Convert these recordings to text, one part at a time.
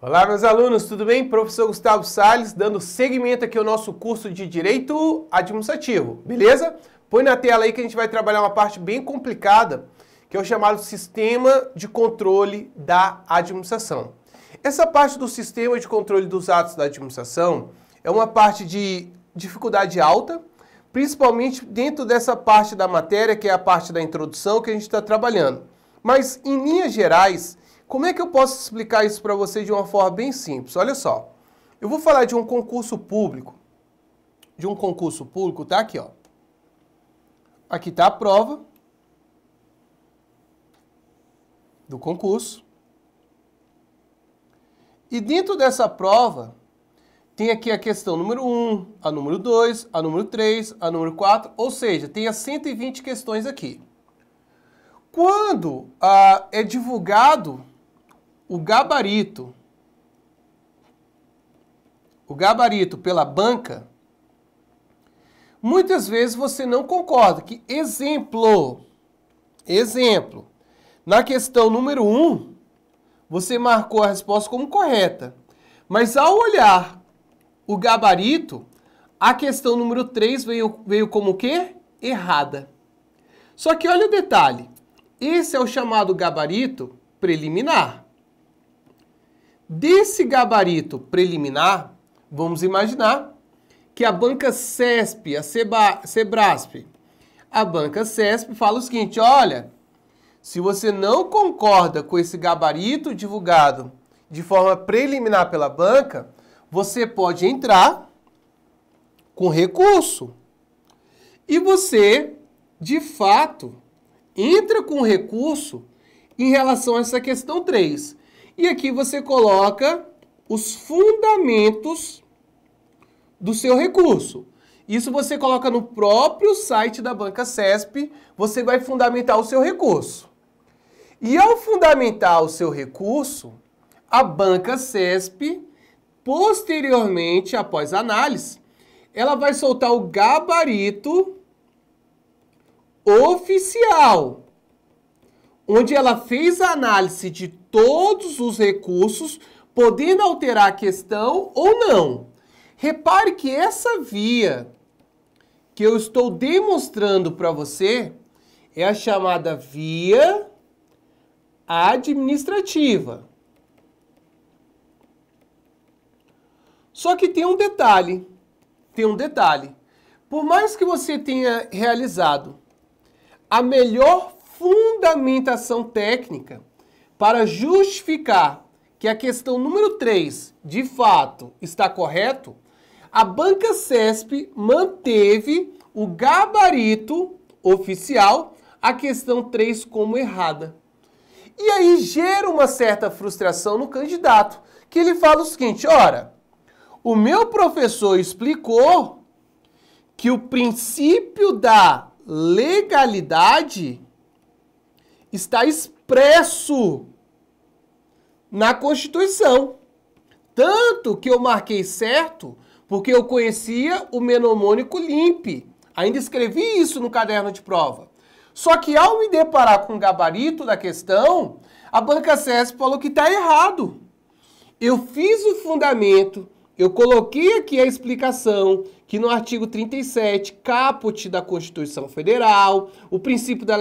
Olá, meus alunos, tudo bem? Professor Gustavo Sales dando seguimento aqui ao nosso curso de Direito Administrativo, beleza? Põe na tela aí que a gente vai trabalhar uma parte bem complicada, que é o chamado Sistema de Controle da Administração. Essa parte do Sistema de Controle dos Atos da Administração é uma parte de dificuldade alta, principalmente dentro dessa parte da matéria, que é a parte da introdução que a gente está trabalhando. Mas, em linhas gerais, como é que eu posso explicar isso para vocês de uma forma bem simples? Olha só, eu vou falar de um concurso público, de um concurso público, tá aqui, ó. Aqui tá a prova do concurso. E dentro dessa prova, tem aqui a questão número 1, a número 2, a número 3, a número 4, ou seja, tem as 120 questões aqui. Quando ah, é divulgado o gabarito, o gabarito pela banca, muitas vezes você não concorda. Que exemplo, exemplo, na questão número 1, um, você marcou a resposta como correta. Mas ao olhar o gabarito, a questão número 3 veio, veio como que Errada. Só que olha o detalhe. Esse é o chamado gabarito preliminar. Desse gabarito preliminar, vamos imaginar que a banca CESP, a Seba, Sebrasp, a banca CESP fala o seguinte, olha, se você não concorda com esse gabarito divulgado de forma preliminar pela banca, você pode entrar com recurso. E você, de fato, entra com recurso em relação a essa questão 3. E aqui você coloca os fundamentos do seu recurso. Isso você coloca no próprio site da banca CESP, você vai fundamentar o seu recurso. E ao fundamentar o seu recurso, a banca CESP, posteriormente, após análise, ela vai soltar o gabarito oficial, onde ela fez a análise de todos os recursos, podendo alterar a questão ou não. Repare que essa via que eu estou demonstrando para você é a chamada via administrativa. Só que tem um detalhe, tem um detalhe. Por mais que você tenha realizado a melhor fundamentação técnica, para justificar que a questão número 3, de fato, está correto, a banca CESP manteve o gabarito oficial, a questão 3 como errada. E aí gera uma certa frustração no candidato, que ele fala o seguinte, ora, o meu professor explicou que o princípio da legalidade está explícito expresso na Constituição. Tanto que eu marquei certo porque eu conhecia o mnemônico LIMP. Ainda escrevi isso no caderno de prova. Só que ao me deparar com o gabarito da questão, a banca CS falou que está errado. Eu fiz o fundamento, eu coloquei aqui a explicação que no artigo 37, caput da Constituição Federal, o princípio da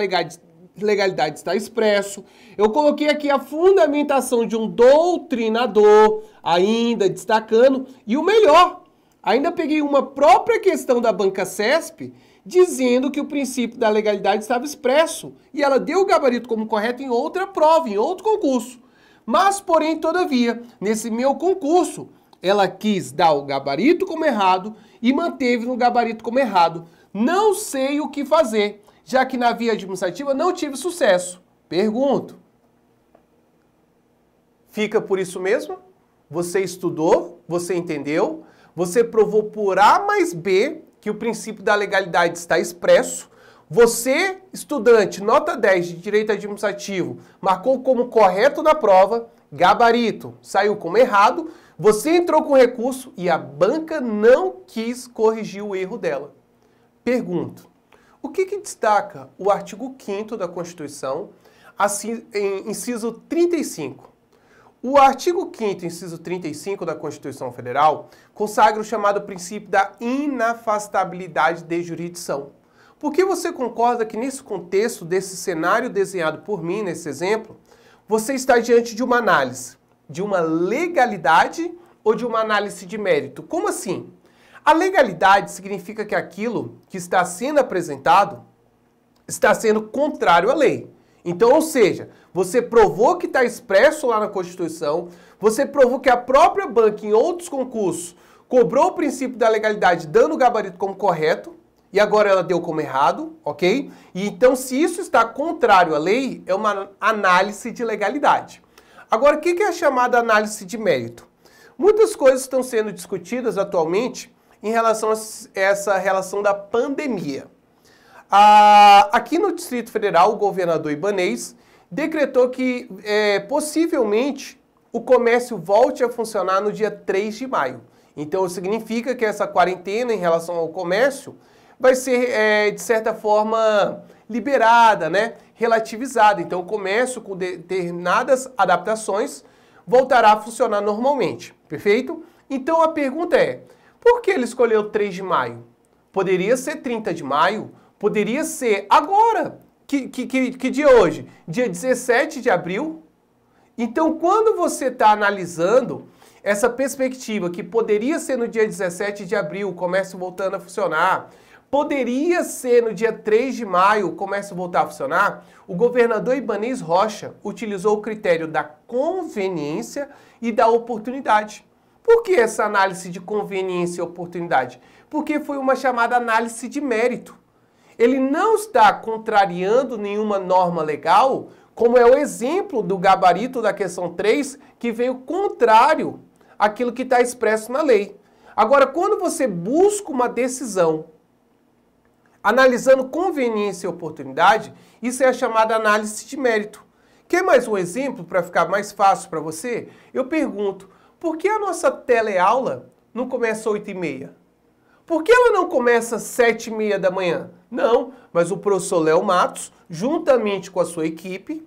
legalidade está expresso. Eu coloquei aqui a fundamentação de um doutrinador, ainda destacando, e o melhor, ainda peguei uma própria questão da banca CESP, dizendo que o princípio da legalidade estava expresso, e ela deu o gabarito como correto em outra prova, em outro concurso. Mas, porém, todavia, nesse meu concurso, ela quis dar o gabarito como errado e manteve no gabarito como errado. Não sei o que fazer já que na via administrativa não tive sucesso. Pergunto. Fica por isso mesmo? Você estudou, você entendeu, você provou por A mais B que o princípio da legalidade está expresso. Você, estudante, nota 10 de direito administrativo, marcou como correto na prova, gabarito, saiu como errado, você entrou com recurso e a banca não quis corrigir o erro dela. Pergunto: o que, que destaca o artigo 5 da Constituição, assim, em inciso 35? O artigo 5 inciso 35 da Constituição Federal consagra o chamado princípio da inafastabilidade de jurisdição. Por que você concorda que nesse contexto desse cenário desenhado por mim nesse exemplo, você está diante de uma análise de uma legalidade ou de uma análise de mérito? Como assim? A legalidade significa que aquilo que está sendo apresentado está sendo contrário à lei. Então, ou seja, você provou que está expresso lá na Constituição, você provou que a própria banca, em outros concursos, cobrou o princípio da legalidade dando o gabarito como correto, e agora ela deu como errado, ok? E então, se isso está contrário à lei, é uma análise de legalidade. Agora, o que é a chamada análise de mérito? Muitas coisas estão sendo discutidas atualmente em relação a essa relação da pandemia. Ah, aqui no Distrito Federal, o governador Ibanês decretou que é, possivelmente o comércio volte a funcionar no dia 3 de maio. Então, significa que essa quarentena em relação ao comércio vai ser, é, de certa forma, liberada, né? relativizada. Então, o comércio, com determinadas adaptações, voltará a funcionar normalmente, perfeito? Então, a pergunta é, por que ele escolheu 3 de maio? Poderia ser 30 de maio, poderia ser agora. Que, que, que, que dia é hoje? Dia 17 de abril. Então, quando você está analisando essa perspectiva que poderia ser no dia 17 de abril, o comércio voltando a funcionar, poderia ser no dia 3 de maio, o comércio voltar a funcionar, o governador Ibanez Rocha utilizou o critério da conveniência e da oportunidade. Por que essa análise de conveniência e oportunidade? Porque foi uma chamada análise de mérito. Ele não está contrariando nenhuma norma legal, como é o exemplo do gabarito da questão 3, que veio contrário àquilo que está expresso na lei. Agora, quando você busca uma decisão analisando conveniência e oportunidade, isso é a chamada análise de mérito. Quer mais um exemplo para ficar mais fácil para você? Eu pergunto: por que a nossa teleaula não começa às 8h30? Por que ela não começa às 7h30 da manhã? Não, mas o professor Léo Matos, juntamente com a sua equipe,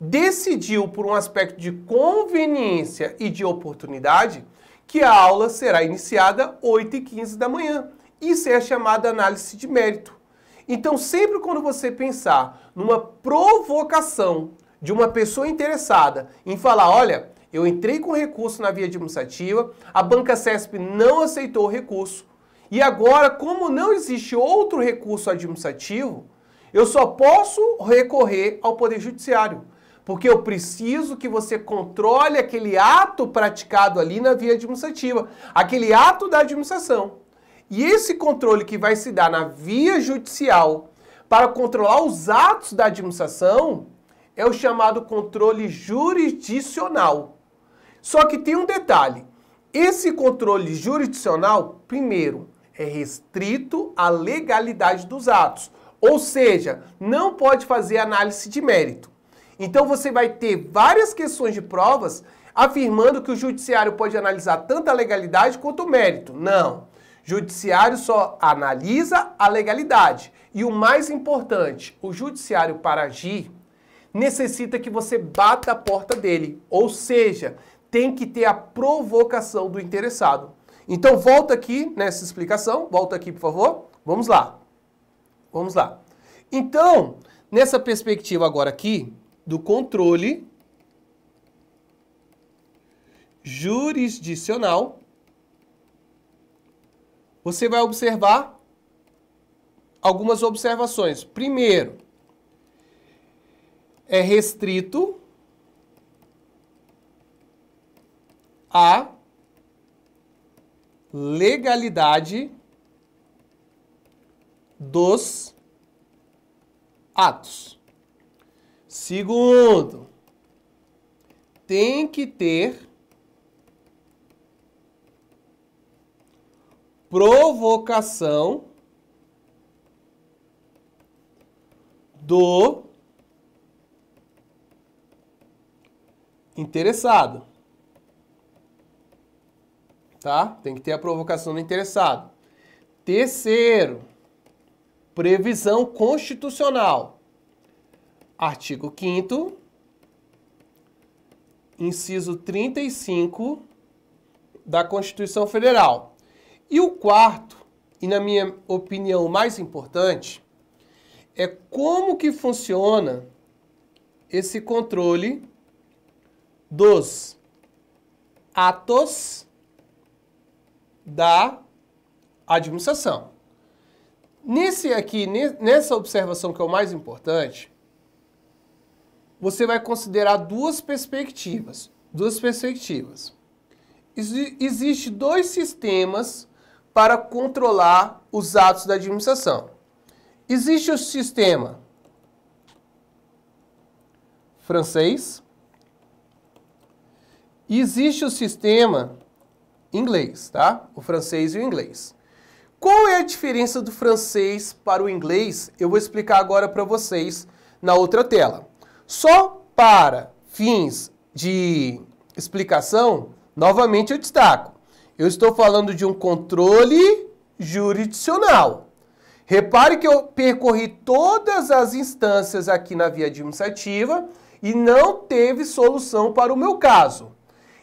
decidiu por um aspecto de conveniência e de oportunidade que a aula será iniciada 8h15 da manhã. Isso é a chamada análise de mérito. Então, sempre quando você pensar numa provocação de uma pessoa interessada em falar, olha, eu entrei com recurso na via administrativa, a banca CESP não aceitou o recurso. E agora, como não existe outro recurso administrativo, eu só posso recorrer ao Poder Judiciário. Porque eu preciso que você controle aquele ato praticado ali na via administrativa, aquele ato da administração. E esse controle que vai se dar na via judicial para controlar os atos da administração é o chamado controle jurisdicional. Só que tem um detalhe: esse controle jurisdicional, primeiro, é restrito à legalidade dos atos, ou seja, não pode fazer análise de mérito. Então você vai ter várias questões de provas afirmando que o judiciário pode analisar tanto a legalidade quanto o mérito. Não. Judiciário só analisa a legalidade. E o mais importante, o judiciário para agir necessita que você bata a porta dele, ou seja, tem que ter a provocação do interessado. Então volta aqui nessa explicação, volta aqui por favor. Vamos lá. Vamos lá. Então, nessa perspectiva agora aqui do controle jurisdicional, você vai observar algumas observações. Primeiro, é restrito a legalidade dos atos. Segundo, tem que ter provocação do interessado tá? Tem que ter a provocação do interessado. Terceiro, previsão constitucional. Artigo 5 inciso 35 da Constituição Federal. E o quarto, e na minha opinião mais importante, é como que funciona esse controle dos atos da administração. Nesse aqui, nessa observação que é o mais importante, você vai considerar duas perspectivas. Duas perspectivas. Existem dois sistemas para controlar os atos da administração. Existe o sistema francês e existe o sistema inglês, tá? O francês e o inglês. Qual é a diferença do francês para o inglês? Eu vou explicar agora para vocês na outra tela. Só para fins de explicação, novamente eu destaco. Eu estou falando de um controle jurisdicional. Repare que eu percorri todas as instâncias aqui na via administrativa e não teve solução para o meu caso.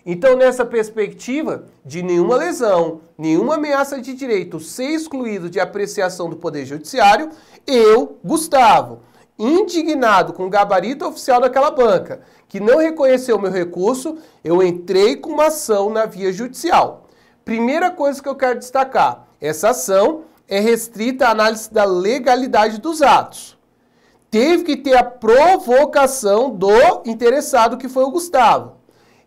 Então, nessa perspectiva de nenhuma lesão, nenhuma ameaça de direito ser excluído de apreciação do Poder Judiciário, eu, Gustavo, indignado com o gabarito oficial daquela banca, que não reconheceu meu recurso, eu entrei com uma ação na via judicial. Primeira coisa que eu quero destacar: essa ação é restrita à análise da legalidade dos atos. Teve que ter a provocação do interessado, que foi o Gustavo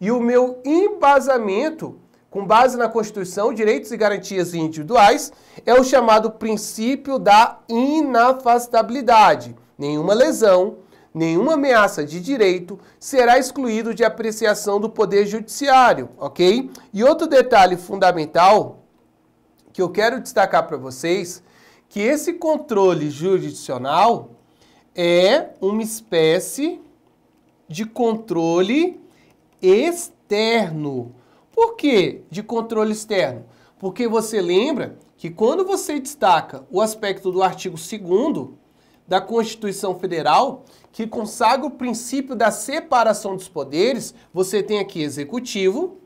e o meu embasamento, com base na Constituição, direitos e garantias individuais, é o chamado princípio da inafastabilidade. Nenhuma lesão, nenhuma ameaça de direito será excluído de apreciação do Poder Judiciário, ok? E outro detalhe fundamental que eu quero destacar para vocês, que esse controle jurisdicional é uma espécie de controle externo. Por que de controle externo? Porque você lembra que quando você destaca o aspecto do artigo 2 da Constituição Federal, que consagra o princípio da separação dos poderes, você tem aqui executivo,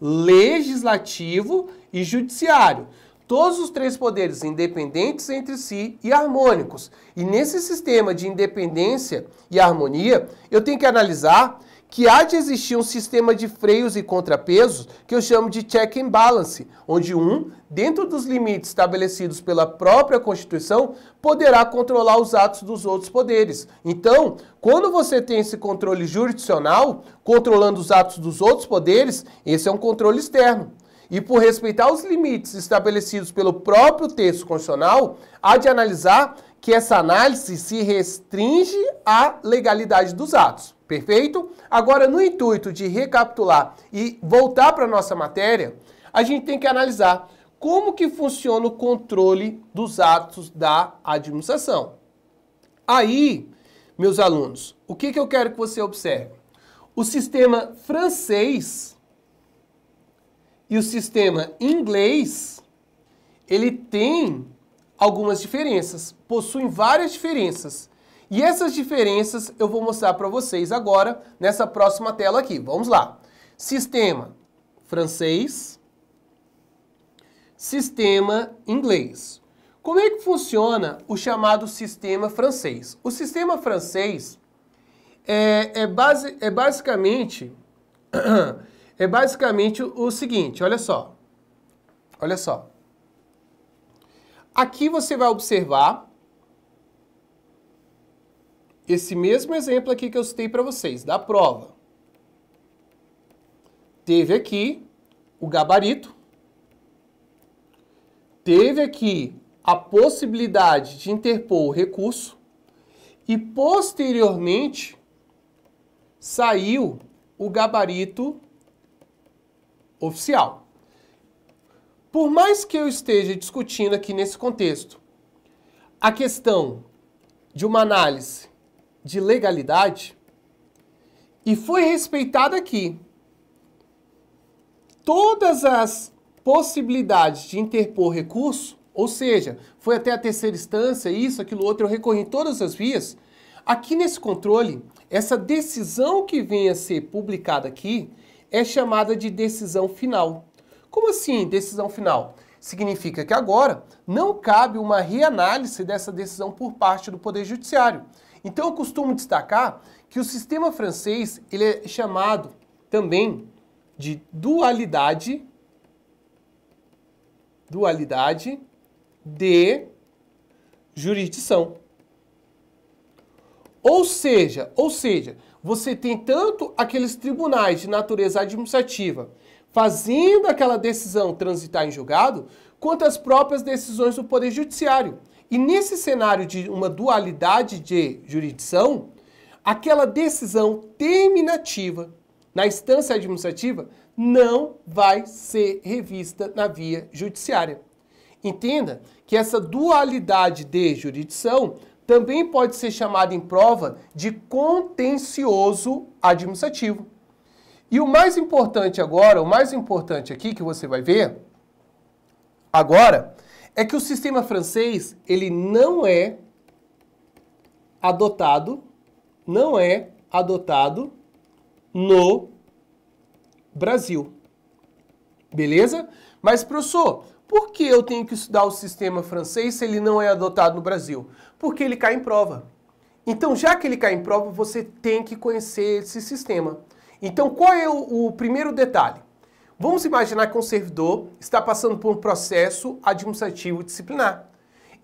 legislativo e judiciário. Todos os três poderes independentes entre si e harmônicos. E nesse sistema de independência e harmonia, eu tenho que analisar que há de existir um sistema de freios e contrapesos que eu chamo de check and balance, onde um, dentro dos limites estabelecidos pela própria Constituição, poderá controlar os atos dos outros poderes. Então, quando você tem esse controle jurisdicional, controlando os atos dos outros poderes, esse é um controle externo. E por respeitar os limites estabelecidos pelo próprio texto constitucional, há de analisar que essa análise se restringe à legalidade dos atos. Perfeito? Agora, no intuito de recapitular e voltar para a nossa matéria, a gente tem que analisar como que funciona o controle dos atos da administração. Aí, meus alunos, o que, que eu quero que você observe? O sistema francês e o sistema inglês, ele tem algumas diferenças, possuem várias diferenças. E essas diferenças eu vou mostrar para vocês agora nessa próxima tela aqui. Vamos lá. Sistema francês, sistema inglês. Como é que funciona o chamado sistema francês? O sistema francês é, é, base, é basicamente é basicamente o seguinte, olha só. Olha só. Aqui você vai observar esse mesmo exemplo aqui que eu citei para vocês, da prova. Teve aqui o gabarito, teve aqui a possibilidade de interpor o recurso e, posteriormente, saiu o gabarito oficial. Por mais que eu esteja discutindo aqui nesse contexto a questão de uma análise de legalidade e foi respeitada aqui todas as possibilidades de interpor recurso, ou seja, foi até a terceira instância, isso, aquilo, outro, eu recorri em todas as vias, aqui nesse controle, essa decisão que vem a ser publicada aqui é chamada de decisão final. Como assim decisão final? Significa que agora não cabe uma reanálise dessa decisão por parte do Poder Judiciário. Então eu costumo destacar que o sistema francês ele é chamado também de dualidade, dualidade de jurisdição. Ou seja, ou seja, você tem tanto aqueles tribunais de natureza administrativa fazendo aquela decisão transitar em julgado, quanto as próprias decisões do Poder Judiciário. E nesse cenário de uma dualidade de jurisdição, aquela decisão terminativa na instância administrativa não vai ser revista na via judiciária. Entenda que essa dualidade de jurisdição também pode ser chamada em prova de contencioso administrativo. E o mais importante agora, o mais importante aqui que você vai ver agora, é que o sistema francês, ele não é adotado, não é adotado no Brasil. Beleza? Mas, professor, por que eu tenho que estudar o sistema francês se ele não é adotado no Brasil? Porque ele cai em prova. Então, já que ele cai em prova, você tem que conhecer esse sistema. Então, qual é o, o primeiro detalhe? Vamos imaginar que um servidor está passando por um processo administrativo disciplinar.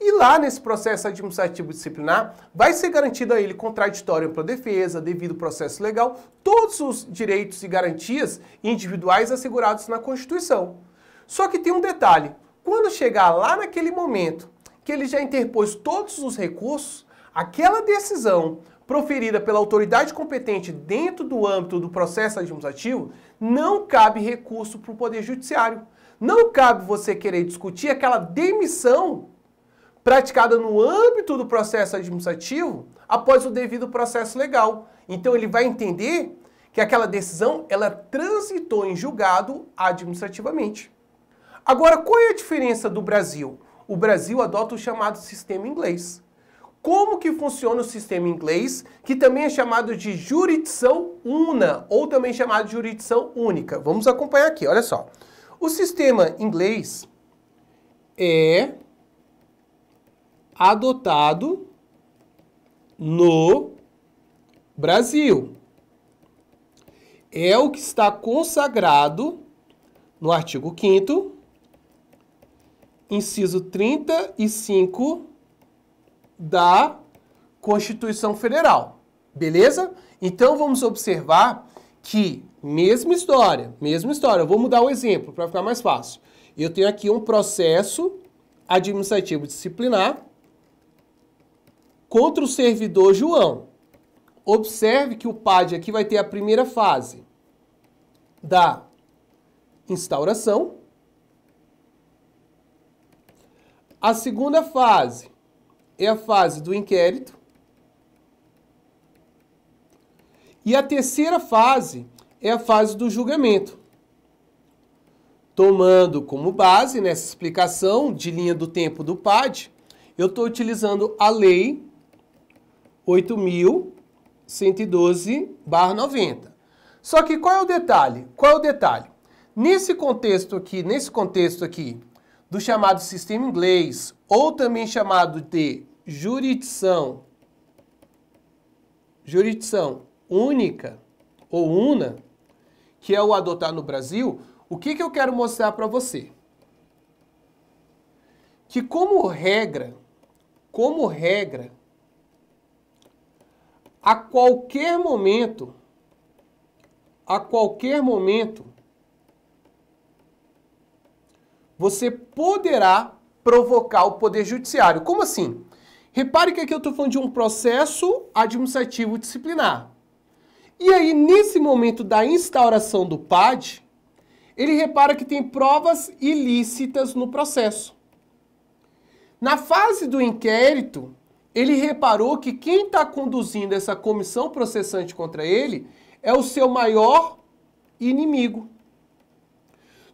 E lá nesse processo administrativo disciplinar, vai ser garantido a ele contraditório ampla defesa, devido processo legal, todos os direitos e garantias individuais assegurados na Constituição. Só que tem um detalhe, quando chegar lá naquele momento que ele já interpôs todos os recursos, aquela decisão proferida pela autoridade competente dentro do âmbito do processo administrativo, não cabe recurso para o Poder Judiciário. Não cabe você querer discutir aquela demissão praticada no âmbito do processo administrativo após o devido processo legal. Então ele vai entender que aquela decisão ela transitou em julgado administrativamente. Agora, qual é a diferença do Brasil? O Brasil adota o chamado sistema inglês como que funciona o sistema inglês, que também é chamado de jurisdição una, ou também chamado de jurisdição única. Vamos acompanhar aqui, olha só. O sistema inglês é adotado no Brasil. É o que está consagrado no artigo 5 inciso 35 da Constituição Federal. Beleza? Então vamos observar que mesma história, mesma história. Eu vou mudar o exemplo para ficar mais fácil. Eu tenho aqui um processo administrativo disciplinar contra o servidor João. Observe que o PAD aqui vai ter a primeira fase da instauração. A segunda fase é a fase do inquérito. E a terceira fase é a fase do julgamento. Tomando como base nessa explicação de linha do tempo do PAD, eu estou utilizando a lei 8.112/90. Só que qual é o detalhe? Qual é o detalhe? Nesse contexto aqui, nesse contexto aqui, do chamado sistema inglês, ou também chamado de jurisdição, jurisdição única ou una, que é o adotar no Brasil, o que, que eu quero mostrar para você? Que como regra, como regra, a qualquer momento, a qualquer momento, você poderá provocar o Poder Judiciário. Como assim? Repare que aqui eu estou falando de um processo administrativo disciplinar. E aí, nesse momento da instauração do PAD, ele repara que tem provas ilícitas no processo. Na fase do inquérito, ele reparou que quem está conduzindo essa comissão processante contra ele é o seu maior inimigo.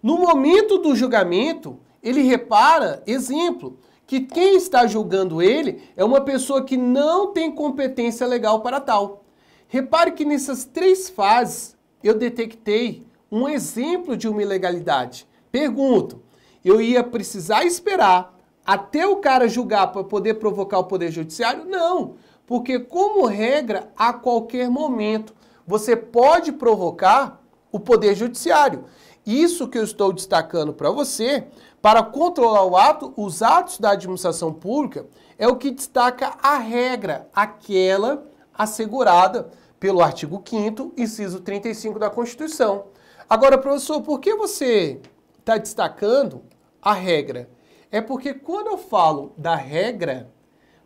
No momento do julgamento, ele repara, exemplo, que quem está julgando ele é uma pessoa que não tem competência legal para tal. Repare que nessas três fases eu detectei um exemplo de uma ilegalidade. Pergunto, eu ia precisar esperar até o cara julgar para poder provocar o Poder Judiciário? Não, porque como regra, a qualquer momento você pode provocar o Poder Judiciário. Isso que eu estou destacando para você, para controlar o ato, os atos da administração pública, é o que destaca a regra, aquela assegurada pelo artigo 5º, inciso 35 da Constituição. Agora, professor, por que você está destacando a regra? É porque quando eu falo da regra,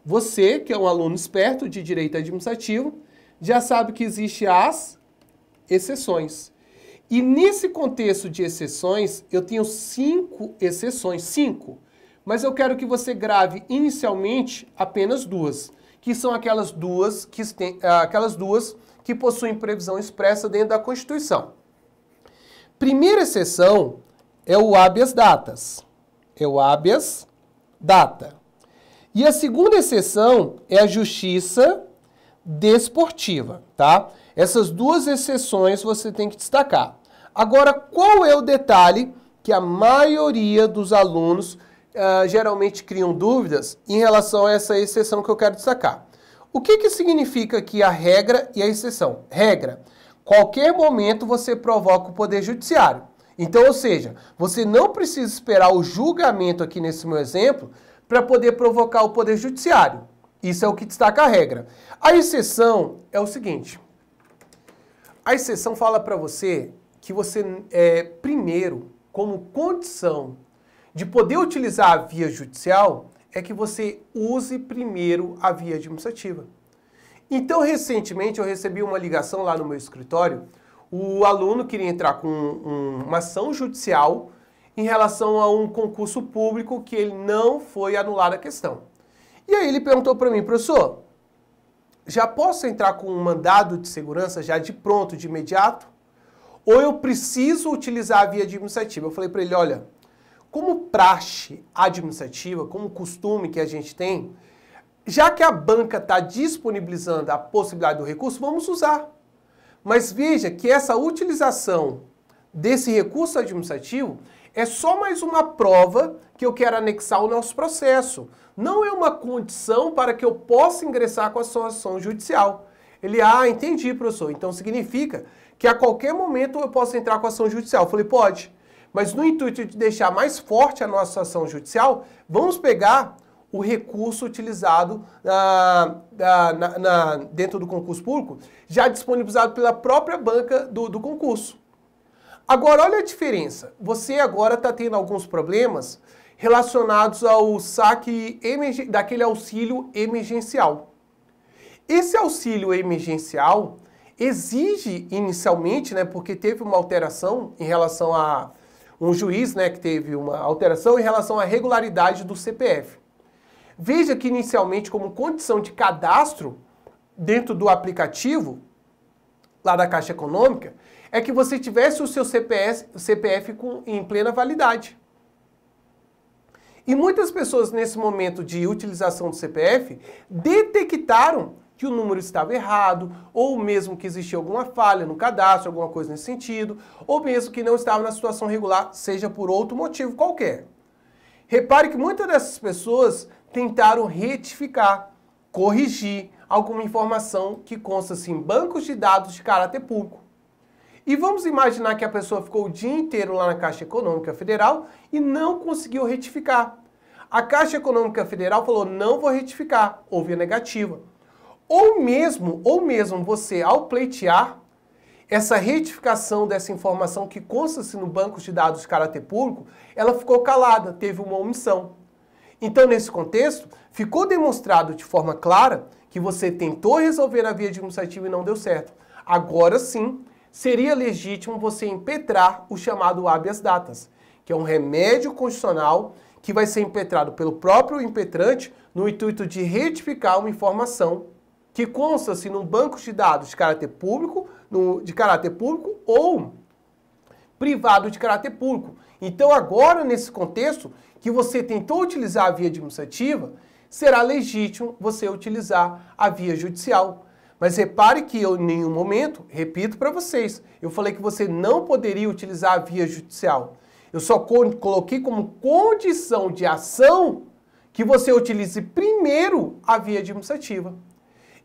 você, que é um aluno esperto de direito administrativo, já sabe que existem as exceções. E nesse contexto de exceções, eu tenho cinco exceções, cinco. Mas eu quero que você grave inicialmente apenas duas, que são aquelas duas que, ah, aquelas duas que possuem previsão expressa dentro da Constituição. Primeira exceção é o habeas datas. É o habeas data. E a segunda exceção é a justiça desportiva, tá? Essas duas exceções você tem que destacar. Agora, qual é o detalhe que a maioria dos alunos uh, geralmente criam dúvidas em relação a essa exceção que eu quero destacar? O que, que significa aqui a regra e a exceção? Regra, qualquer momento você provoca o poder judiciário. Então, ou seja, você não precisa esperar o julgamento aqui nesse meu exemplo para poder provocar o poder judiciário. Isso é o que destaca a regra. A exceção é o seguinte. A exceção fala para você que você, é, primeiro, como condição de poder utilizar a via judicial, é que você use primeiro a via administrativa. Então, recentemente, eu recebi uma ligação lá no meu escritório. O aluno queria entrar com um, uma ação judicial em relação a um concurso público que ele não foi anulado a questão. E aí ele perguntou para mim, professor, já posso entrar com um mandado de segurança já de pronto, de imediato? ou eu preciso utilizar a via administrativa. Eu falei para ele, olha, como praxe administrativa, como costume que a gente tem, já que a banca está disponibilizando a possibilidade do recurso, vamos usar. Mas veja que essa utilização desse recurso administrativo é só mais uma prova que eu quero anexar ao nosso processo. Não é uma condição para que eu possa ingressar com a sua ação judicial. Ele, ah, entendi, professor. Então significa que a qualquer momento eu posso entrar com ação judicial. Eu falei, pode. Mas no intuito de deixar mais forte a nossa ação judicial, vamos pegar o recurso utilizado ah, na, na, dentro do concurso público, já disponibilizado pela própria banca do, do concurso. Agora, olha a diferença. Você agora está tendo alguns problemas relacionados ao saque daquele auxílio emergencial. Esse auxílio emergencial, exige inicialmente, né, porque teve uma alteração em relação a um juiz, né, que teve uma alteração em relação à regularidade do CPF. Veja que inicialmente como condição de cadastro dentro do aplicativo lá da Caixa Econômica é que você tivesse o seu CPF com, em plena validade. E muitas pessoas nesse momento de utilização do CPF detectaram que o número estava errado, ou mesmo que existia alguma falha no cadastro, alguma coisa nesse sentido, ou mesmo que não estava na situação regular, seja por outro motivo qualquer. Repare que muitas dessas pessoas tentaram retificar, corrigir alguma informação que consta-se em assim, bancos de dados de caráter público. E vamos imaginar que a pessoa ficou o dia inteiro lá na Caixa Econômica Federal e não conseguiu retificar. A Caixa Econômica Federal falou: não vou retificar, houve a negativa. Ou mesmo, ou mesmo você, ao pleitear essa retificação dessa informação que consta-se no banco de dados de caráter público, ela ficou calada, teve uma omissão. Então, nesse contexto, ficou demonstrado de forma clara que você tentou resolver a via administrativa e não deu certo. Agora sim, seria legítimo você impetrar o chamado habeas datas, que é um remédio constitucional que vai ser impetrado pelo próprio impetrante no intuito de retificar uma informação que consta-se assim, num banco de dados de caráter público, no, de caráter público ou privado de caráter público. Então, agora, nesse contexto, que você tentou utilizar a via administrativa, será legítimo você utilizar a via judicial. Mas repare que eu, em nenhum momento, repito para vocês, eu falei que você não poderia utilizar a via judicial. Eu só coloquei como condição de ação que você utilize primeiro a via administrativa.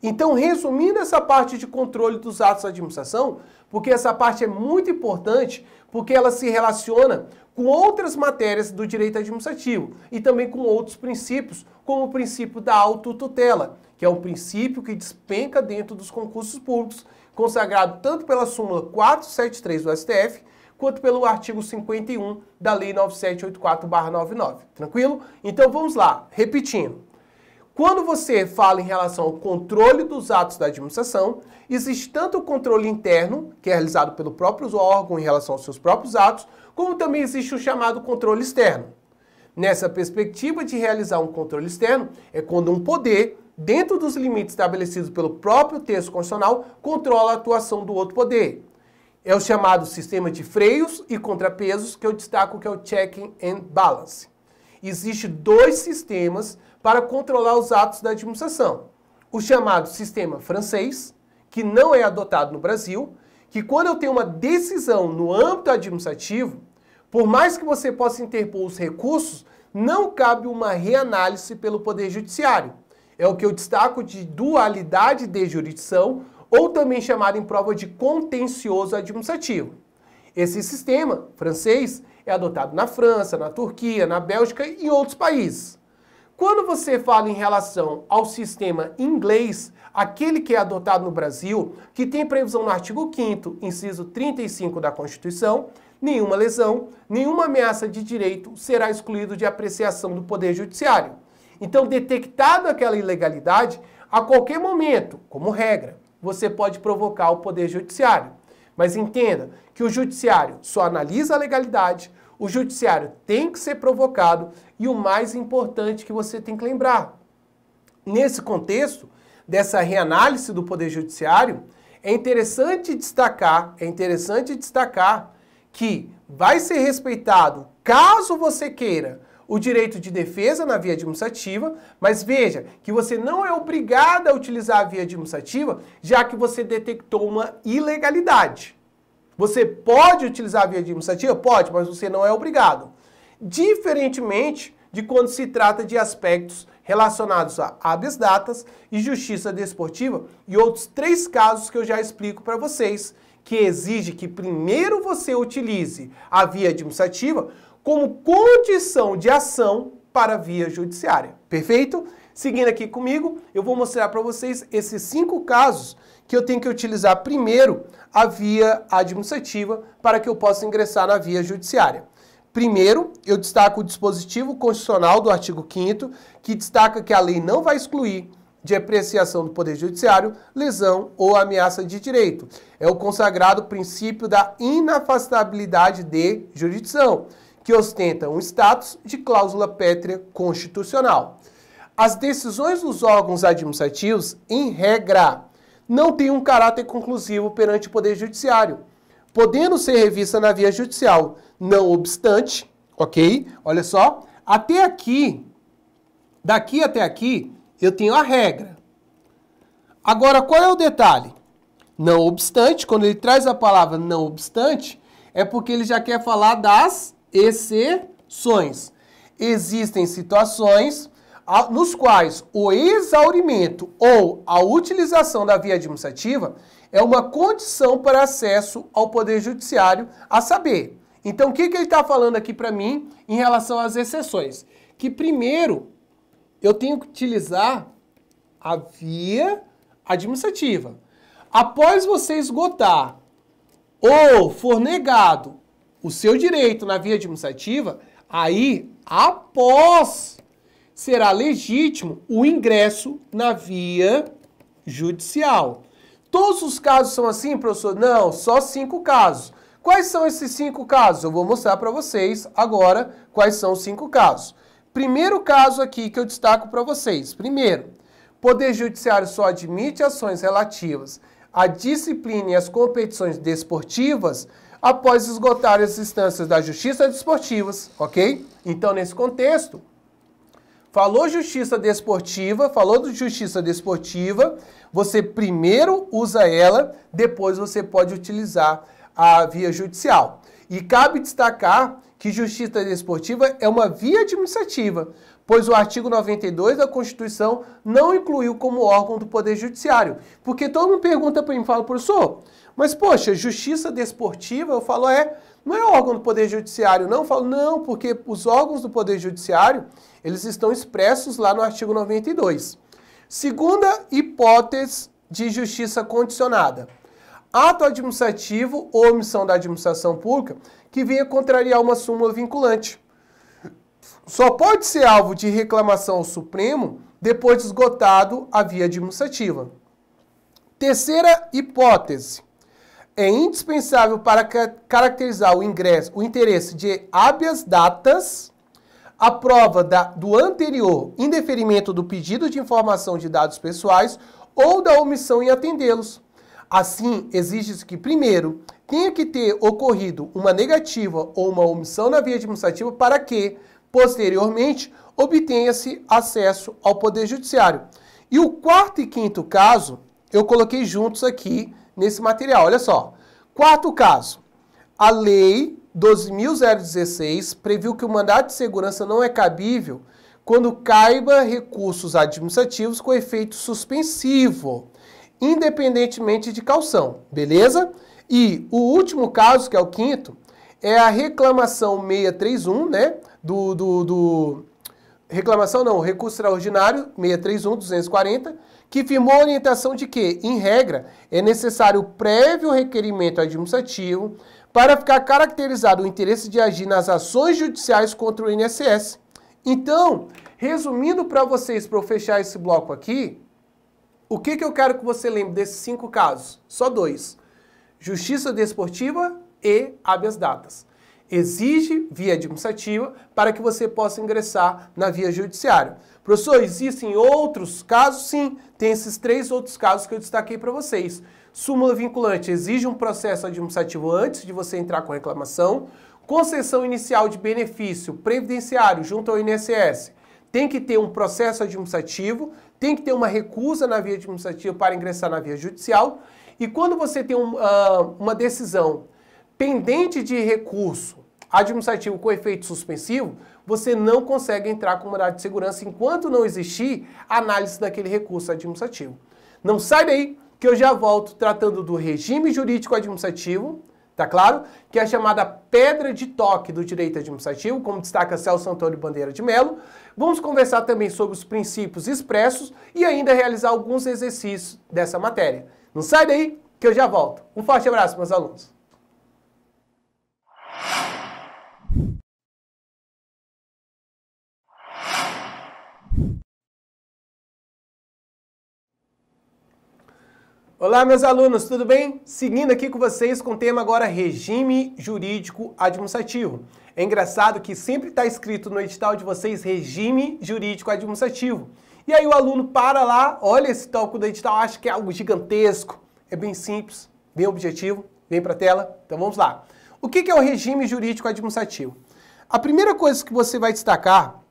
Então, resumindo essa parte de controle dos atos da administração, porque essa parte é muito importante, porque ela se relaciona com outras matérias do direito administrativo e também com outros princípios, como o princípio da autotutela, que é um princípio que despenca dentro dos concursos públicos, consagrado tanto pela súmula 473 do STF, quanto pelo artigo 51 da Lei 9784-99. Tranquilo? Então vamos lá, repetindo. Quando você fala em relação ao controle dos atos da administração, existe tanto o controle interno, que é realizado pelo próprio órgão em relação aos seus próprios atos, como também existe o chamado controle externo. Nessa perspectiva de realizar um controle externo, é quando um poder, dentro dos limites estabelecidos pelo próprio texto constitucional, controla a atuação do outro poder. É o chamado sistema de freios e contrapesos, que eu destaco que é o checking and balance. Existem dois sistemas para controlar os atos da administração. O chamado sistema francês, que não é adotado no Brasil, que quando eu tenho uma decisão no âmbito administrativo, por mais que você possa interpor os recursos, não cabe uma reanálise pelo Poder Judiciário. É o que eu destaco de dualidade de jurisdição, ou também chamado em prova de contencioso administrativo. Esse sistema francês é adotado na França, na Turquia, na Bélgica e em outros países. Quando você fala em relação ao sistema inglês, aquele que é adotado no Brasil, que tem previsão no artigo 5 inciso 35 da Constituição, nenhuma lesão, nenhuma ameaça de direito será excluído de apreciação do Poder Judiciário. Então, detectada aquela ilegalidade, a qualquer momento, como regra, você pode provocar o Poder Judiciário. Mas entenda que o Judiciário só analisa a legalidade, o judiciário tem que ser provocado e o mais importante que você tem que lembrar. Nesse contexto dessa reanálise do poder judiciário, é interessante destacar, é interessante destacar que vai ser respeitado, caso você queira, o direito de defesa na via administrativa, mas veja que você não é obrigado a utilizar a via administrativa, já que você detectou uma ilegalidade. Você pode utilizar a via administrativa? Pode, mas você não é obrigado. Diferentemente de quando se trata de aspectos relacionados a habeas datas e justiça desportiva e outros três casos que eu já explico para vocês, que exige que primeiro você utilize a via administrativa como condição de ação para a via judiciária. Perfeito? Seguindo aqui comigo, eu vou mostrar para vocês esses cinco casos que eu tenho que utilizar primeiro a via administrativa para que eu possa ingressar na via judiciária. Primeiro, eu destaco o dispositivo constitucional do artigo 5 que destaca que a lei não vai excluir de apreciação do Poder Judiciário, lesão ou ameaça de direito. É o consagrado princípio da inafastabilidade de jurisdição, que ostenta um status de cláusula pétrea constitucional. As decisões dos órgãos administrativos, em regra, não tem um caráter conclusivo perante o Poder Judiciário, podendo ser revista na via judicial. Não obstante, ok? Olha só, até aqui, daqui até aqui, eu tenho a regra. Agora, qual é o detalhe? Não obstante, quando ele traz a palavra não obstante, é porque ele já quer falar das exceções. Existem situações nos quais o exaurimento ou a utilização da via administrativa é uma condição para acesso ao Poder Judiciário, a saber. Então, o que, que ele está falando aqui para mim em relação às exceções? Que primeiro eu tenho que utilizar a via administrativa. Após você esgotar ou for negado o seu direito na via administrativa, aí após será legítimo o ingresso na via judicial. Todos os casos são assim, professor? Não, só cinco casos. Quais são esses cinco casos? Eu vou mostrar para vocês agora quais são os cinco casos. Primeiro caso aqui que eu destaco para vocês. Primeiro, Poder Judiciário só admite ações relativas à disciplina e às competições desportivas após esgotar as instâncias da Justiça Desportivas, ok? Então, nesse contexto, Falou justiça desportiva, falou de justiça desportiva, você primeiro usa ela, depois você pode utilizar a via judicial. E cabe destacar que justiça desportiva é uma via administrativa, pois o artigo 92 da Constituição não incluiu como órgão do Poder Judiciário. Porque todo mundo pergunta para mim, fala, professor, mas poxa, justiça desportiva, eu falo, é, não é órgão do Poder Judiciário, não? Eu falo, não, porque os órgãos do Poder Judiciário eles estão expressos lá no artigo 92. Segunda hipótese de justiça condicionada. Ato administrativo ou omissão da administração pública que venha contrariar uma súmula vinculante. Só pode ser alvo de reclamação ao Supremo depois de esgotado a via administrativa. Terceira hipótese. É indispensável para caracterizar o ingresso, o interesse de habeas datas a prova da, do anterior indeferimento do pedido de informação de dados pessoais ou da omissão em atendê-los. Assim, exige-se que, primeiro, tenha que ter ocorrido uma negativa ou uma omissão na via administrativa para que, posteriormente, obtenha-se acesso ao Poder Judiciário. E o quarto e quinto caso, eu coloquei juntos aqui nesse material, olha só. Quarto caso, a lei 12.016 previu que o mandato de segurança não é cabível quando caiba recursos administrativos com efeito suspensivo, independentemente de calção, beleza? E o último caso, que é o quinto, é a reclamação 631, né? Do, do, do reclamação não, recurso extraordinário 631 240, que firmou a orientação de que, em regra, é necessário prévio requerimento administrativo para ficar caracterizado o interesse de agir nas ações judiciais contra o INSS. Então, resumindo para vocês, para eu fechar esse bloco aqui, o que, que eu quero que você lembre desses cinco casos? Só dois. Justiça desportiva e habeas datas. Exige via administrativa para que você possa ingressar na via judiciária. Professor, existem outros casos? Sim, tem esses três outros casos que eu destaquei para vocês. Súmula vinculante exige um processo administrativo antes de você entrar com a reclamação. Concessão inicial de benefício previdenciário junto ao INSS. Tem que ter um processo administrativo, tem que ter uma recusa na via administrativa para ingressar na via judicial. E quando você tem um, uh, uma decisão pendente de recurso administrativo com efeito suspensivo, você não consegue entrar com mandado de segurança enquanto não existir análise daquele recurso administrativo. Não sai daí! que eu já volto tratando do regime jurídico administrativo, tá claro? Que é a chamada pedra de toque do direito administrativo, como destaca Celso Antônio Bandeira de Mello. Vamos conversar também sobre os princípios expressos e ainda realizar alguns exercícios dessa matéria. Não sai daí que eu já volto. Um forte abraço, meus alunos. Olá, meus alunos, tudo bem? Seguindo aqui com vocês com o tema agora regime jurídico administrativo. É engraçado que sempre está escrito no edital de vocês regime jurídico administrativo. E aí o aluno para lá, olha esse tópico do edital, acha que é algo gigantesco. É bem simples, bem objetivo. Vem para a tela, então vamos lá. O que é o regime jurídico administrativo? A primeira coisa que você vai destacar,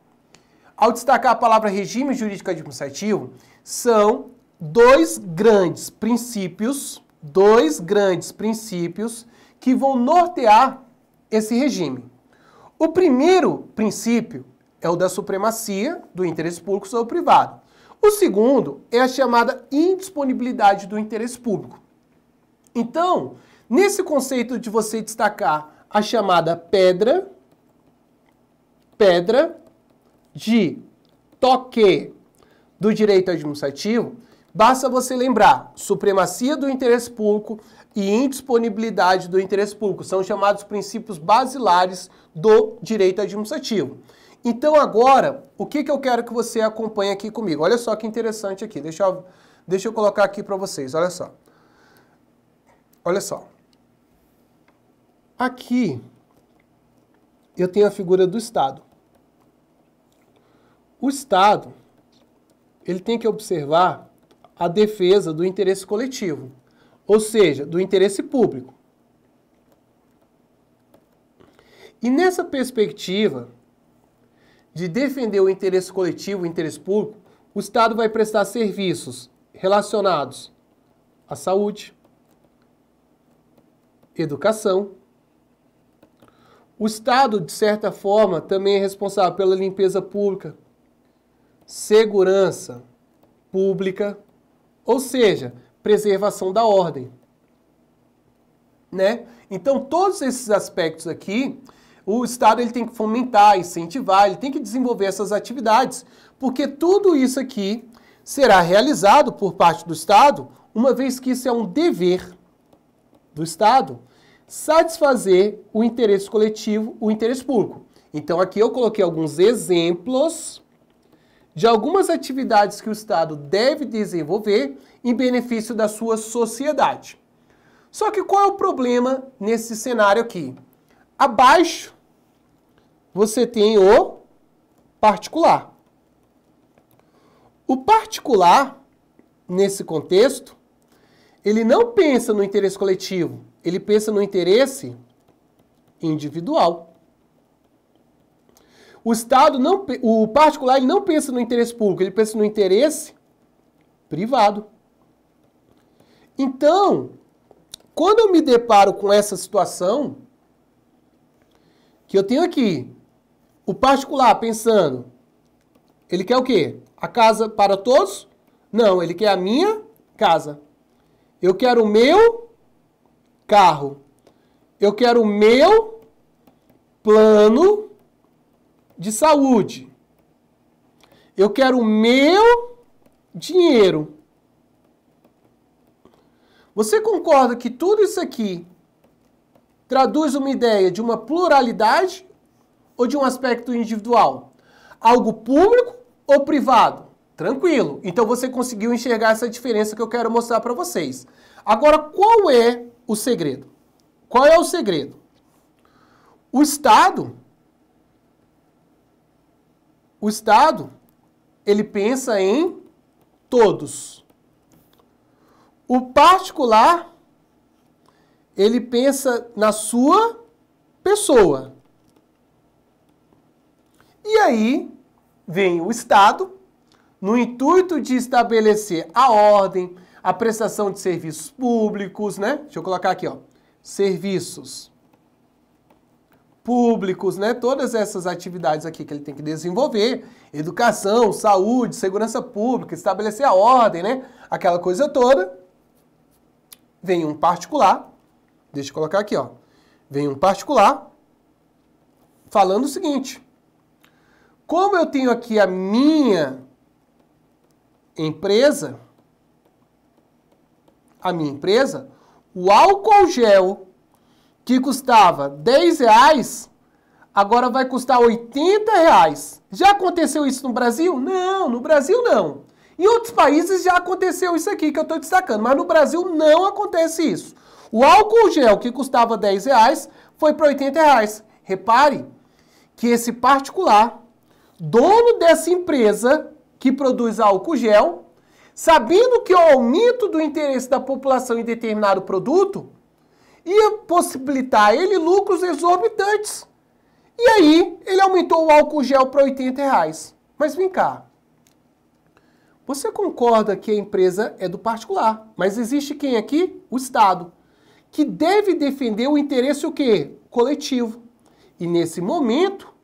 ao destacar a palavra regime jurídico administrativo, são dois grandes princípios, dois grandes princípios que vão nortear esse regime. O primeiro princípio é o da supremacia do interesse público sobre o privado. O segundo é a chamada indisponibilidade do interesse público. Então, nesse conceito de você destacar a chamada pedra, pedra de toque do direito administrativo, Basta você lembrar, supremacia do interesse público e indisponibilidade do interesse público são chamados princípios basilares do direito administrativo. Então agora, o que, que eu quero que você acompanhe aqui comigo? Olha só que interessante aqui, deixa eu, deixa eu colocar aqui para vocês, olha só. Olha só. Aqui, eu tenho a figura do Estado. O Estado, ele tem que observar a defesa do interesse coletivo, ou seja, do interesse público. E nessa perspectiva de defender o interesse coletivo, o interesse público, o Estado vai prestar serviços relacionados à saúde, educação. O Estado, de certa forma, também é responsável pela limpeza pública, segurança pública, ou seja, preservação da ordem. Né? Então, todos esses aspectos aqui, o Estado ele tem que fomentar, incentivar, ele tem que desenvolver essas atividades, porque tudo isso aqui será realizado por parte do Estado, uma vez que isso é um dever do Estado, satisfazer o interesse coletivo, o interesse público. Então, aqui eu coloquei alguns exemplos de algumas atividades que o Estado deve desenvolver em benefício da sua sociedade. Só que qual é o problema nesse cenário aqui? Abaixo você tem o particular. O particular, nesse contexto, ele não pensa no interesse coletivo, ele pensa no interesse individual. O Estado não, o particular ele não pensa no interesse público, ele pensa no interesse privado. Então, quando eu me deparo com essa situação, que eu tenho aqui o particular pensando, ele quer o quê? A casa para todos? Não, ele quer a minha casa. Eu quero o meu carro. Eu quero o meu plano de saúde. Eu quero o meu dinheiro. Você concorda que tudo isso aqui traduz uma ideia de uma pluralidade ou de um aspecto individual? Algo público ou privado? Tranquilo. Então você conseguiu enxergar essa diferença que eu quero mostrar para vocês. Agora, qual é o segredo? Qual é o segredo? O Estado o Estado, ele pensa em todos. O particular, ele pensa na sua pessoa. E aí vem o Estado, no intuito de estabelecer a ordem, a prestação de serviços públicos, né? Deixa eu colocar aqui, ó. Serviços públicos, né? Todas essas atividades aqui que ele tem que desenvolver, educação, saúde, segurança pública, estabelecer a ordem, né? Aquela coisa toda. Vem um particular, deixa eu colocar aqui, ó. Vem um particular falando o seguinte: Como eu tenho aqui a minha empresa, a minha empresa, o álcool gel que custava 10 reais, agora vai custar 80 reais. Já aconteceu isso no Brasil? Não, no Brasil não. Em outros países já aconteceu isso aqui que eu estou destacando, mas no Brasil não acontece isso. O álcool gel que custava 10 reais foi para 80 reais. Repare que esse particular, dono dessa empresa que produz álcool gel, sabendo que o aumento do interesse da população em determinado produto, ia possibilitar a ele lucros exorbitantes. E aí ele aumentou o álcool gel para 80 reais. Mas vem cá. Você concorda que a empresa é do particular, mas existe quem aqui? O Estado, que deve defender o interesse o quê? Coletivo. E nesse momento,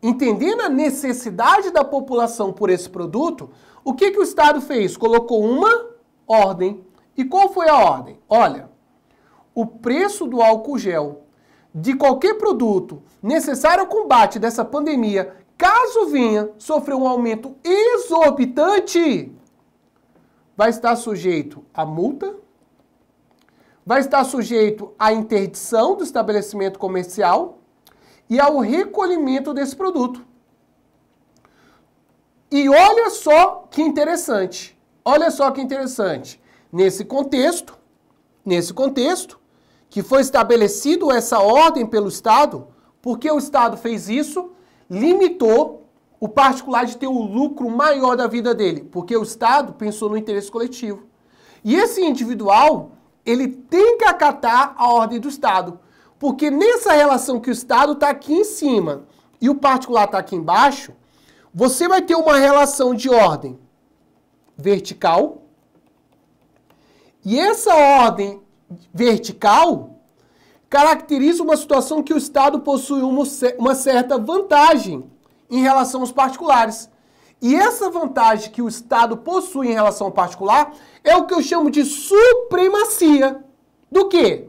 entendendo a necessidade da população por esse produto, o que, que o Estado fez? Colocou uma ordem. E qual foi a ordem? Olha, o preço do álcool gel de qualquer produto necessário ao combate dessa pandemia, caso venha sofrer um aumento exorbitante, vai estar sujeito a multa, vai estar sujeito à interdição do estabelecimento comercial e ao recolhimento desse produto. E olha só que interessante, olha só que interessante. Nesse contexto, nesse contexto, que foi estabelecido essa ordem pelo Estado, porque o Estado fez isso, limitou o particular de ter o lucro maior da vida dele, porque o Estado pensou no interesse coletivo. E esse individual, ele tem que acatar a ordem do Estado, porque nessa relação que o Estado está aqui em cima e o particular está aqui embaixo, você vai ter uma relação de ordem vertical, e essa ordem vertical caracteriza uma situação que o Estado possui uma, uma certa vantagem em relação aos particulares. E essa vantagem que o Estado possui em relação ao particular é o que eu chamo de supremacia. Do quê?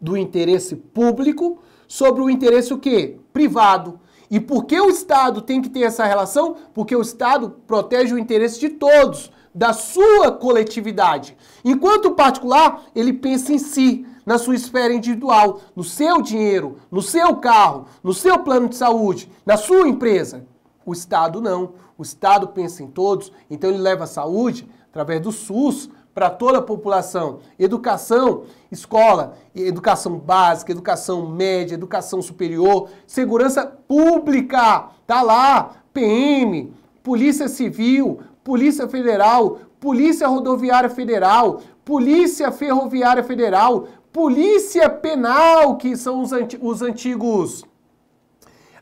Do interesse público sobre o interesse o quê? Privado. E por que o Estado tem que ter essa relação? Porque o Estado protege o interesse de todos da sua coletividade. Enquanto o particular, ele pensa em si, na sua esfera individual, no seu dinheiro, no seu carro, no seu plano de saúde, na sua empresa. O Estado não. O Estado pensa em todos, então ele leva a saúde através do SUS para toda a população. Educação, escola, educação básica, educação média, educação superior, segurança pública, tá lá, PM, Polícia Civil, Polícia Federal, Polícia Rodoviária Federal, Polícia Ferroviária Federal, Polícia Penal, que são os, anti os antigos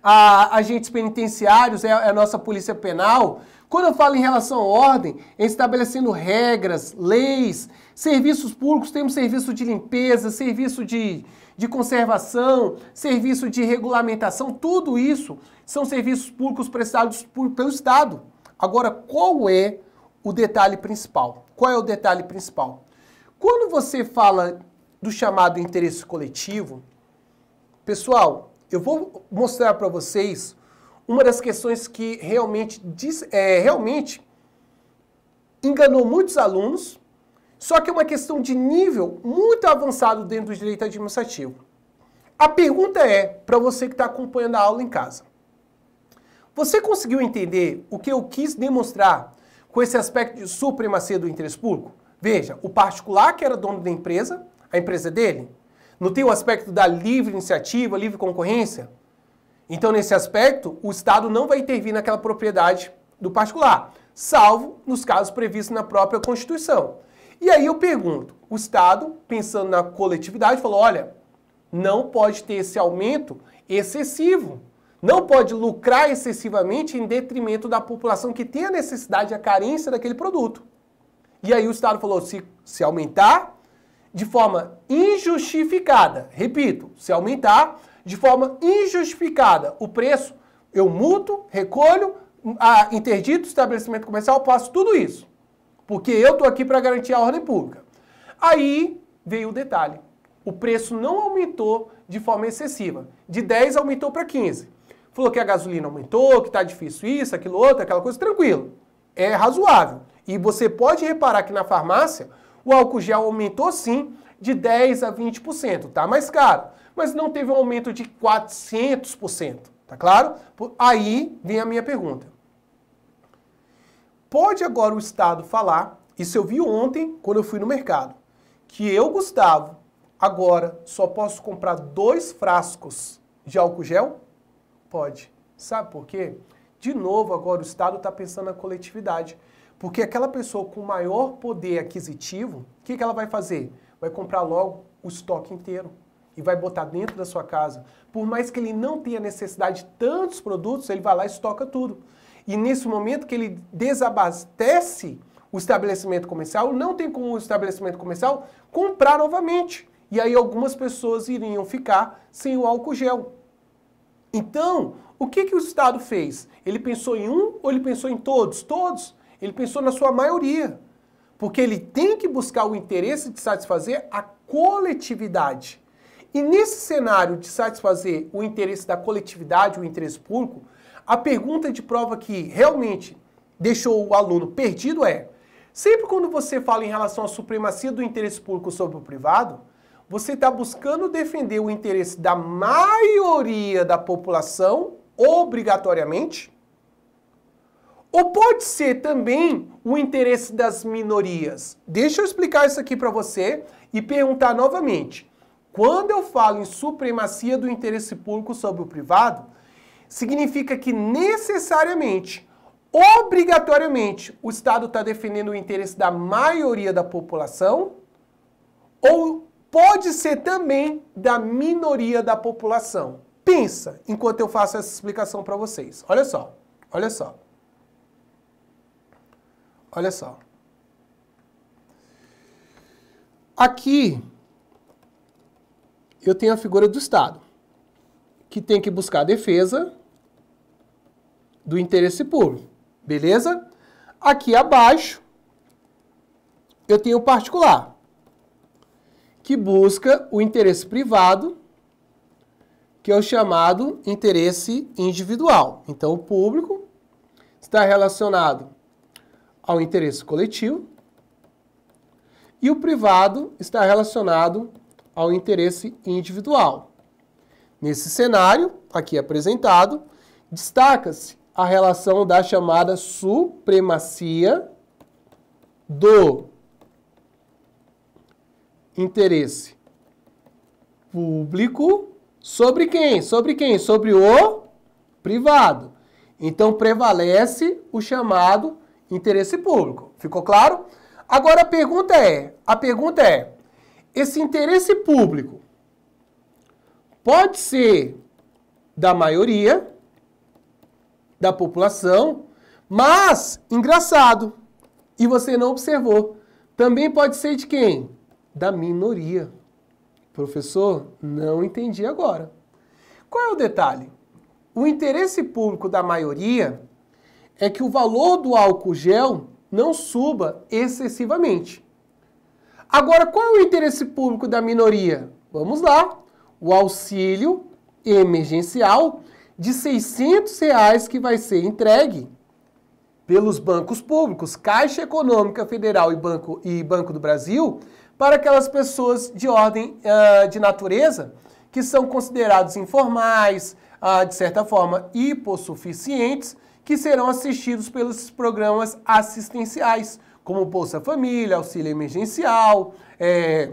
a, agentes penitenciários, é, é a nossa Polícia Penal. Quando eu falo em relação à ordem, é estabelecendo regras, leis, serviços públicos, temos serviço de limpeza, serviço de, de conservação, serviço de regulamentação, tudo isso são serviços públicos prestados por, pelo Estado. Agora, qual é o detalhe principal? Qual é o detalhe principal? Quando você fala do chamado interesse coletivo, pessoal, eu vou mostrar para vocês uma das questões que realmente, é, realmente enganou muitos alunos, só que é uma questão de nível muito avançado dentro do direito administrativo. A pergunta é para você que está acompanhando a aula em casa. Você conseguiu entender o que eu quis demonstrar com esse aspecto de supremacia do interesse público? Veja, o particular que era dono da empresa, a empresa dele, não tem o aspecto da livre iniciativa, livre concorrência? Então, nesse aspecto, o Estado não vai intervir naquela propriedade do particular, salvo nos casos previstos na própria Constituição. E aí eu pergunto, o Estado, pensando na coletividade, falou, olha, não pode ter esse aumento excessivo não pode lucrar excessivamente em detrimento da população que tem a necessidade, a carência daquele produto. E aí o Estado falou: se, se aumentar de forma injustificada, repito, se aumentar de forma injustificada o preço, eu multo, recolho, a, interdito o estabelecimento comercial, passo tudo isso. Porque eu estou aqui para garantir a ordem pública. Aí veio o detalhe: o preço não aumentou de forma excessiva. De 10 aumentou para 15. Falou que a gasolina aumentou, que está difícil isso, aquilo outro, aquela coisa, tranquilo. É razoável. E você pode reparar que na farmácia o álcool gel aumentou sim de 10 a 20%, tá mais caro, mas não teve um aumento de 400%, tá claro? Aí vem a minha pergunta. Pode agora o Estado falar, isso eu vi ontem quando eu fui no mercado, que eu, Gustavo, agora só posso comprar dois frascos de álcool gel? Pode. Sabe por quê? De novo, agora o Estado está pensando na coletividade. Porque aquela pessoa com maior poder aquisitivo, o que, que ela vai fazer? Vai comprar logo o estoque inteiro e vai botar dentro da sua casa. Por mais que ele não tenha necessidade de tantos produtos, ele vai lá e estoca tudo. E nesse momento que ele desabastece o estabelecimento comercial, não tem como o estabelecimento comercial comprar novamente. E aí algumas pessoas iriam ficar sem o álcool gel. Então, o que, que o Estado fez? Ele pensou em um ou ele pensou em todos? Todos. Ele pensou na sua maioria. Porque ele tem que buscar o interesse de satisfazer a coletividade. E nesse cenário de satisfazer o interesse da coletividade, o interesse público, a pergunta de prova que realmente deixou o aluno perdido é: sempre quando você fala em relação à supremacia do interesse público sobre o privado, você está buscando defender o interesse da maioria da população, obrigatoriamente? Ou pode ser também o interesse das minorias? Deixa eu explicar isso aqui para você e perguntar novamente. Quando eu falo em supremacia do interesse público sobre o privado, significa que necessariamente, obrigatoriamente, o Estado está defendendo o interesse da maioria da população? Ou pode ser também da minoria da população. Pensa enquanto eu faço essa explicação para vocês. Olha só, olha só. Olha só. Aqui eu tenho a figura do Estado, que tem que buscar a defesa do interesse público, beleza? Aqui abaixo eu tenho o particular, que busca o interesse privado, que é o chamado interesse individual. Então, o público está relacionado ao interesse coletivo e o privado está relacionado ao interesse individual. Nesse cenário, aqui apresentado, destaca-se a relação da chamada supremacia do interesse público sobre quem? Sobre quem? Sobre o privado. Então prevalece o chamado interesse público. Ficou claro? Agora a pergunta é, a pergunta é, esse interesse público pode ser da maioria da população, mas engraçado, e você não observou, também pode ser de quem? da minoria. Professor, não entendi agora. Qual é o detalhe? O interesse público da maioria é que o valor do álcool gel não suba excessivamente. Agora, qual é o interesse público da minoria? Vamos lá. O auxílio emergencial de 600 reais que vai ser entregue pelos bancos públicos, Caixa Econômica Federal e Banco, e Banco do Brasil, para aquelas pessoas de ordem uh, de natureza que são considerados informais, uh, de certa forma hipossuficientes, que serão assistidos pelos programas assistenciais, como Bolsa Família, Auxílio Emergencial, é,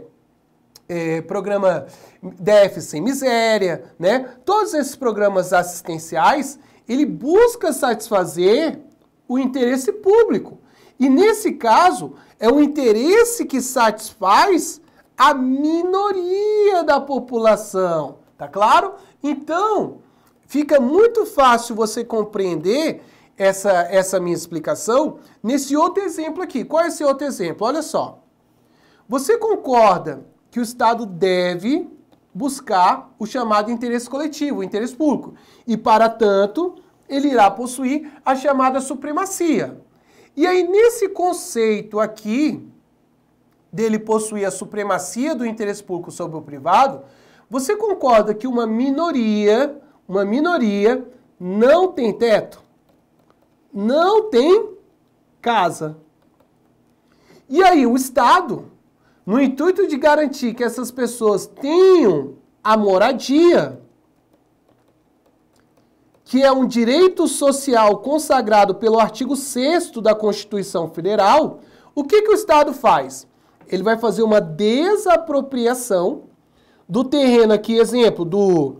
é, programa Déficit Sem Miséria, né? Todos esses programas assistenciais, ele busca satisfazer o interesse público. E nesse caso, é um interesse que satisfaz a minoria da população, tá claro? Então, fica muito fácil você compreender essa, essa minha explicação nesse outro exemplo aqui. Qual é esse outro exemplo? Olha só. Você concorda que o Estado deve buscar o chamado interesse coletivo, o interesse público, e para tanto ele irá possuir a chamada supremacia. E aí, nesse conceito aqui, dele possuir a supremacia do interesse público sobre o privado, você concorda que uma minoria, uma minoria, não tem teto? Não tem casa. E aí, o Estado, no intuito de garantir que essas pessoas tenham a moradia, que é um direito social consagrado pelo artigo 6 da Constituição Federal, o que, que o Estado faz? Ele vai fazer uma desapropriação do terreno aqui, exemplo, do,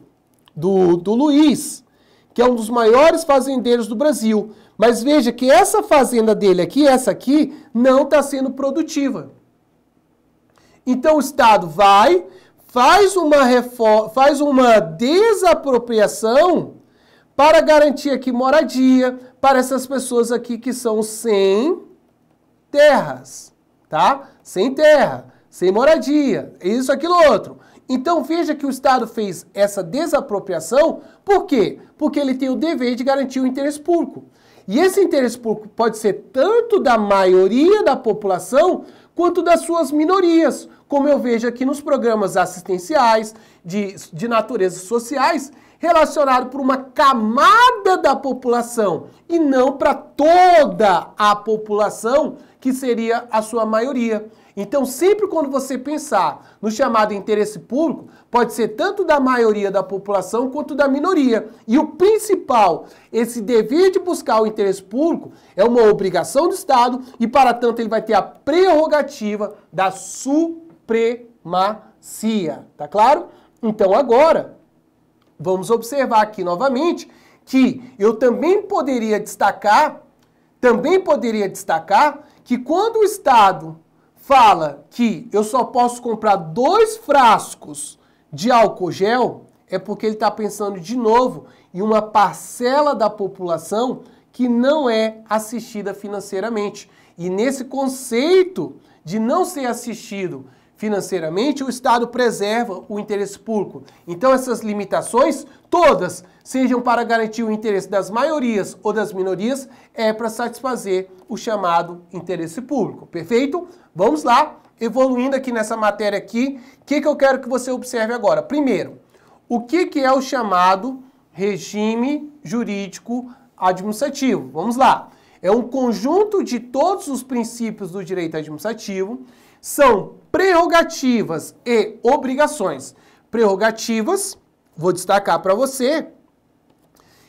do, do Luiz, que é um dos maiores fazendeiros do Brasil. Mas veja que essa fazenda dele aqui, essa aqui, não está sendo produtiva. Então o Estado vai, faz uma, faz uma desapropriação para garantir aqui moradia para essas pessoas aqui que são sem terras, tá? Sem terra, sem moradia, isso, aquilo, outro. Então veja que o Estado fez essa desapropriação, por quê? Porque ele tem o dever de garantir o interesse público. E esse interesse público pode ser tanto da maioria da população quanto das suas minorias, como eu vejo aqui nos programas assistenciais de, de naturezas sociais, relacionado por uma camada da população e não para toda a população, que seria a sua maioria. Então, sempre quando você pensar no chamado interesse público, pode ser tanto da maioria da população quanto da minoria. E o principal, esse dever de buscar o interesse público, é uma obrigação do Estado e, para tanto, ele vai ter a prerrogativa da supremacia. Tá claro? Então, agora, vamos observar aqui novamente que eu também poderia destacar, também poderia destacar que quando o Estado fala que eu só posso comprar dois frascos de álcool gel, é porque ele está pensando de novo em uma parcela da população que não é assistida financeiramente. E nesse conceito de não ser assistido financeiramente, o Estado preserva o interesse público. Então, essas limitações, todas, sejam para garantir o interesse das maiorias ou das minorias, é para satisfazer o chamado interesse público. Perfeito? Vamos lá, evoluindo aqui nessa matéria aqui, o que, que eu quero que você observe agora? Primeiro, o que, que é o chamado regime jurídico administrativo? Vamos lá. É um conjunto de todos os princípios do direito administrativo, são prerrogativas e obrigações. Prerrogativas, vou destacar para você,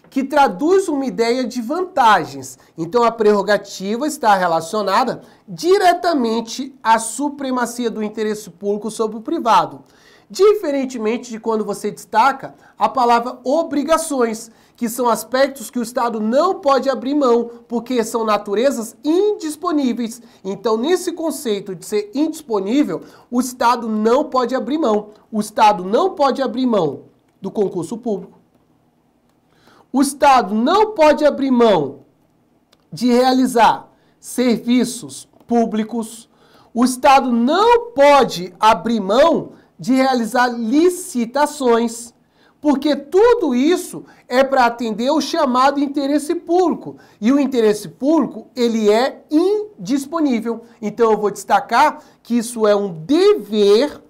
que traduz uma ideia de vantagens. Então a prerrogativa está relacionada diretamente à supremacia do interesse público sobre o privado. Diferentemente de quando você destaca a palavra obrigações, que são aspectos que o Estado não pode abrir mão, porque são naturezas indisponíveis. Então, nesse conceito de ser indisponível, o Estado não pode abrir mão. O Estado não pode abrir mão do concurso público. O Estado não pode abrir mão de realizar serviços públicos. O Estado não pode abrir mão de realizar licitações. Porque tudo isso é para atender o chamado interesse público. E o interesse público, ele é indisponível. Então eu vou destacar que isso é um dever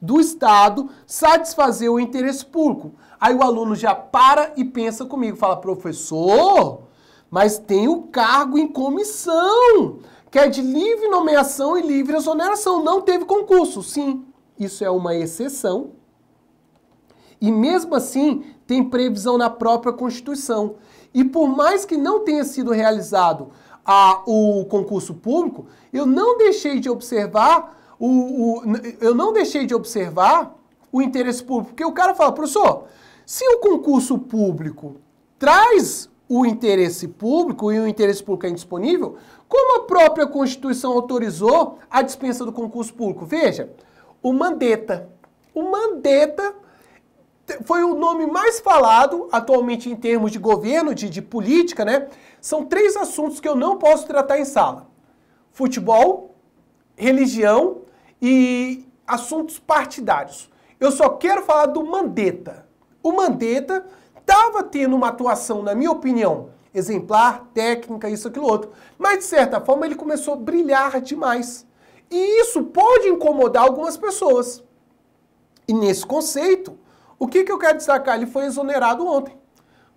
do Estado satisfazer o interesse público. Aí o aluno já para e pensa comigo, fala: "Professor, mas tem o cargo em comissão, que é de livre nomeação e livre exoneração, não teve concurso". Sim, isso é uma exceção e mesmo assim, tem previsão na própria Constituição. E por mais que não tenha sido realizado a, o concurso público, eu não deixei de observar o, o, eu não deixei de observar o interesse público. Porque o cara fala, professor, se o concurso público traz o interesse público e o interesse público é indisponível, como a própria Constituição autorizou a dispensa do concurso público? Veja, o Mandetta. O Mandetta foi o nome mais falado atualmente em termos de governo, de, de política, né? São três assuntos que eu não posso tratar em sala: futebol, religião e assuntos partidários. Eu só quero falar do Mandetta. O Mandetta estava tendo uma atuação, na minha opinião, exemplar, técnica, isso, aquilo, outro. Mas, de certa forma, ele começou a brilhar demais. E isso pode incomodar algumas pessoas. E nesse conceito, o que, que eu quero destacar? Ele foi exonerado ontem.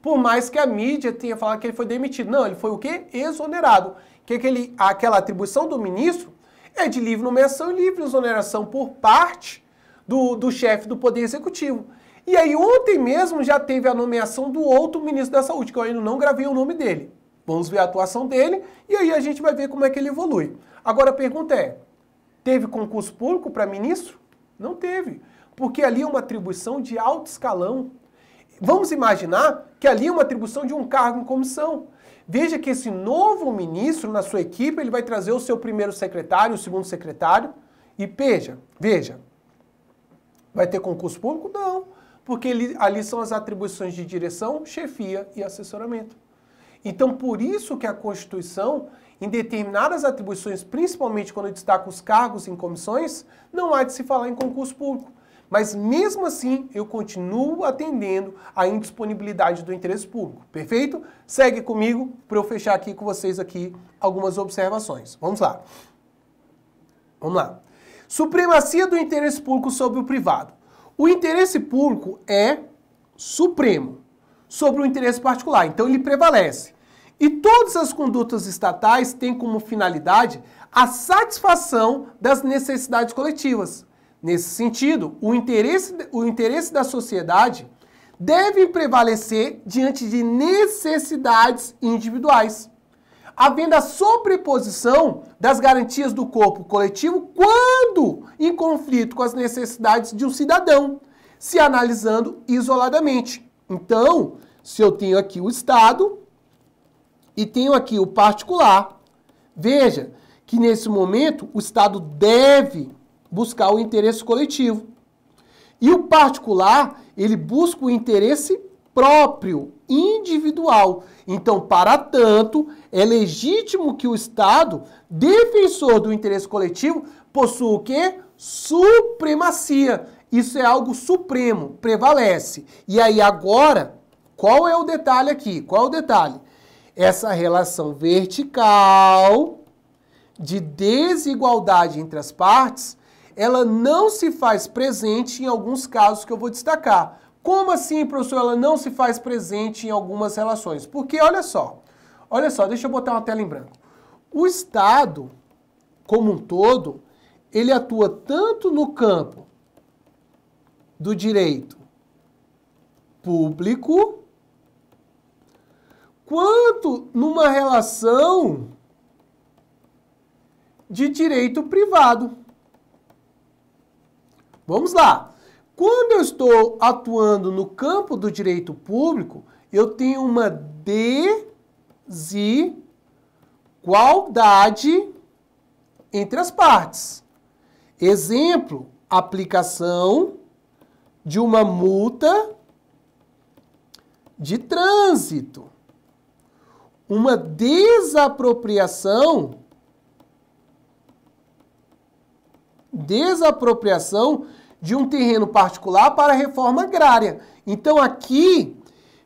Por mais que a mídia tenha falado que ele foi demitido. Não, ele foi o quê? Exonerado. Que aquele, aquela atribuição do ministro é de livre nomeação e livre exoneração por parte do, do chefe do Poder Executivo. E aí, ontem mesmo já teve a nomeação do outro ministro da Saúde, que eu ainda não gravei o nome dele. Vamos ver a atuação dele e aí a gente vai ver como é que ele evolui. Agora a pergunta é: teve concurso público para ministro? Não teve porque ali é uma atribuição de alto escalão. Vamos imaginar que ali é uma atribuição de um cargo em comissão. Veja que esse novo ministro na sua equipe, ele vai trazer o seu primeiro secretário, o segundo secretário, e veja, veja, vai ter concurso público? Não, porque ali são as atribuições de direção, chefia e assessoramento. Então, por isso que a Constituição, em determinadas atribuições, principalmente quando destaca os cargos em comissões, não há de se falar em concurso público. Mas mesmo assim, eu continuo atendendo à indisponibilidade do interesse público, perfeito? Segue comigo para eu fechar aqui com vocês aqui algumas observações. Vamos lá. Vamos lá. Supremacia do interesse público sobre o privado. O interesse público é supremo sobre o interesse particular, então ele prevalece. E todas as condutas estatais têm como finalidade a satisfação das necessidades coletivas. Nesse sentido, o interesse, o interesse da sociedade deve prevalecer diante de necessidades individuais, havendo a sobreposição das garantias do corpo coletivo quando em conflito com as necessidades de um cidadão, se analisando isoladamente. Então, se eu tenho aqui o Estado e tenho aqui o particular, veja que nesse momento o Estado deve buscar o interesse coletivo. E o particular, ele busca o interesse próprio, individual. Então, para tanto, é legítimo que o Estado, defensor do interesse coletivo, possua o quê? Supremacia. Isso é algo supremo, prevalece. E aí agora, qual é o detalhe aqui? Qual é o detalhe? Essa relação vertical de desigualdade entre as partes ela não se faz presente em alguns casos que eu vou destacar. Como assim, professor, ela não se faz presente em algumas relações? Porque olha só, olha só, deixa eu botar uma tela em branco. O Estado, como um todo, ele atua tanto no campo do direito público, quanto numa relação de direito privado. Vamos lá. Quando eu estou atuando no campo do direito público, eu tenho uma desigualdade entre as partes. Exemplo, aplicação de uma multa de trânsito. Uma desapropriação desapropriação de um terreno particular para reforma agrária. Então aqui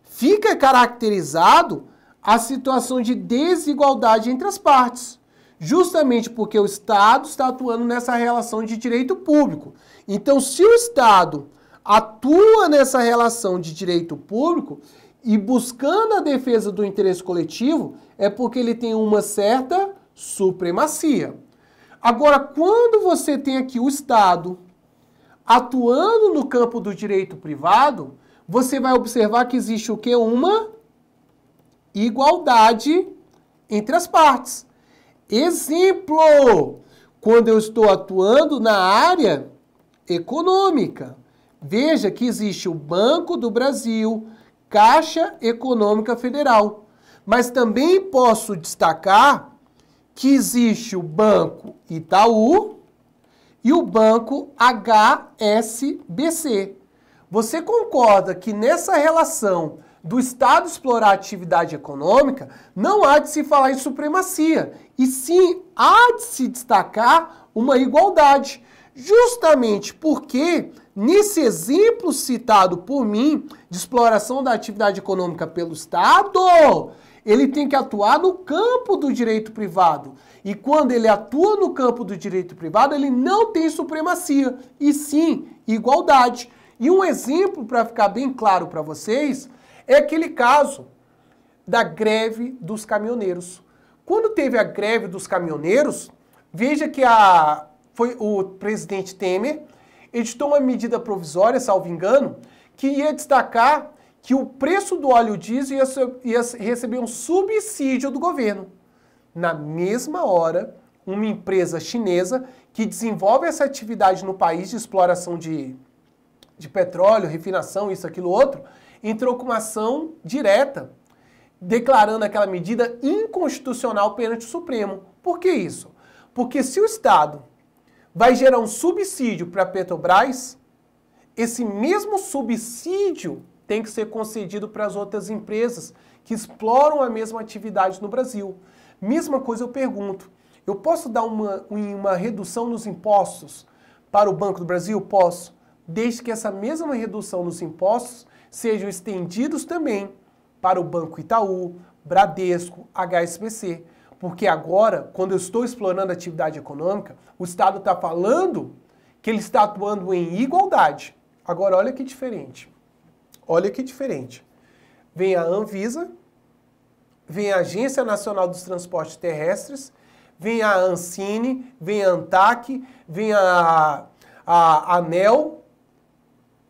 fica caracterizado a situação de desigualdade entre as partes, justamente porque o Estado está atuando nessa relação de direito público. Então, se o Estado atua nessa relação de direito público e buscando a defesa do interesse coletivo, é porque ele tem uma certa supremacia. Agora, quando você tem aqui o Estado atuando no campo do direito privado, você vai observar que existe o que? Uma igualdade entre as partes. Exemplo, quando eu estou atuando na área econômica. Veja que existe o Banco do Brasil, Caixa Econômica Federal. Mas também posso destacar que existe o Banco Itaú e o banco HSBC. Você concorda que nessa relação do Estado explorar a atividade econômica, não há de se falar em supremacia, e sim há de se destacar uma igualdade. Justamente porque, nesse exemplo citado por mim, de exploração da atividade econômica pelo Estado, ele tem que atuar no campo do direito privado. E quando ele atua no campo do direito privado, ele não tem supremacia, e sim igualdade. E um exemplo para ficar bem claro para vocês é aquele caso da greve dos caminhoneiros. Quando teve a greve dos caminhoneiros, veja que a, foi o presidente Temer editou uma medida provisória, salvo engano, que ia destacar que o preço do óleo diesel ia, ia receber um subsídio do governo na mesma hora, uma empresa chinesa que desenvolve essa atividade no país de exploração de, de petróleo, refinação, isso, aquilo, outro, entrou com uma ação direta, declarando aquela medida inconstitucional perante o Supremo. Por que isso? Porque se o Estado vai gerar um subsídio para a Petrobras, esse mesmo subsídio tem que ser concedido para as outras empresas que exploram a mesma atividade no Brasil. Mesma coisa eu pergunto, eu posso dar uma, uma redução nos impostos para o Banco do Brasil? Posso, desde que essa mesma redução nos impostos sejam estendidos também para o Banco Itaú, Bradesco, HSBC. Porque agora, quando eu estou explorando a atividade econômica, o Estado está falando que ele está atuando em igualdade. Agora, olha que diferente. Olha que diferente. Vem a Anvisa, vem a Agência Nacional dos Transportes Terrestres, vem a Ancine, vem a ANTAC, vem a, ANEL,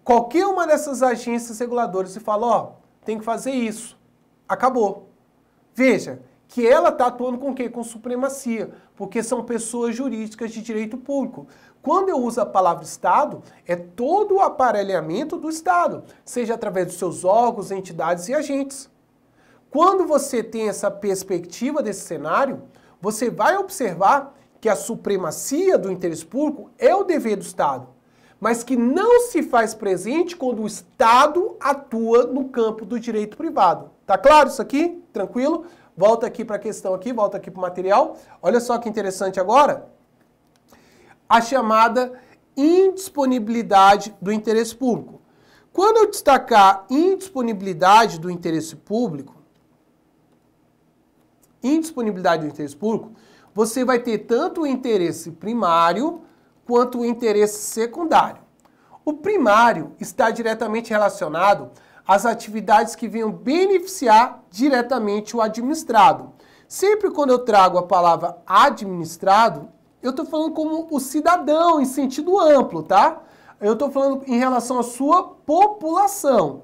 qualquer uma dessas agências reguladoras e fala, ó, oh, tem que fazer isso. Acabou. Veja, que ela está atuando com o quê? Com supremacia, porque são pessoas jurídicas de direito público. Quando eu uso a palavra Estado, é todo o aparelhamento do Estado, seja através dos seus órgãos, entidades e agentes. Quando você tem essa perspectiva desse cenário, você vai observar que a supremacia do interesse público é o dever do Estado, mas que não se faz presente quando o Estado atua no campo do direito privado. Tá claro isso aqui? Tranquilo? Volta aqui para a questão aqui, volta aqui para o material. Olha só que interessante agora. A chamada indisponibilidade do interesse público. Quando eu destacar indisponibilidade do interesse público, indisponibilidade do interesse público, você vai ter tanto o interesse primário quanto o interesse secundário. O primário está diretamente relacionado às atividades que venham beneficiar diretamente o administrado. Sempre quando eu trago a palavra administrado, eu estou falando como o cidadão em sentido amplo, tá? Eu estou falando em relação à sua população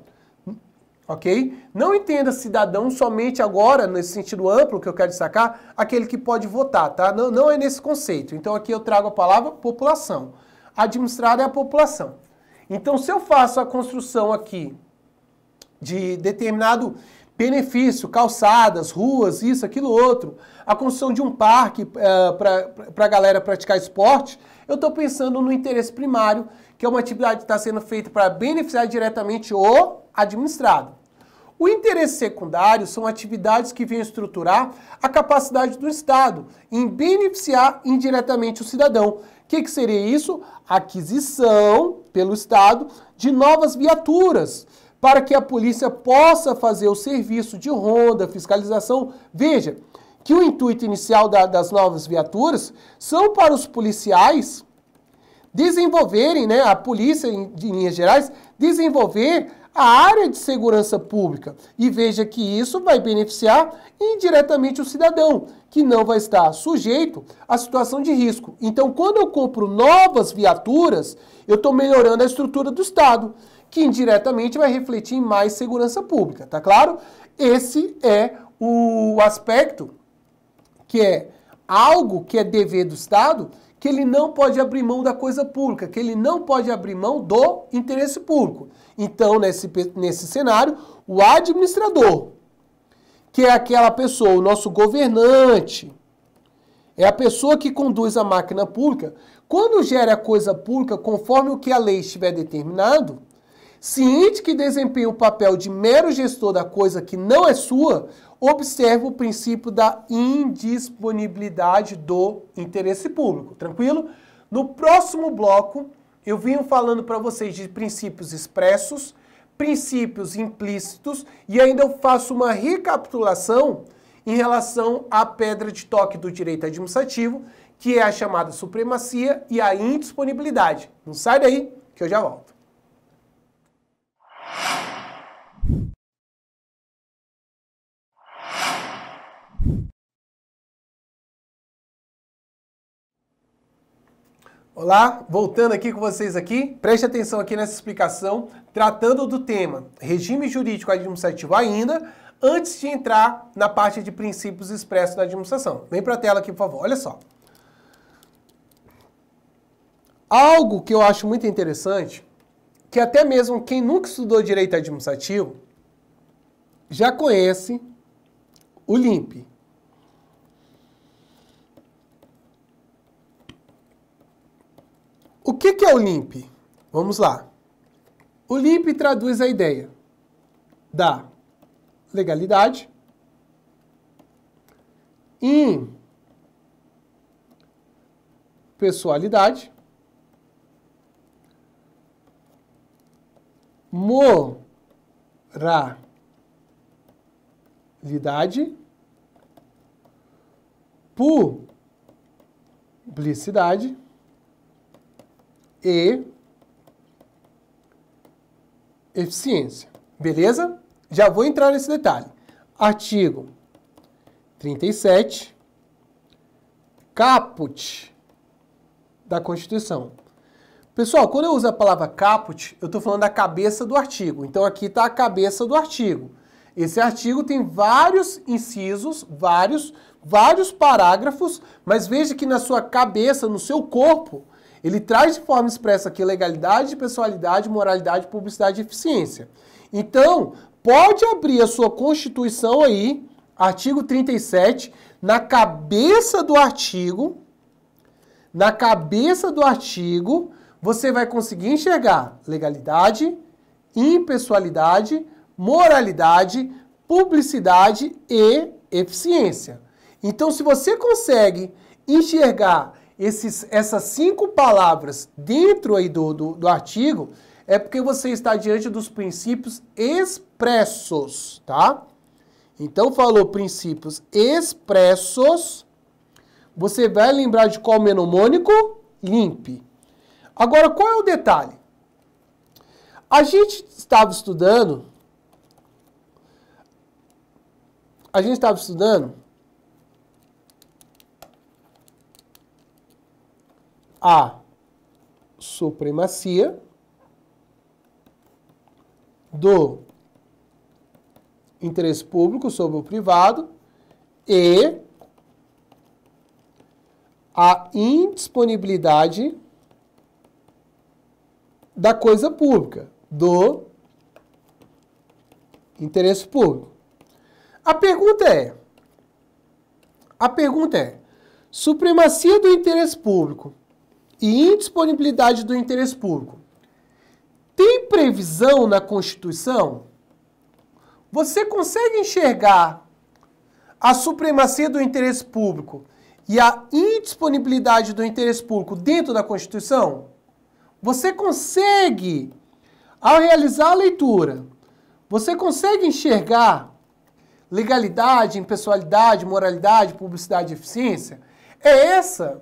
ok? Não entenda cidadão somente agora, nesse sentido amplo que eu quero destacar, aquele que pode votar, tá? Não, não é nesse conceito. Então aqui eu trago a palavra população. Administrada é a população. Então se eu faço a construção aqui de determinado benefício, calçadas, ruas, isso, aquilo, outro, a construção de um parque uh, eh, para a galera praticar esporte, eu estou pensando no interesse primário que é uma atividade que está sendo feita para beneficiar diretamente o administrado. O interesse secundário são atividades que vêm estruturar a capacidade do Estado em beneficiar indiretamente o cidadão. O que, que seria isso? Aquisição pelo Estado de novas viaturas para que a polícia possa fazer o serviço de ronda, fiscalização. Veja que o intuito inicial da, das novas viaturas são para os policiais desenvolverem, né, a polícia de linhas gerais, desenvolver a área de segurança pública. E veja que isso vai beneficiar indiretamente o cidadão, que não vai estar sujeito à situação de risco. Então, quando eu compro novas viaturas, eu estou melhorando a estrutura do Estado, que indiretamente vai refletir em mais segurança pública, tá claro? Esse é o aspecto que é algo que é dever do Estado que ele não pode abrir mão da coisa pública, que ele não pode abrir mão do interesse público. Então, nesse, nesse cenário, o administrador, que é aquela pessoa, o nosso governante, é a pessoa que conduz a máquina pública, quando gera a coisa pública conforme o que a lei estiver determinado, ciente que desempenha o papel de mero gestor da coisa que não é sua, observa o princípio da indisponibilidade do interesse público, tranquilo? No próximo bloco, eu vim falando para vocês de princípios expressos, princípios implícitos e ainda eu faço uma recapitulação em relação à pedra de toque do direito administrativo, que é a chamada supremacia e a indisponibilidade. Não sai daí que eu já volto. Olá, voltando aqui com vocês aqui, preste atenção aqui nessa explicação, tratando do tema regime jurídico administrativo ainda, antes de entrar na parte de princípios expressos da administração. Vem para a tela aqui, por favor, olha só. Algo que eu acho muito interessante, que até mesmo quem nunca estudou direito administrativo, já conhece o LIMP, O que, que é o limp? Vamos lá. O limp traduz a ideia da legalidade em pessoalidade, moralidade, publicidade e eficiência. Beleza? Já vou entrar nesse detalhe. Artigo 37, caput da Constituição. Pessoal, quando eu uso a palavra caput, eu estou falando da cabeça do artigo. Então aqui está a cabeça do artigo. Esse artigo tem vários incisos, vários, vários parágrafos, mas veja que na sua cabeça, no seu corpo, ele traz de forma expressa aqui legalidade, pessoalidade, moralidade, publicidade e eficiência. Então, pode abrir a sua Constituição aí, artigo 37, na cabeça do artigo, na cabeça do artigo, você vai conseguir enxergar legalidade, impessoalidade, moralidade, publicidade e eficiência. Então, se você consegue enxergar esses, essas cinco palavras dentro aí do, do, do artigo, é porque você está diante dos princípios expressos, tá? Então, falou princípios expressos, você vai lembrar de qual menomônico? LIMP. Agora, qual é o detalhe? A gente estava estudando, a gente estava estudando a supremacia do interesse público sobre o privado e a indisponibilidade da coisa pública, do interesse público. A pergunta é: a pergunta é, supremacia do interesse público e indisponibilidade do interesse público. Tem previsão na Constituição? Você consegue enxergar a supremacia do interesse público e a indisponibilidade do interesse público dentro da Constituição? Você consegue, ao realizar a leitura, você consegue enxergar legalidade, impessoalidade, moralidade, publicidade e eficiência? É essa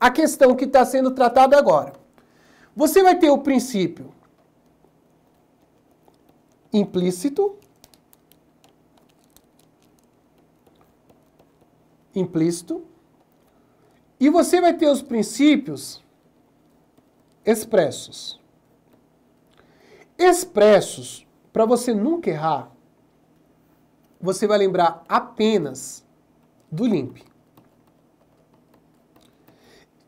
a questão que está sendo tratada agora. Você vai ter o princípio implícito, implícito, e você vai ter os princípios expressos. Expressos, para você nunca errar, você vai lembrar apenas do limpe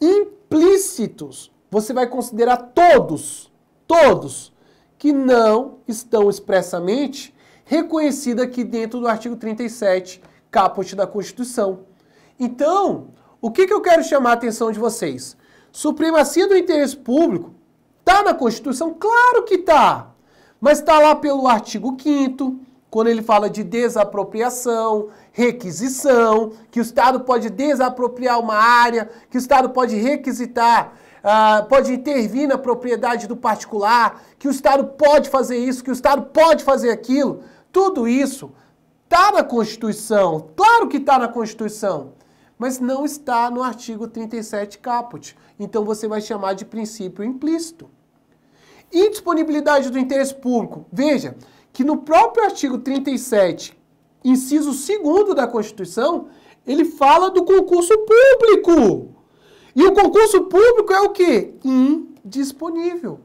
implícitos, você vai considerar todos, todos que não estão expressamente reconhecida aqui dentro do artigo 37, caput da Constituição. Então, o que, que eu quero chamar a atenção de vocês? Supremacia do interesse público está na Constituição? Claro que está! Mas está lá pelo artigo 5 quando ele fala de desapropriação, requisição, que o Estado pode desapropriar uma área, que o Estado pode requisitar, uh, pode intervir na propriedade do particular, que o Estado pode fazer isso, que o Estado pode fazer aquilo. Tudo isso está na Constituição, claro que está na Constituição, mas não está no artigo 37 caput. Então você vai chamar de princípio implícito. Indisponibilidade do interesse público. Veja, que no próprio artigo 37, inciso 2 da Constituição, ele fala do concurso público. E o concurso público é o quê? Indisponível.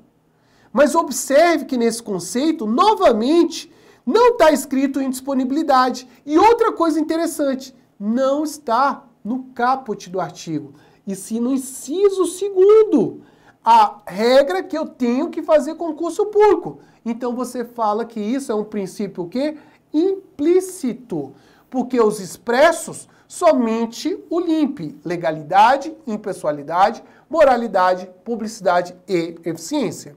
Mas observe que nesse conceito, novamente, não está escrito indisponibilidade. E outra coisa interessante, não está no caput do artigo, e sim no inciso segundo. A regra que eu tenho que fazer concurso público. Então você fala que isso é um princípio que implícito, porque os expressos somente o limpe, legalidade, impessoalidade, moralidade, publicidade e eficiência.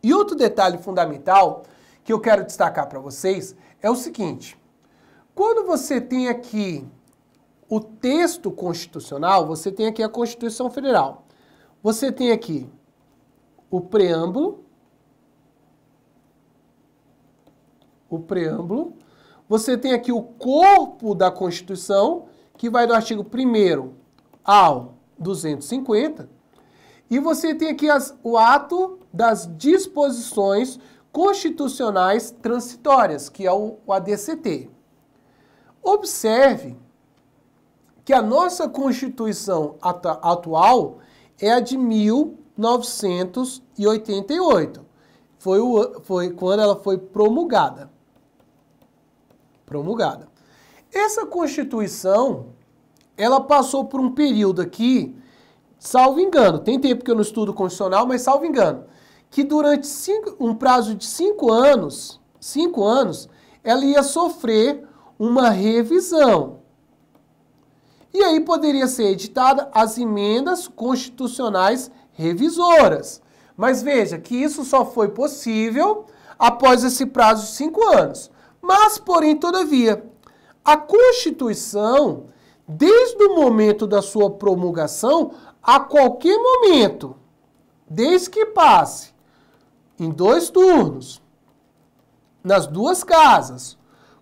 E outro detalhe fundamental que eu quero destacar para vocês é o seguinte: quando você tem aqui o texto constitucional, você tem aqui a Constituição Federal. Você tem aqui o preâmbulo, o preâmbulo. Você tem aqui o corpo da Constituição, que vai do artigo 1 ao 250. E você tem aqui as, o ato das disposições constitucionais transitórias, que é o, o ADCT. Observe que a nossa Constituição atu atual é a de 1988. Foi, o, foi quando ela foi promulgada promulgada. Essa Constituição, ela passou por um período aqui, salvo engano, tem tempo que eu não estudo constitucional, mas salvo engano, que durante cinco, um prazo de cinco anos, cinco anos, ela ia sofrer uma revisão. E aí poderia ser editada as emendas constitucionais revisoras. Mas veja que isso só foi possível após esse prazo de cinco anos. Mas, porém, todavia, a Constituição, desde o momento da sua promulgação, a qualquer momento, desde que passe em dois turnos, nas duas casas,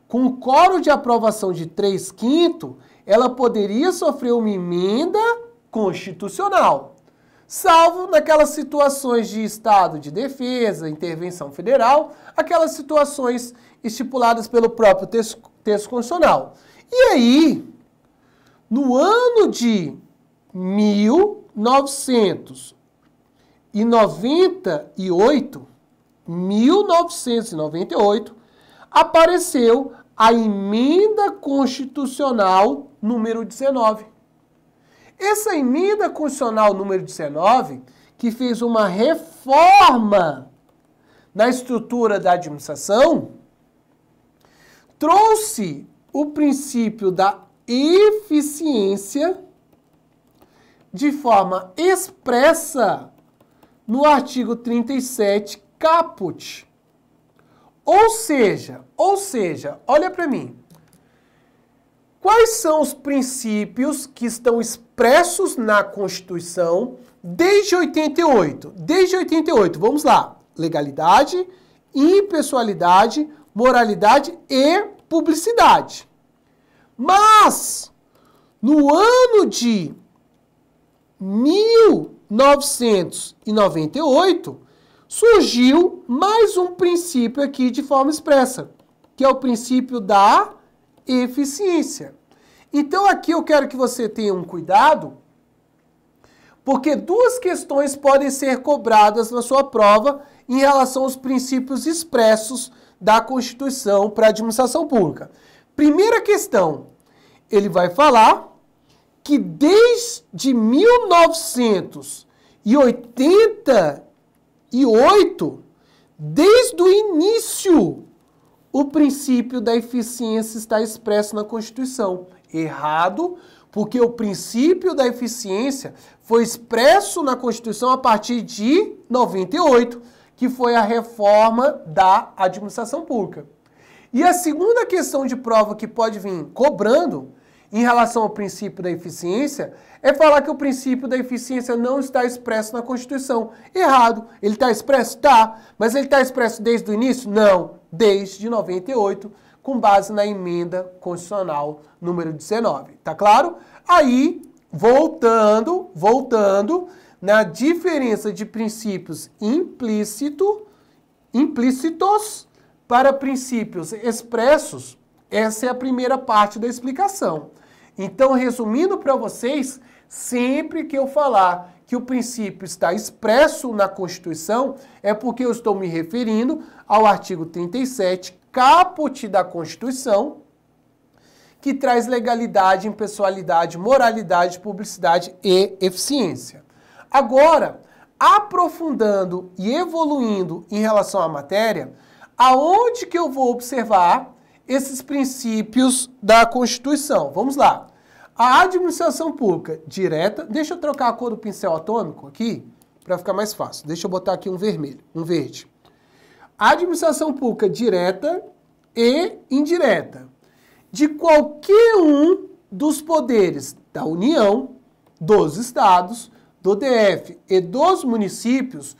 com um coro de aprovação de 3 quintos ela poderia sofrer uma emenda constitucional, salvo naquelas situações de estado de defesa, intervenção federal, aquelas situações estipuladas pelo próprio texto, texto constitucional. E aí, no ano de 1998, 1998, apareceu a emenda constitucional número 19. Essa emenda constitucional número 19, que fez uma reforma na estrutura da administração, trouxe o princípio da eficiência de forma expressa no artigo 37 caput. Ou seja, ou seja, olha para mim. Quais são os princípios que estão expressos na Constituição desde 88? Desde 88, vamos lá. Legalidade, impessoalidade, moralidade e publicidade. Mas no ano de 1998 surgiu mais um princípio aqui de forma expressa, que é o princípio da eficiência. Então aqui eu quero que você tenha um cuidado, porque duas questões podem ser cobradas na sua prova em relação aos princípios expressos da Constituição para a administração pública. Primeira questão, ele vai falar que desde 1988, desde o início, o princípio da eficiência está expresso na Constituição. Errado, porque o princípio da eficiência foi expresso na Constituição a partir de 98 que foi a reforma da administração pública. E a segunda questão de prova que pode vir cobrando em relação ao princípio da eficiência é falar que o princípio da eficiência não está expresso na Constituição. Errado. Ele está expresso? Tá. Mas ele está expresso desde o início? Não. Desde 98, com base na emenda constitucional número 19. Tá claro? Aí, voltando, voltando, na diferença de princípios implícito, implícitos para princípios expressos. Essa é a primeira parte da explicação. Então, resumindo para vocês, sempre que eu falar que o princípio está expresso na Constituição, é porque eu estou me referindo ao artigo 37, caput da Constituição, que traz legalidade, impessoalidade, moralidade, publicidade e eficiência. Agora, aprofundando e evoluindo em relação à matéria, aonde que eu vou observar esses princípios da Constituição? Vamos lá. A administração pública direta, deixa eu trocar a cor do pincel atômico aqui, para ficar mais fácil. Deixa eu botar aqui um vermelho, um verde. A administração pública direta e indireta de qualquer um dos poderes da União, dos estados do DF e dos municípios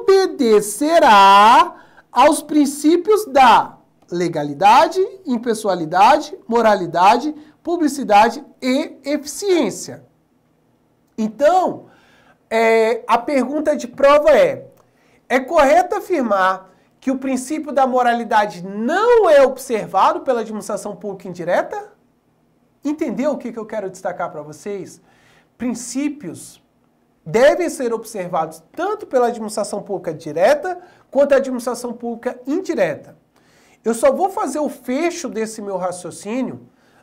obedecerá aos princípios da legalidade, impessoalidade, moralidade, publicidade e eficiência. Então, é, a pergunta de prova é: é correto afirmar que o princípio da moralidade não é observado pela administração pública indireta? Entendeu o que, que eu quero destacar para vocês? princípios devem ser observados tanto pela administração pública direta quanto a administração pública indireta. Eu só vou fazer o fecho desse meu raciocínio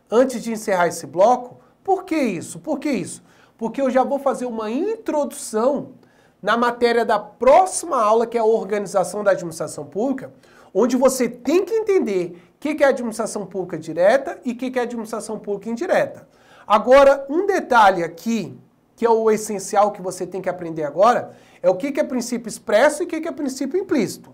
antes de encerrar esse bloco. Por que isso? Por que isso? Porque eu já vou fazer uma introdução na matéria da próxima aula, que é a organização da administração pública, onde você tem que entender o que é administração pública direta e o que é administração pública indireta. Agora, um detalhe aqui, que é o essencial que você tem que aprender agora, é o que é princípio expresso e o que é princípio implícito.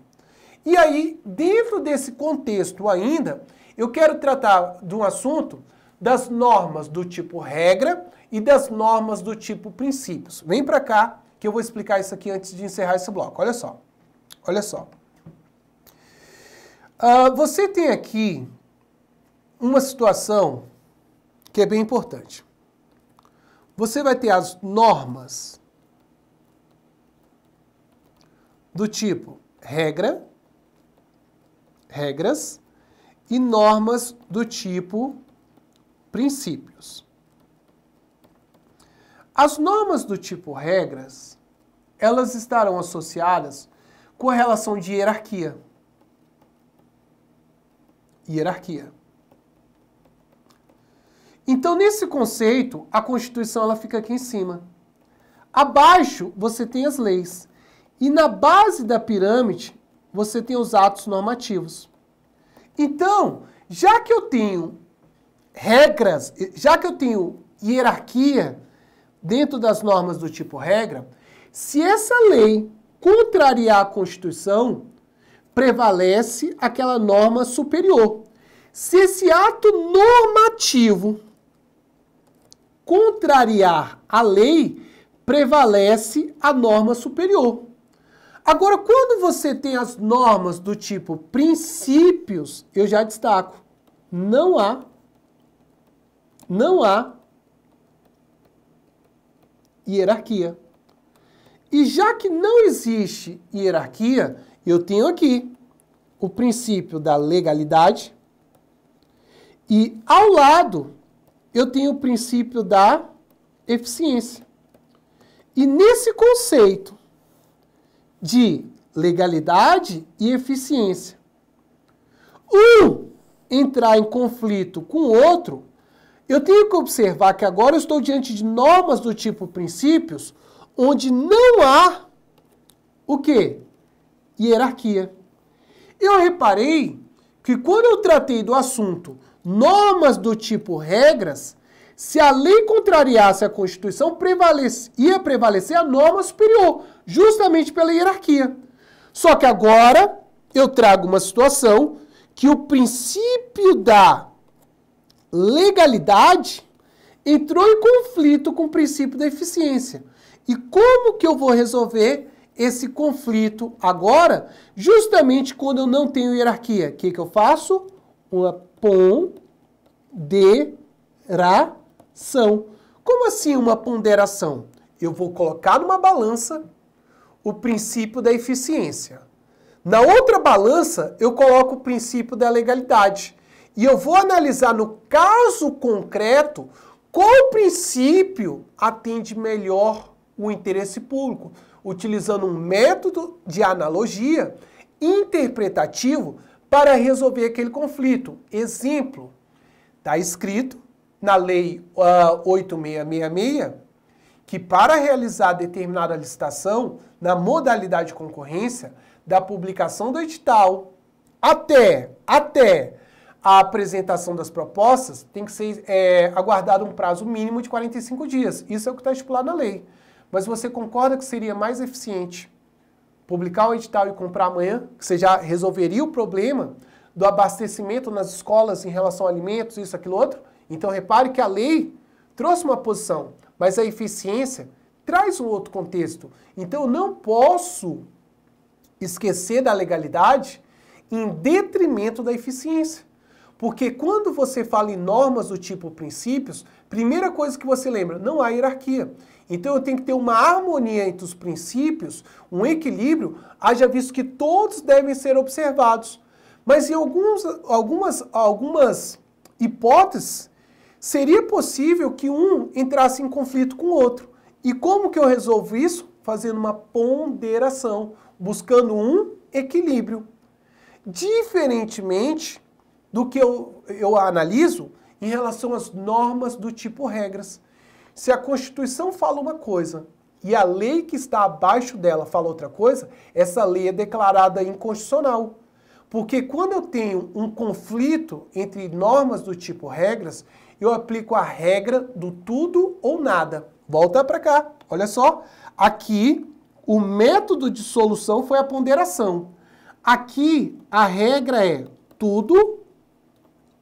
E aí, dentro desse contexto ainda, eu quero tratar de um assunto das normas do tipo regra e das normas do tipo princípios. Vem para cá que eu vou explicar isso aqui antes de encerrar esse bloco. Olha só, olha só. Uh, você tem aqui uma situação que é bem importante. Você vai ter as normas do tipo regra, regras e normas do tipo princípios. As normas do tipo regras, elas estarão associadas com a relação de hierarquia. Hierarquia. Então, nesse conceito, a Constituição ela fica aqui em cima. Abaixo, você tem as leis. E na base da pirâmide, você tem os atos normativos. Então, já que eu tenho regras, já que eu tenho hierarquia dentro das normas do tipo regra, se essa lei contrariar a Constituição, prevalece aquela norma superior. Se esse ato normativo contrariar a lei, prevalece a norma superior. Agora, quando você tem as normas do tipo princípios, eu já destaco, não há, não há hierarquia. E já que não existe hierarquia, eu tenho aqui o princípio da legalidade e ao lado eu tenho o princípio da eficiência. E nesse conceito de legalidade e eficiência, um entrar em conflito com o outro, eu tenho que observar que agora eu estou diante de normas do tipo princípios, onde não há o que? Hierarquia. Eu reparei que quando eu tratei do assunto normas do tipo regras, se a lei contrariasse a Constituição, ia prevalecer a norma superior, justamente pela hierarquia. Só que agora eu trago uma situação que o princípio da legalidade entrou em conflito com o princípio da eficiência. E como que eu vou resolver esse conflito agora, justamente quando eu não tenho hierarquia? O que, que eu faço? Uma ponderação. Como assim uma ponderação? Eu vou colocar numa balança o princípio da eficiência. Na outra balança, eu coloco o princípio da legalidade. E eu vou analisar no caso concreto qual princípio atende melhor o interesse público, utilizando um método de analogia interpretativo para resolver aquele conflito. Exemplo, está escrito na Lei uh, ah, 8666 que para realizar determinada licitação na modalidade de concorrência, da publicação do edital até, até a apresentação das propostas, tem que ser é, aguardado um prazo mínimo de 45 dias. Isso é o que está estipulado na lei. Mas você concorda que seria mais eficiente publicar o edital e comprar amanhã, você já resolveria o problema do abastecimento nas escolas em relação a alimentos, isso, aquilo, outro. Então repare que a lei trouxe uma posição, mas a eficiência traz um outro contexto. Então eu não posso esquecer da legalidade em detrimento da eficiência. Porque quando você fala em normas do tipo princípios, primeira coisa que você lembra, não há hierarquia. Então eu tenho que ter uma harmonia entre os princípios, um equilíbrio, haja visto que todos devem ser observados. Mas em alguns, algumas, algumas hipóteses, seria possível que um entrasse em conflito com o outro. E como que eu resolvo isso? Fazendo uma ponderação, buscando um equilíbrio. Diferentemente do que eu, eu analiso em relação às normas do tipo regras. Se a Constituição fala uma coisa e a lei que está abaixo dela fala outra coisa, essa lei é declarada inconstitucional. Porque quando eu tenho um conflito entre normas do tipo regras, eu aplico a regra do tudo ou nada. Volta para cá. Olha só. Aqui, o método de solução foi a ponderação. Aqui, a regra é tudo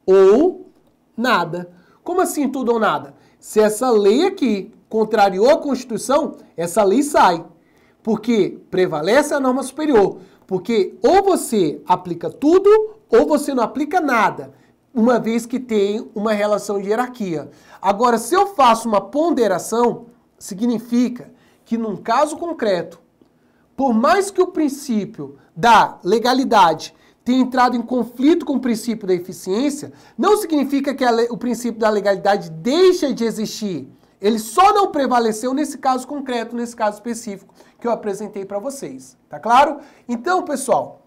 ou nada. Como assim tudo ou nada? Se essa lei aqui contrariou a Constituição, essa lei sai. Porque prevalece a norma superior. Porque ou você aplica tudo ou você não aplica nada, uma vez que tem uma relação de hierarquia. Agora, se eu faço uma ponderação, significa que num caso concreto, por mais que o princípio da legalidade tem entrado em conflito com o princípio da eficiência, não significa que o princípio da legalidade deixa de existir. Ele só não prevaleceu nesse caso concreto, nesse caso específico que eu apresentei para vocês. Tá claro? Então, pessoal,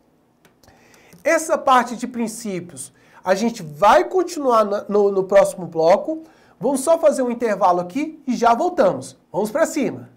essa parte de princípios a gente vai continuar no, no próximo bloco. Vamos só fazer um intervalo aqui e já voltamos. Vamos para cima.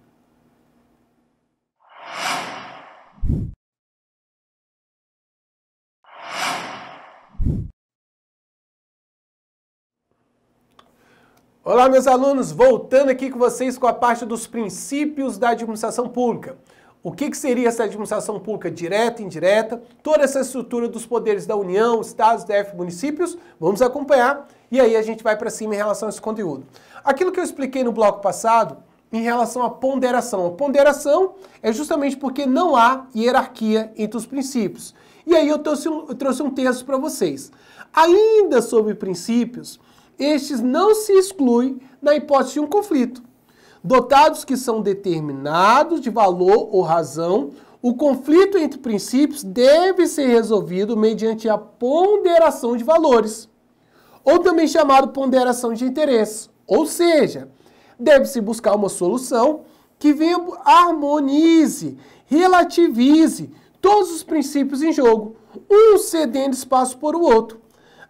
Olá, meus alunos! Voltando aqui com vocês com a parte dos princípios da administração pública. O que, que seria essa administração pública direta, indireta, toda essa estrutura dos poderes da União, Estados, DF, municípios, vamos acompanhar e aí a gente vai para cima em relação a esse conteúdo. Aquilo que eu expliquei no bloco passado em relação à ponderação. A ponderação é justamente porque não há hierarquia entre os princípios. E aí eu trouxe um, eu trouxe um texto para vocês. Ainda sobre princípios, estes não se excluem da hipótese de um conflito. Dotados que são determinados de valor ou razão, o conflito entre princípios deve ser resolvido mediante a ponderação de valores, ou também chamado ponderação de interesse. Ou seja, deve-se buscar uma solução que venha harmonize, relativize todos os princípios em jogo, um cedendo espaço por o outro.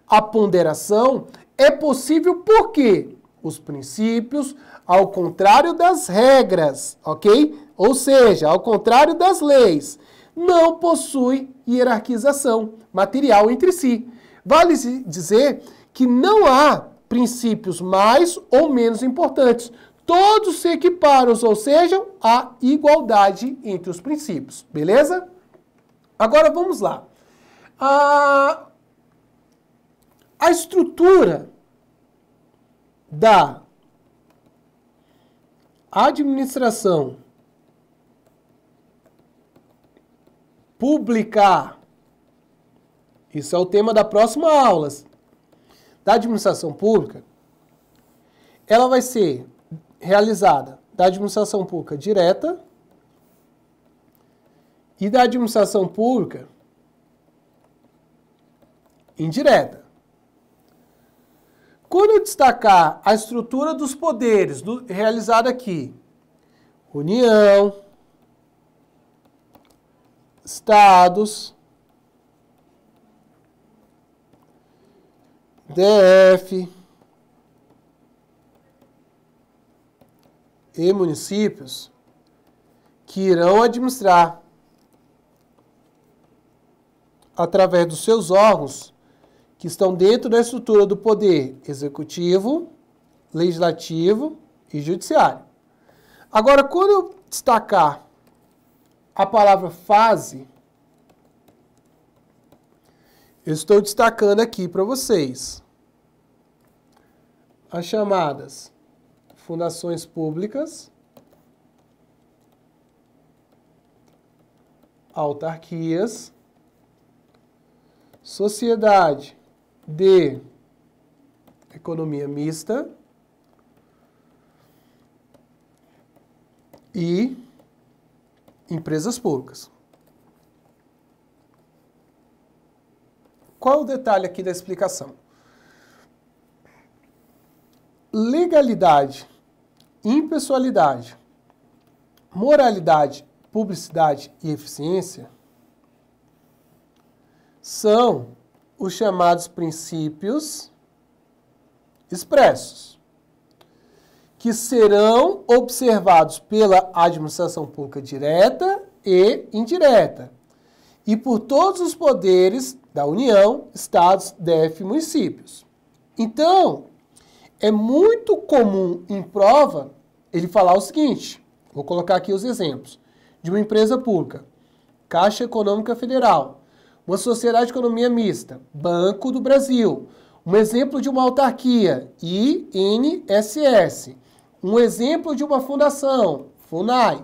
A ponderação é possível porque os princípios, ao contrário das regras, ok? Ou seja, ao contrário das leis, não possuem hierarquização material entre si. Vale dizer que não há princípios mais ou menos importantes. Todos se equiparam, ou seja, há igualdade entre os princípios, beleza? Agora vamos lá. Ah, a estrutura da administração pública. Isso é o tema da próxima aula. Da administração pública, ela vai ser realizada da administração pública direta e da administração pública indireta. Quando eu destacar a estrutura dos poderes do, realizada aqui, União, Estados, DF e municípios que irão administrar através dos seus órgãos que estão dentro da estrutura do poder executivo, legislativo e judiciário. Agora, quando eu destacar a palavra fase, eu estou destacando aqui para vocês as chamadas fundações públicas, autarquias, sociedade de economia mista e empresas públicas. Qual o detalhe aqui da explicação? Legalidade, impessoalidade, moralidade, publicidade e eficiência são os chamados princípios expressos, que serão observados pela administração pública direta e indireta, e por todos os poderes da União, estados, DF e municípios. Então, é muito comum em prova ele falar o seguinte: vou colocar aqui os exemplos de uma empresa pública, Caixa Econômica Federal, uma sociedade de economia mista, Banco do Brasil. Um exemplo de uma autarquia, INSS. Um exemplo de uma fundação, FUNAI.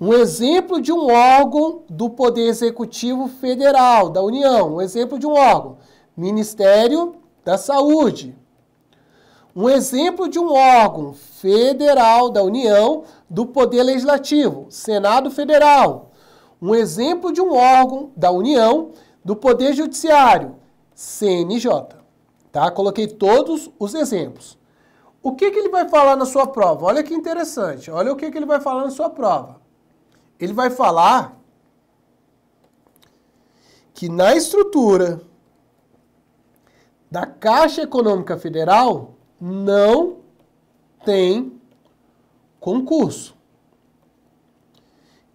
Um exemplo de um órgão do Poder Executivo Federal da União, um exemplo de um órgão, Ministério da Saúde. Um exemplo de um órgão federal da União do Poder Legislativo, Senado Federal. Um exemplo de um órgão da União do Poder Judiciário, CNJ. Tá? Coloquei todos os exemplos. O que, que ele vai falar na sua prova? Olha que interessante. Olha o que, que ele vai falar na sua prova. Ele vai falar que na estrutura da Caixa Econômica Federal não tem concurso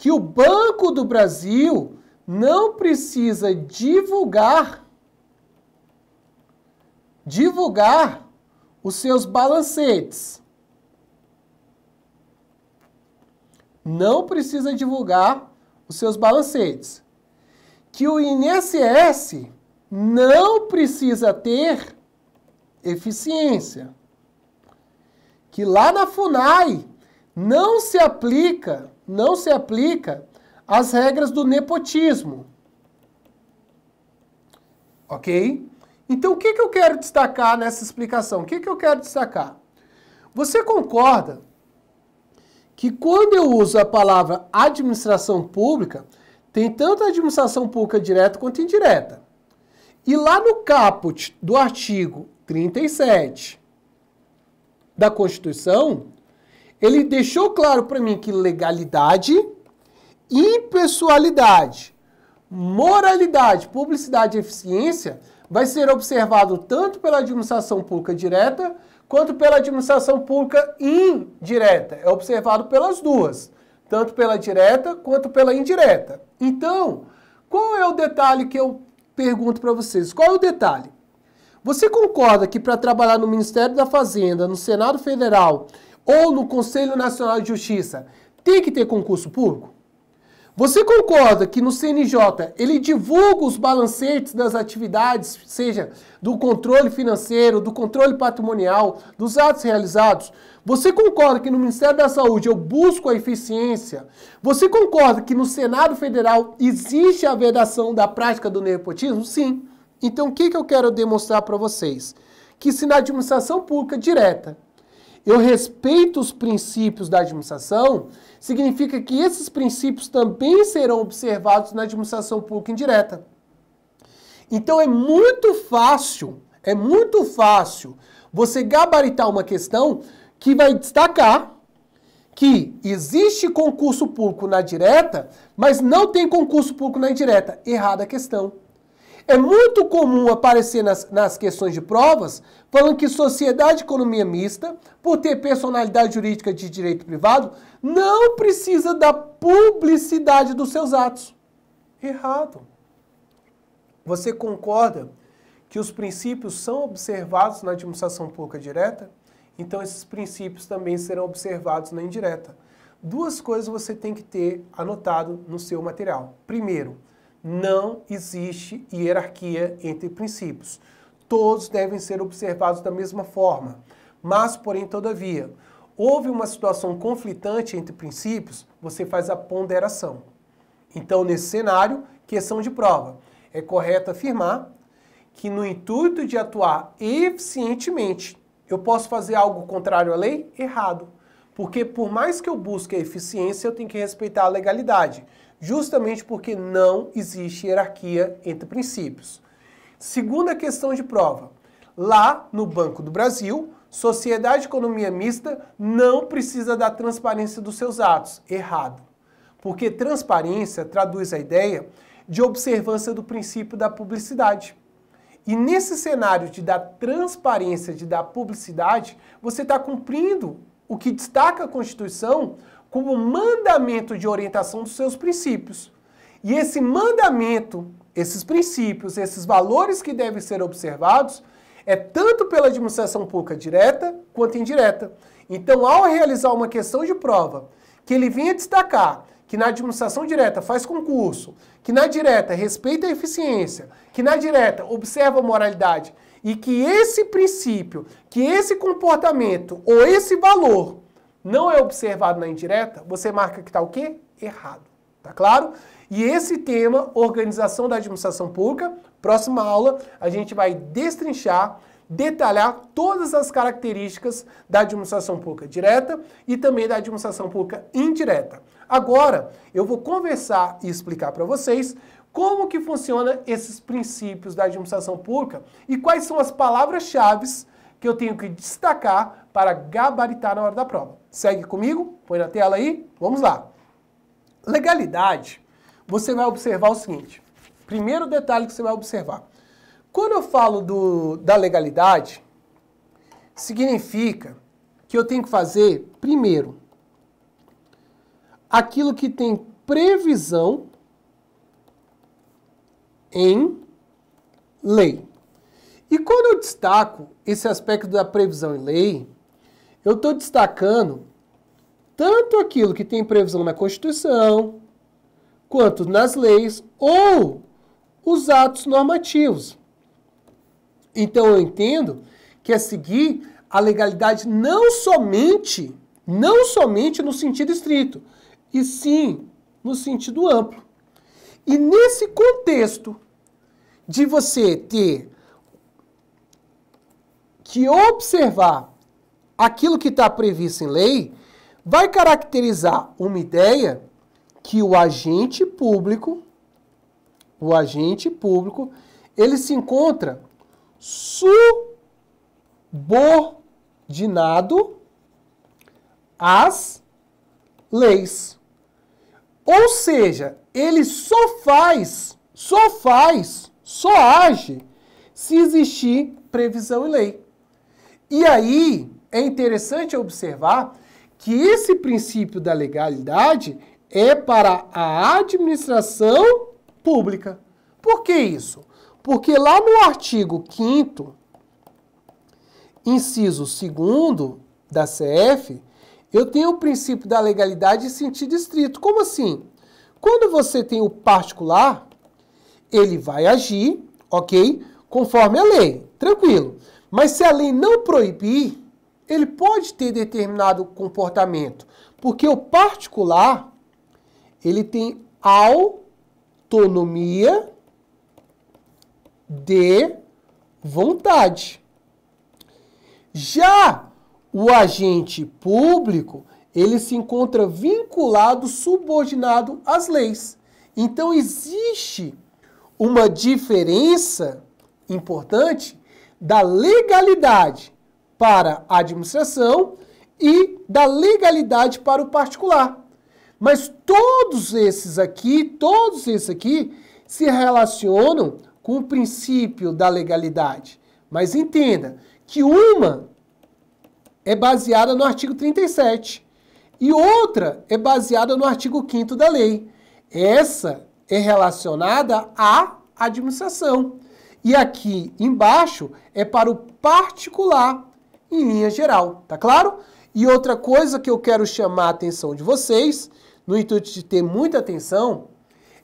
que o Banco do Brasil não precisa divulgar divulgar os seus balancetes. Não precisa divulgar os seus balancetes. Que o INSS não precisa ter eficiência. Que lá na FUNAI não se aplica não se aplica as regras do nepotismo. Ok? Então, o que, que eu quero destacar nessa explicação? O que, que eu quero destacar? Você concorda que quando eu uso a palavra administração pública, tem tanto a administração pública direta quanto indireta. E lá no caput do artigo 37 da Constituição, ele deixou claro para mim que legalidade, impessoalidade, moralidade, publicidade e eficiência vai ser observado tanto pela administração pública direta quanto pela administração pública indireta. É observado pelas duas, tanto pela direta quanto pela indireta. Então, qual é o detalhe que eu pergunto para vocês? Qual é o detalhe? Você concorda que para trabalhar no Ministério da Fazenda, no Senado Federal ou no Conselho Nacional de Justiça, tem que ter concurso público? Você concorda que no CNJ ele divulga os balancetes das atividades, seja do controle financeiro, do controle patrimonial, dos atos realizados? Você concorda que no Ministério da Saúde eu busco a eficiência? Você concorda que no Senado Federal existe a vedação da prática do nepotismo? Sim. Então o que, que eu quero demonstrar para vocês? Que se na administração pública direta eu respeito os princípios da administração, significa que esses princípios também serão observados na administração pública indireta. Então é muito fácil, é muito fácil você gabaritar uma questão que vai destacar que existe concurso público na direta, mas não tem concurso público na indireta. Errada a questão. É muito comum aparecer nas, nas questões de provas falando que sociedade de economia mista, por ter personalidade jurídica de direito privado, não precisa da publicidade dos seus atos. Errado. Você concorda que os princípios são observados na administração pública direta? Então esses princípios também serão observados na indireta. Duas coisas você tem que ter anotado no seu material. Primeiro, não existe hierarquia entre princípios. Todos devem ser observados da mesma forma. Mas, porém, todavia, houve uma situação conflitante entre princípios, você faz a ponderação. Então, nesse cenário, questão de prova. É correto afirmar que, no intuito de atuar eficientemente, eu posso fazer algo contrário à lei? Errado. Porque, por mais que eu busque a eficiência, eu tenho que respeitar a legalidade justamente porque não existe hierarquia entre princípios. Segunda questão de prova. Lá no Banco do Brasil, sociedade de economia mista não precisa da transparência dos seus atos. Errado. Porque transparência traduz a ideia de observância do princípio da publicidade. E nesse cenário de dar transparência, de dar publicidade, você está cumprindo o que destaca a Constituição como mandamento de orientação dos seus princípios. E esse mandamento, esses princípios, esses valores que devem ser observados, é tanto pela administração pública direta quanto indireta. Então, ao realizar uma questão de prova, que ele vinha destacar que na administração direta faz concurso, que na direta respeita a eficiência, que na direta observa a moralidade e que esse princípio, que esse comportamento ou esse valor não é observado na indireta, você marca que está o quê? Errado. Tá claro? E esse tema, organização da administração pública, próxima aula a gente vai destrinchar, detalhar todas as características da administração pública direta e também da administração pública indireta. Agora, eu vou conversar e explicar para vocês como que funciona esses princípios da administração pública e quais são as palavras-chave que eu tenho que destacar para gabaritar na hora da prova. Segue comigo? Põe na tela aí. Vamos lá. Legalidade. Você vai observar o seguinte. Primeiro detalhe que você vai observar. Quando eu falo do, da legalidade, significa que eu tenho que fazer, primeiro, aquilo que tem previsão em lei. E quando eu destaco esse aspecto da previsão em lei, eu estou destacando tanto aquilo que tem previsão na Constituição, quanto nas leis ou os atos normativos. Então eu entendo que é seguir a legalidade não somente, não somente no sentido estrito, e sim no sentido amplo. E nesse contexto de você ter que observar aquilo que está previsto em lei vai caracterizar uma ideia que o agente público, o agente público, ele se encontra subordinado às leis. Ou seja, ele só faz, só faz, só age se existir previsão e lei. E aí, é interessante observar que esse princípio da legalidade é para a administração pública. Por que isso? Porque lá no artigo 5 inciso 2 da CF, eu tenho o princípio da legalidade em sentido estrito. Como assim? Quando você tem o particular, ele vai agir, ok? Conforme a lei, tranquilo. Mas se a lei não proibir, ele pode ter determinado comportamento, porque o particular ele tem autonomia de vontade. Já o agente público, ele se encontra vinculado, subordinado às leis. Então existe uma diferença importante da legalidade para a administração e da legalidade para o particular. Mas todos esses aqui, todos esses aqui se relacionam com o princípio da legalidade. Mas entenda que uma é baseada no artigo 37 e outra é baseada no artigo 5 da lei. Essa é relacionada à administração. E aqui embaixo é para o particular em linha geral, tá claro? E outra coisa que eu quero chamar a atenção de vocês, no intuito de ter muita atenção,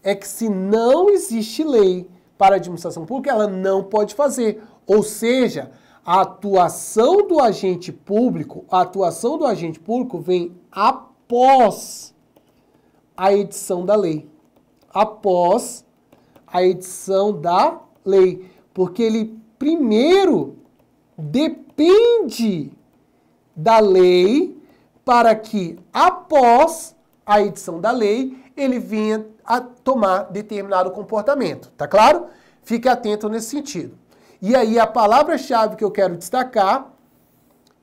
é que se não existe lei para a administração pública, ela não pode fazer. Ou seja, a atuação do agente público, a atuação do agente público vem após a edição da lei. Após a edição da lei, porque ele primeiro depende da lei para que, após a edição da lei, ele venha a tomar determinado comportamento. Tá claro? Fique atento nesse sentido. E aí a palavra-chave que eu quero destacar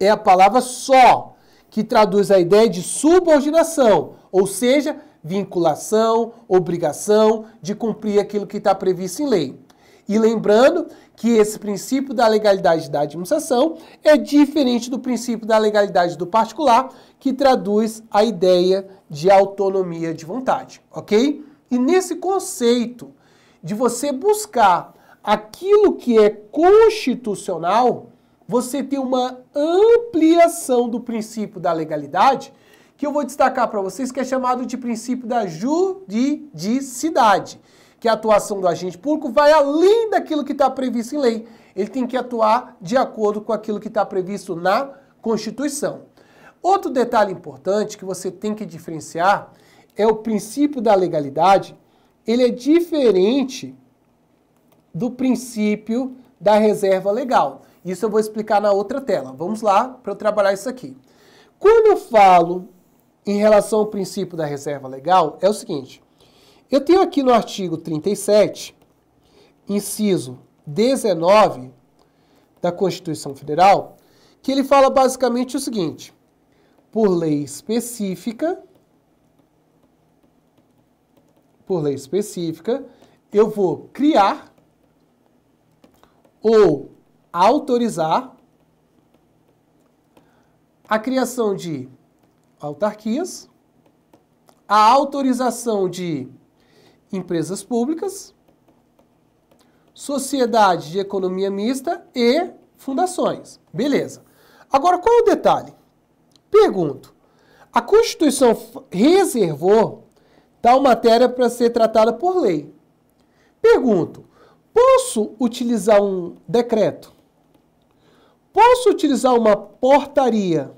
é a palavra só, que traduz a ideia de subordinação, ou seja, vinculação, obrigação de cumprir aquilo que está previsto em lei. E lembrando que esse princípio da legalidade da administração é diferente do princípio da legalidade do particular, que traduz a ideia de autonomia de vontade, ok? E nesse conceito de você buscar aquilo que é constitucional, você tem uma ampliação do princípio da legalidade, que eu vou destacar para vocês, que é chamado de princípio da juridicidade que a atuação do agente público vai além daquilo que está previsto em lei. Ele tem que atuar de acordo com aquilo que está previsto na Constituição. Outro detalhe importante que você tem que diferenciar é o princípio da legalidade. Ele é diferente do princípio da reserva legal. Isso eu vou explicar na outra tela. Vamos lá para eu trabalhar isso aqui. Quando eu falo em relação ao princípio da reserva legal, é o seguinte: eu tenho aqui no artigo 37, inciso 19 da Constituição Federal, que ele fala basicamente o seguinte: por lei específica, por lei específica, eu vou criar ou autorizar a criação de autarquias, a autorização de empresas públicas, sociedade de economia mista e fundações. Beleza. Agora, qual é o detalhe? Pergunto. A Constituição reservou tal matéria para ser tratada por lei. Pergunto. Posso utilizar um decreto? Posso utilizar uma portaria?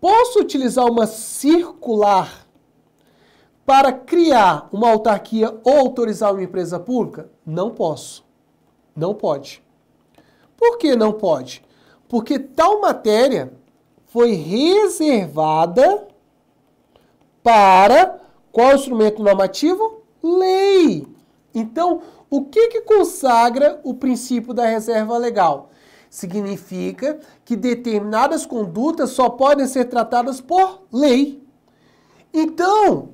Posso utilizar uma circular? Para criar uma autarquia ou autorizar uma empresa pública, não posso. Não pode. Por que não pode? Porque tal matéria foi reservada para qual instrumento normativo? Lei. Então, o que, que consagra o princípio da reserva legal? Significa que determinadas condutas só podem ser tratadas por lei. Então,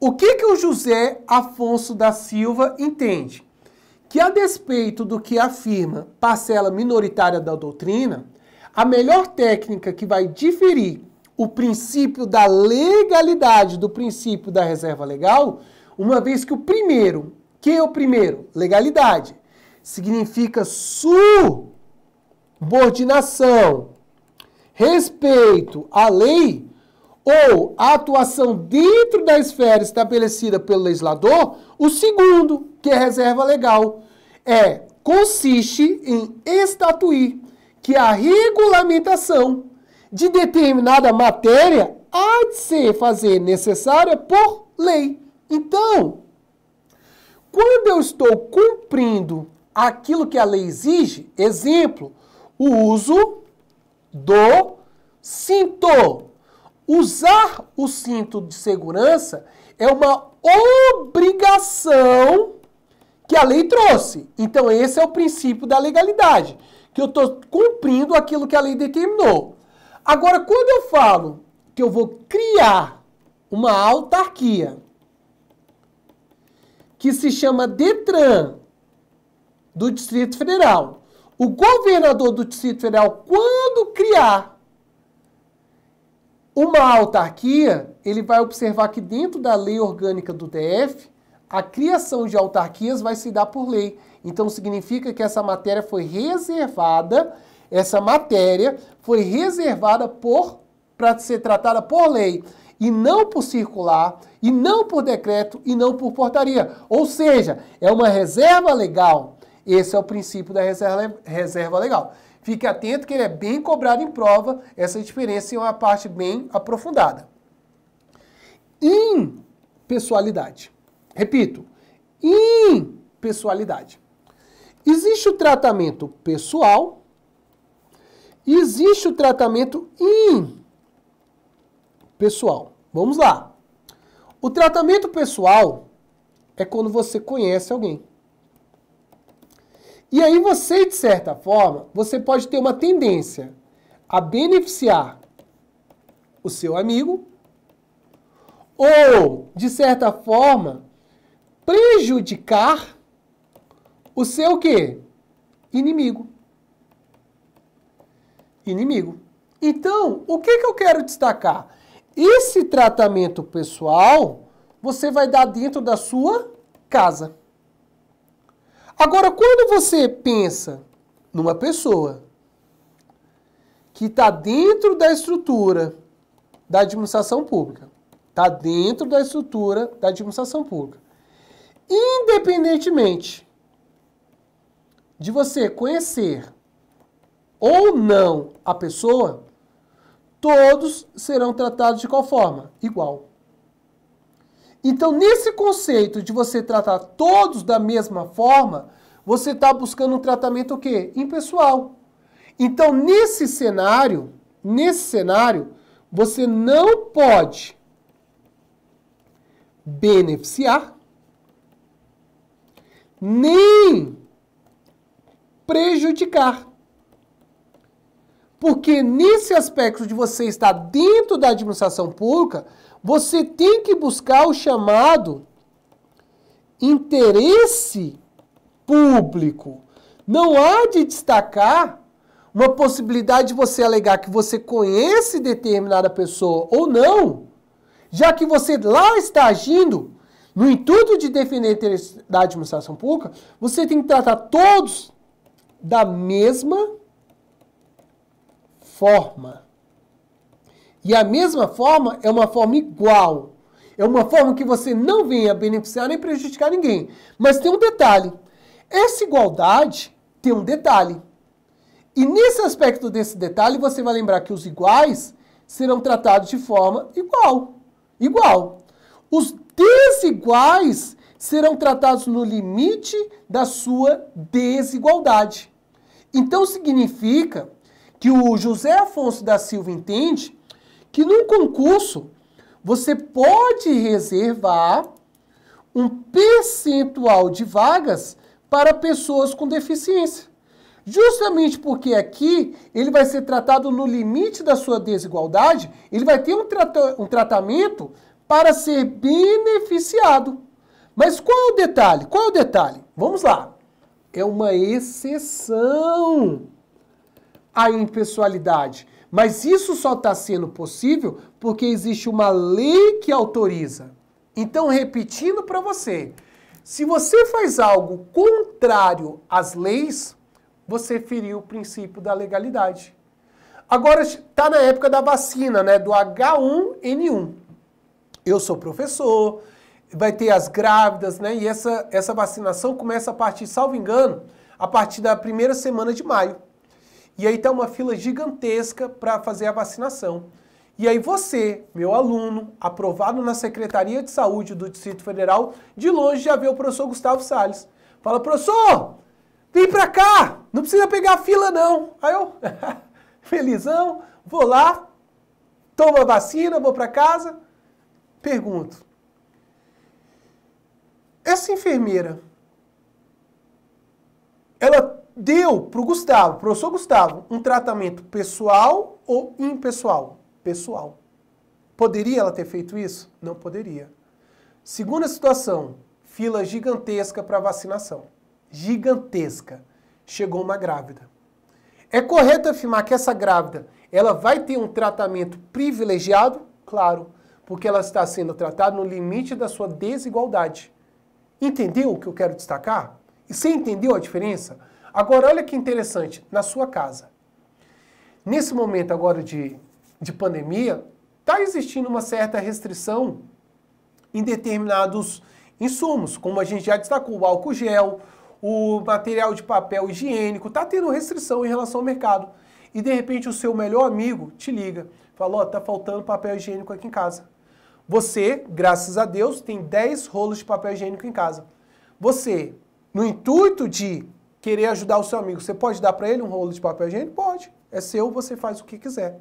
o que, que o José Afonso da Silva entende? Que a despeito do que afirma parcela minoritária da doutrina, a melhor técnica que vai diferir o princípio da legalidade do princípio da reserva legal, uma vez que o primeiro, que é o primeiro? Legalidade. Significa subordinação, respeito à lei, ou a atuação dentro da esfera estabelecida pelo legislador, o segundo, que é reserva legal, é consiste em estatuir que a regulamentação de determinada matéria há de ser fazer necessária por lei. Então, quando eu estou cumprindo aquilo que a lei exige, exemplo, o uso do cinto Usar o cinto de segurança é uma obrigação que a lei trouxe. Então, esse é o princípio da legalidade, que eu estou cumprindo aquilo que a lei determinou. Agora, quando eu falo que eu vou criar uma autarquia que se chama Detran do Distrito Federal, o governador do Distrito Federal, quando criar uma autarquia, ele vai observar que dentro da lei orgânica do DF, a criação de autarquias vai se dar por lei. Então significa que essa matéria foi reservada, essa matéria foi reservada por para ser tratada por lei e não por circular, e não por decreto e não por portaria. Ou seja, é uma reserva legal. Esse é o princípio da reserva, reserva legal. Fique atento que ele é bem cobrado em prova, essa diferença é uma parte bem aprofundada. Impessoalidade. Repito, impessoalidade. Existe o tratamento pessoal, existe o tratamento impessoal. Vamos lá. O tratamento pessoal é quando você conhece alguém. E aí você, de certa forma, você pode ter uma tendência a beneficiar o seu amigo ou, de certa forma, prejudicar o seu quê? Inimigo. Inimigo. Então, o que, que eu quero destacar? Esse tratamento pessoal você vai dar dentro da sua casa. Agora, quando você pensa numa pessoa que está dentro da estrutura da administração pública, está dentro da estrutura da administração pública, independentemente de você conhecer ou não a pessoa, todos serão tratados de qual forma? Igual. Então, nesse conceito de você tratar todos da mesma forma, você está buscando um tratamento o quê? Impessoal. Então, nesse cenário, nesse cenário, você não pode beneficiar nem prejudicar. Porque nesse aspecto de você estar dentro da administração pública, você tem que buscar o chamado interesse público. Não há de destacar uma possibilidade de você alegar que você conhece determinada pessoa ou não, já que você lá está agindo no intuito de defender o interesse da administração pública, você tem que tratar todos da mesma forma. E a mesma forma é uma forma igual. É uma forma que você não venha beneficiar nem prejudicar ninguém. Mas tem um detalhe. Essa igualdade tem um detalhe. E nesse aspecto desse detalhe, você vai lembrar que os iguais serão tratados de forma igual. Igual. Os desiguais serão tratados no limite da sua desigualdade. Então significa que o José Afonso da Silva entende que num concurso você pode reservar um percentual de vagas para pessoas com deficiência. Justamente porque aqui ele vai ser tratado no limite da sua desigualdade, ele vai ter um, trata um tratamento para ser beneficiado. Mas qual é o detalhe? Qual é o detalhe? Vamos lá. É uma exceção à impessoalidade. Mas isso só está sendo possível porque existe uma lei que autoriza. Então, repetindo para você, se você faz algo contrário às leis, você feriu o princípio da legalidade. Agora está na época da vacina, né? Do H1N1. Eu sou professor, vai ter as grávidas, né? E essa, essa vacinação começa a partir, salvo engano, a partir da primeira semana de maio. E aí está uma fila gigantesca para fazer a vacinação. E aí você, meu aluno, aprovado na Secretaria de Saúde do Distrito Federal, de longe já vê o professor Gustavo Salles. Fala, professor, vem para cá, não precisa pegar a fila não. Aí eu, felizão, vou lá, tomo a vacina, vou para casa. Pergunto, essa enfermeira, ela deu para o Gustavo, professor Gustavo, um tratamento pessoal ou impessoal? Pessoal. Poderia ela ter feito isso? Não poderia. Segunda situação, fila gigantesca para vacinação. Gigantesca. Chegou uma grávida. É correto afirmar que essa grávida, ela vai ter um tratamento privilegiado? Claro, porque ela está sendo tratada no limite da sua desigualdade. Entendeu o que eu quero destacar? E você entendeu a diferença? Agora, olha que interessante, na sua casa. Nesse momento agora de, de pandemia, está existindo uma certa restrição em determinados insumos, como a gente já destacou, o álcool gel, o material de papel higiênico, está tendo restrição em relação ao mercado. E de repente o seu melhor amigo te liga, fala, ó, oh, tá faltando papel higiênico aqui em casa. Você, graças a Deus, tem 10 rolos de papel higiênico em casa. Você, no intuito de querer ajudar o seu amigo, você pode dar para ele um rolo de papel higiênico? Pode. É seu, você faz o que quiser.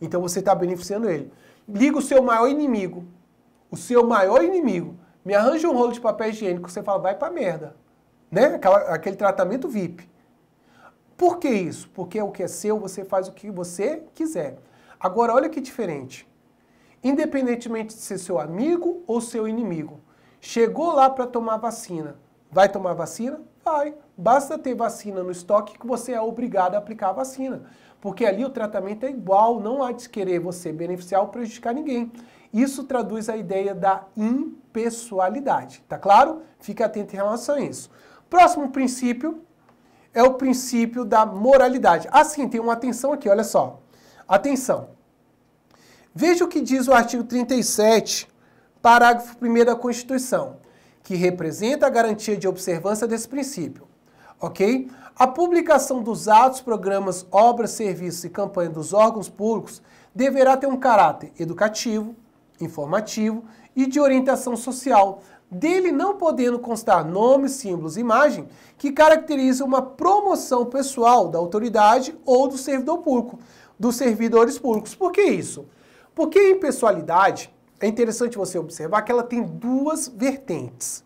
Então você está beneficiando ele. Liga o seu maior inimigo. O seu maior inimigo. Me arranja um rolo de papel higiênico. Você fala, vai para merda. Né? Aquela, aquele tratamento VIP. Por que isso? Porque o que é seu, você faz o que você quiser. Agora, olha que diferente. Independentemente de ser seu amigo ou seu inimigo, chegou lá para tomar vacina. Vai tomar vacina? Vai. Basta ter vacina no estoque que você é obrigado a aplicar a vacina. Porque ali o tratamento é igual, não há de querer você beneficiar ou prejudicar ninguém. Isso traduz a ideia da impessoalidade, tá claro? Fique atento em relação a isso. Próximo princípio é o princípio da moralidade. Assim, tem uma atenção aqui, olha só. Atenção. Veja o que diz o artigo 37, parágrafo 1 da Constituição que representa a garantia de observância desse princípio. Ok? A publicação dos atos, programas, obras, serviços e campanha dos órgãos públicos deverá ter um caráter educativo, informativo e de orientação social, dele não podendo constar nomes, símbolos e imagem que caracterizam uma promoção pessoal da autoridade ou do servidor público, dos servidores públicos. Por que isso? Porque a impessoalidade é interessante você observar que ela tem duas vertentes.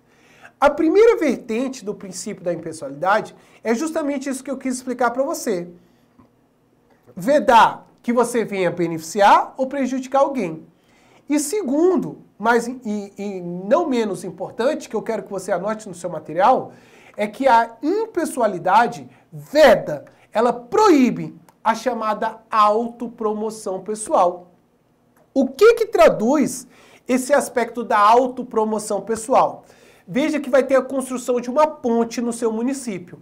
A primeira vertente do princípio da impessoalidade é justamente isso que eu quis explicar para você. Vedar que você venha beneficiar ou prejudicar alguém. E segundo, mas e, e não menos importante, que eu quero que você anote no seu material, é que a impessoalidade veda, ela proíbe a chamada autopromoção pessoal. O que que traduz esse aspecto da autopromoção pessoal? Veja que vai ter a construção de uma ponte no seu município.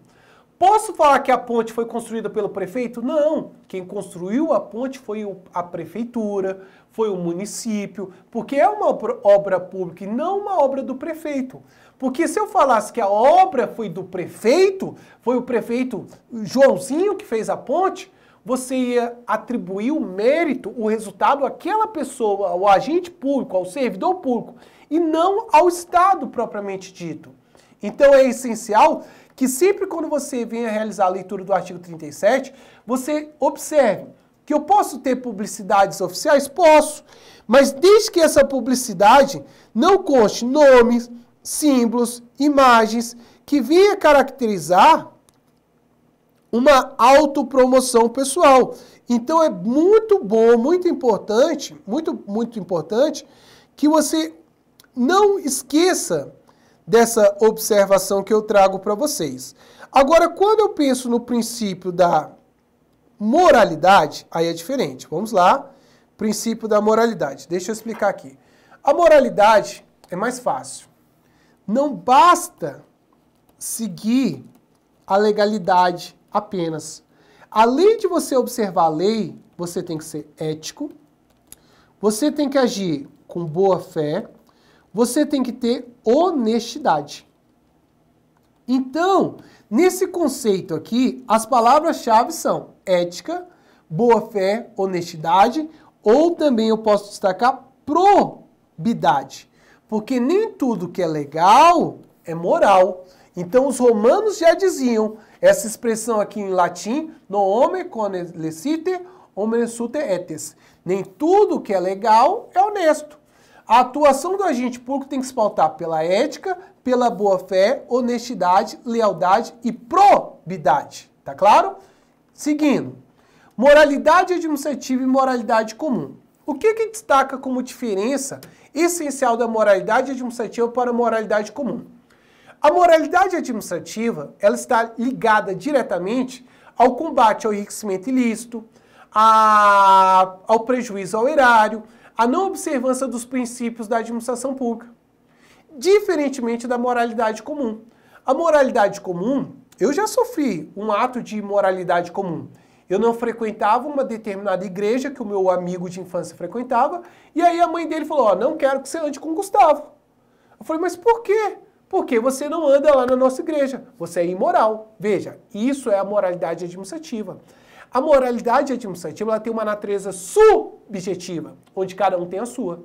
Posso falar que a ponte foi construída pelo prefeito? Não. Quem construiu a ponte foi a prefeitura, foi o município, porque é uma obra pública e não uma obra do prefeito. Porque se eu falasse que a obra foi do prefeito, foi o prefeito Joãozinho que fez a ponte, você ia atribuir o mérito, o resultado àquela pessoa, ao agente público, ao servidor público, e não ao Estado propriamente dito. Então é essencial que sempre quando você venha realizar a leitura do artigo 37, você observe que eu posso ter publicidades oficiais? Posso, mas desde que essa publicidade não conste nomes, símbolos, imagens que venha caracterizar uma autopromoção pessoal. Então é muito bom, muito importante, muito, muito importante que você não esqueça dessa observação que eu trago para vocês. Agora, quando eu penso no princípio da moralidade, aí é diferente. Vamos lá. Princípio da moralidade. Deixa eu explicar aqui. A moralidade é mais fácil. Não basta seguir a legalidade, apenas. Além de você observar a lei, você tem que ser ético, você tem que agir com boa fé, você tem que ter honestidade. Então, nesse conceito aqui, as palavras-chave são ética, boa fé, honestidade, ou também eu posso destacar probidade. Porque nem tudo que é legal é moral. Então os romanos já diziam essa expressão aqui em latim, no homem conlecite, homem sute etes. Nem tudo que é legal é honesto. A atuação do agente público tem que se pautar pela ética, pela boa-fé, honestidade, lealdade e probidade. Tá claro? Seguindo. Moralidade administrativa e moralidade comum. O que, que destaca como diferença essencial da moralidade administrativa para a moralidade comum? A moralidade administrativa, ela está ligada diretamente ao combate ao enriquecimento ilícito, a, ao prejuízo ao erário, à não observância dos princípios da administração pública. Diferentemente da moralidade comum. A moralidade comum, eu já sofri um ato de imoralidade comum. Eu não frequentava uma determinada igreja que o meu amigo de infância frequentava, e aí a mãe dele falou: oh, não quero que você ande com o Gustavo. Eu falei, mas por quê? Porque você não anda lá na nossa igreja, você é imoral. Veja, isso é a moralidade administrativa. A moralidade administrativa ela tem uma natureza subjetiva, onde cada um tem a sua.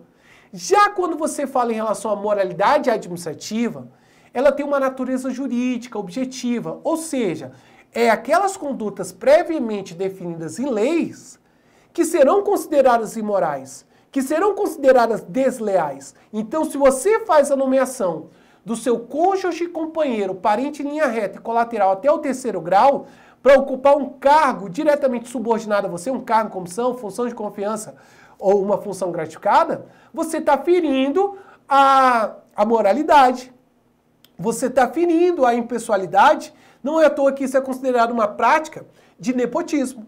Já quando você fala em relação à moralidade administrativa, ela tem uma natureza jurídica, objetiva, ou seja, é aquelas condutas previamente definidas em leis que serão consideradas imorais, que serão consideradas desleais. Então, se você faz a nomeação do seu cônjuge, companheiro, parente em linha reta e colateral até o terceiro grau para ocupar um cargo diretamente subordinado a você, um cargo, comissão, função de confiança ou uma função gratificada, você está ferindo a, a moralidade, você está ferindo a impessoalidade. Não é à toa que isso é considerado uma prática de nepotismo.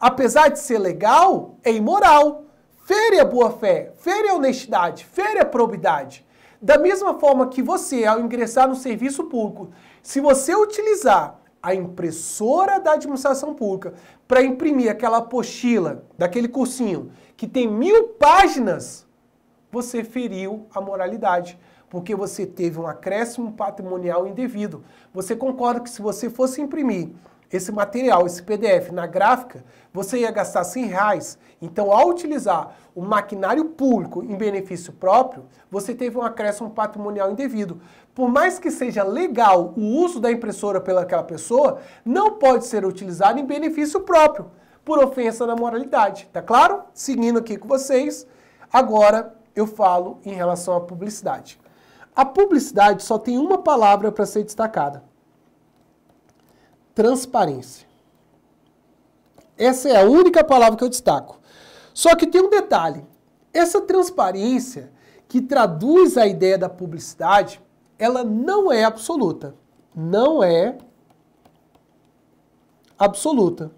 Apesar de ser legal, é imoral. Fere a boa-fé, fere a honestidade, fere a probidade. Da mesma forma que você, ao ingressar no serviço público, se você utilizar a impressora da administração pública para imprimir aquela apostila daquele cursinho que tem mil páginas, você feriu a moralidade, porque você teve um acréscimo patrimonial indevido. Você concorda que se você fosse imprimir esse material, esse PDF na gráfica, você ia gastar 100 reais. Então, ao utilizar o maquinário público em benefício próprio, você teve um acréscimo patrimonial indevido. Por mais que seja legal o uso da impressora pelaquela pessoa, não pode ser utilizado em benefício próprio, por ofensa na moralidade. Tá claro? Seguindo aqui com vocês, agora eu falo em relação à publicidade. A publicidade só tem uma palavra para ser destacada, transparência. Essa é a única palavra que eu destaco. Só que tem um detalhe: essa transparência que traduz a ideia da publicidade, ela não é absoluta. Não é absoluta.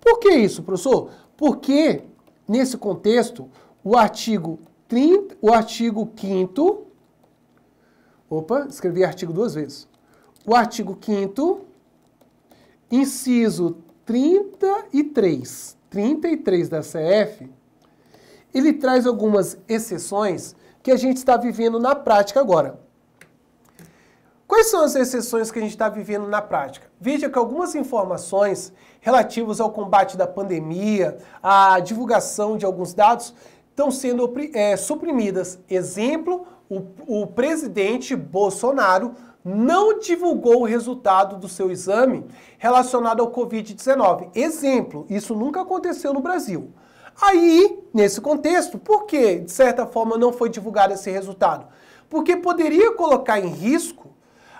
Por que isso, professor? Porque, nesse contexto, o artigo 30, o artigo 5 Opa, escrevi artigo duas vezes. O artigo 5 inciso 33, 33 da CF, ele traz algumas exceções que a gente está vivendo na prática agora. Quais são as exceções que a gente está vivendo na prática? Veja que algumas informações relativas ao combate da pandemia, à divulgação de alguns dados, estão sendo é, suprimidas. Exemplo, o, o presidente Bolsonaro não divulgou o resultado do seu exame relacionado ao Covid-19. Exemplo, isso nunca aconteceu no Brasil. Aí, nesse contexto, por que, de certa forma, não foi divulgado esse resultado? Porque poderia colocar em risco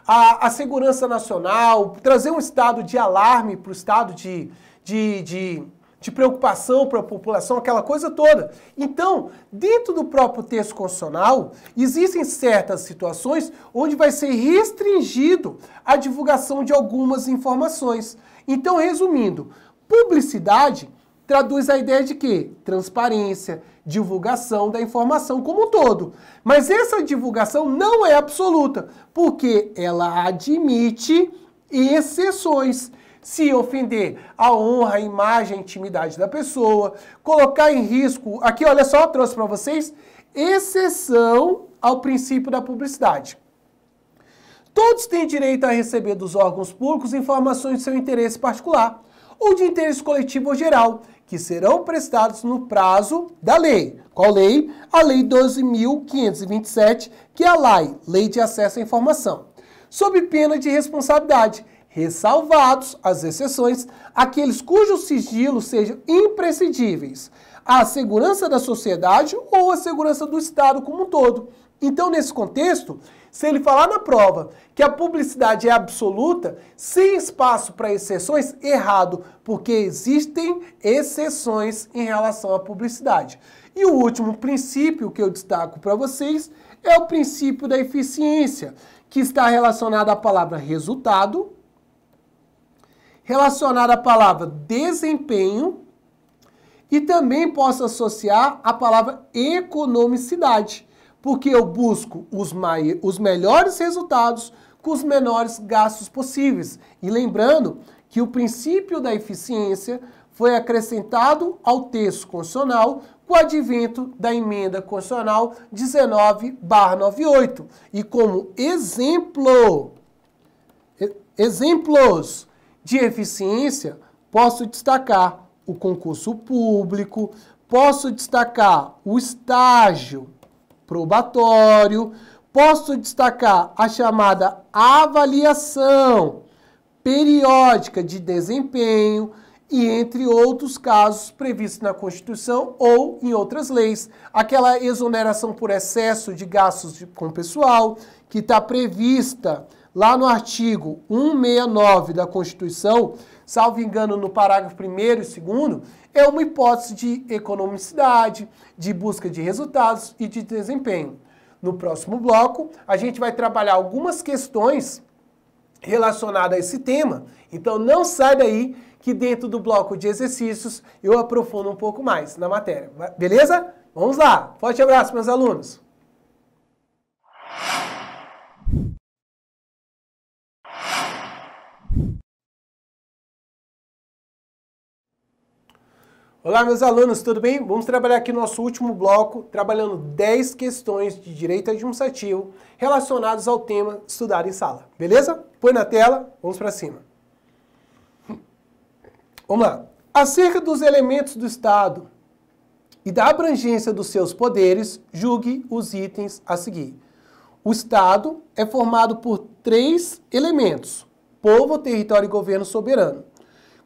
a, a segurança nacional, trazer um estado de alarme para o estado de, de, de de preocupação para a população, aquela coisa toda. Então, dentro do próprio texto constitucional, existem certas situações onde vai ser restringido a divulgação de algumas informações. Então, resumindo, publicidade traduz a ideia de que? Transparência, divulgação da informação como um todo. Mas essa divulgação não é absoluta, porque ela admite exceções se ofender a honra, a imagem, a intimidade da pessoa, colocar em risco. Aqui, olha só, trouxe para vocês exceção ao princípio da publicidade. Todos têm direito a receber dos órgãos públicos informações de seu interesse particular ou de interesse coletivo ou geral, que serão prestados no prazo da lei. Qual lei? A Lei 12.527, que é a LAI, Lei de Acesso à Informação, sob pena de responsabilidade ressalvados as exceções, aqueles cujos sigilos sejam imprescindíveis à segurança da sociedade ou à segurança do Estado como um todo. Então, nesse contexto, se ele falar na prova que a publicidade é absoluta, sem espaço para exceções, errado, porque existem exceções em relação à publicidade. E o último princípio que eu destaco para vocês é o princípio da eficiência, que está relacionado à palavra resultado relacionar a palavra desempenho e também posso associar a palavra economicidade, porque eu busco os, os melhores resultados com os menores gastos possíveis. E lembrando que o princípio da eficiência foi acrescentado ao texto constitucional com o advento da emenda constitucional 19/98. E como exemplo, exemplos de eficiência, posso destacar o concurso público, posso destacar o estágio probatório, posso destacar a chamada avaliação periódica de desempenho e entre outros casos previstos na Constituição ou em outras leis. Aquela exoneração por excesso de gastos com pessoal que está prevista Lá no artigo 169 da Constituição, salvo engano no parágrafo 1 e 2, é uma hipótese de economicidade, de busca de resultados e de desempenho. No próximo bloco, a gente vai trabalhar algumas questões relacionadas a esse tema. Então não sai daí que dentro do bloco de exercícios eu aprofundo um pouco mais na matéria. Beleza? Vamos lá. Forte abraço, meus alunos. Olá, meus alunos, tudo bem? Vamos trabalhar aqui nosso último bloco, trabalhando 10 questões de direito administrativo relacionadas ao tema estudar em sala. Beleza? Põe na tela, vamos para cima. Vamos lá. Acerca dos elementos do Estado e da abrangência dos seus poderes, julgue os itens a seguir. O Estado é formado por três elementos: povo, território e governo soberano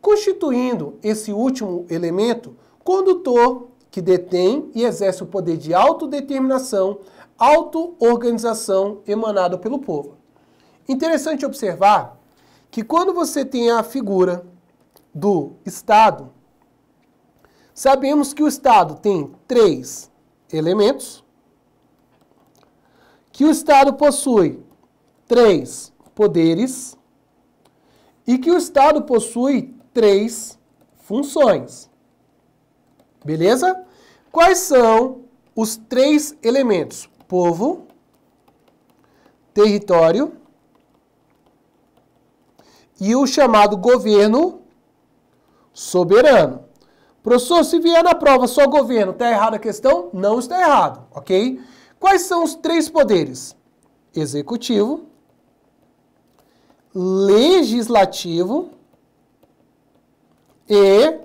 constituindo esse último elemento condutor que detém e exerce o poder de autodeterminação, autoorganização emanado pelo povo. Interessante observar que quando você tem a figura do Estado, sabemos que o Estado tem três elementos, que o Estado possui três poderes e que o Estado possui três funções. Beleza? Quais são os três elementos? Povo, território e o chamado governo soberano. Professor, se vier na prova só governo, está errada a questão? Não está errado, ok? Quais são os três poderes? Executivo, legislativo e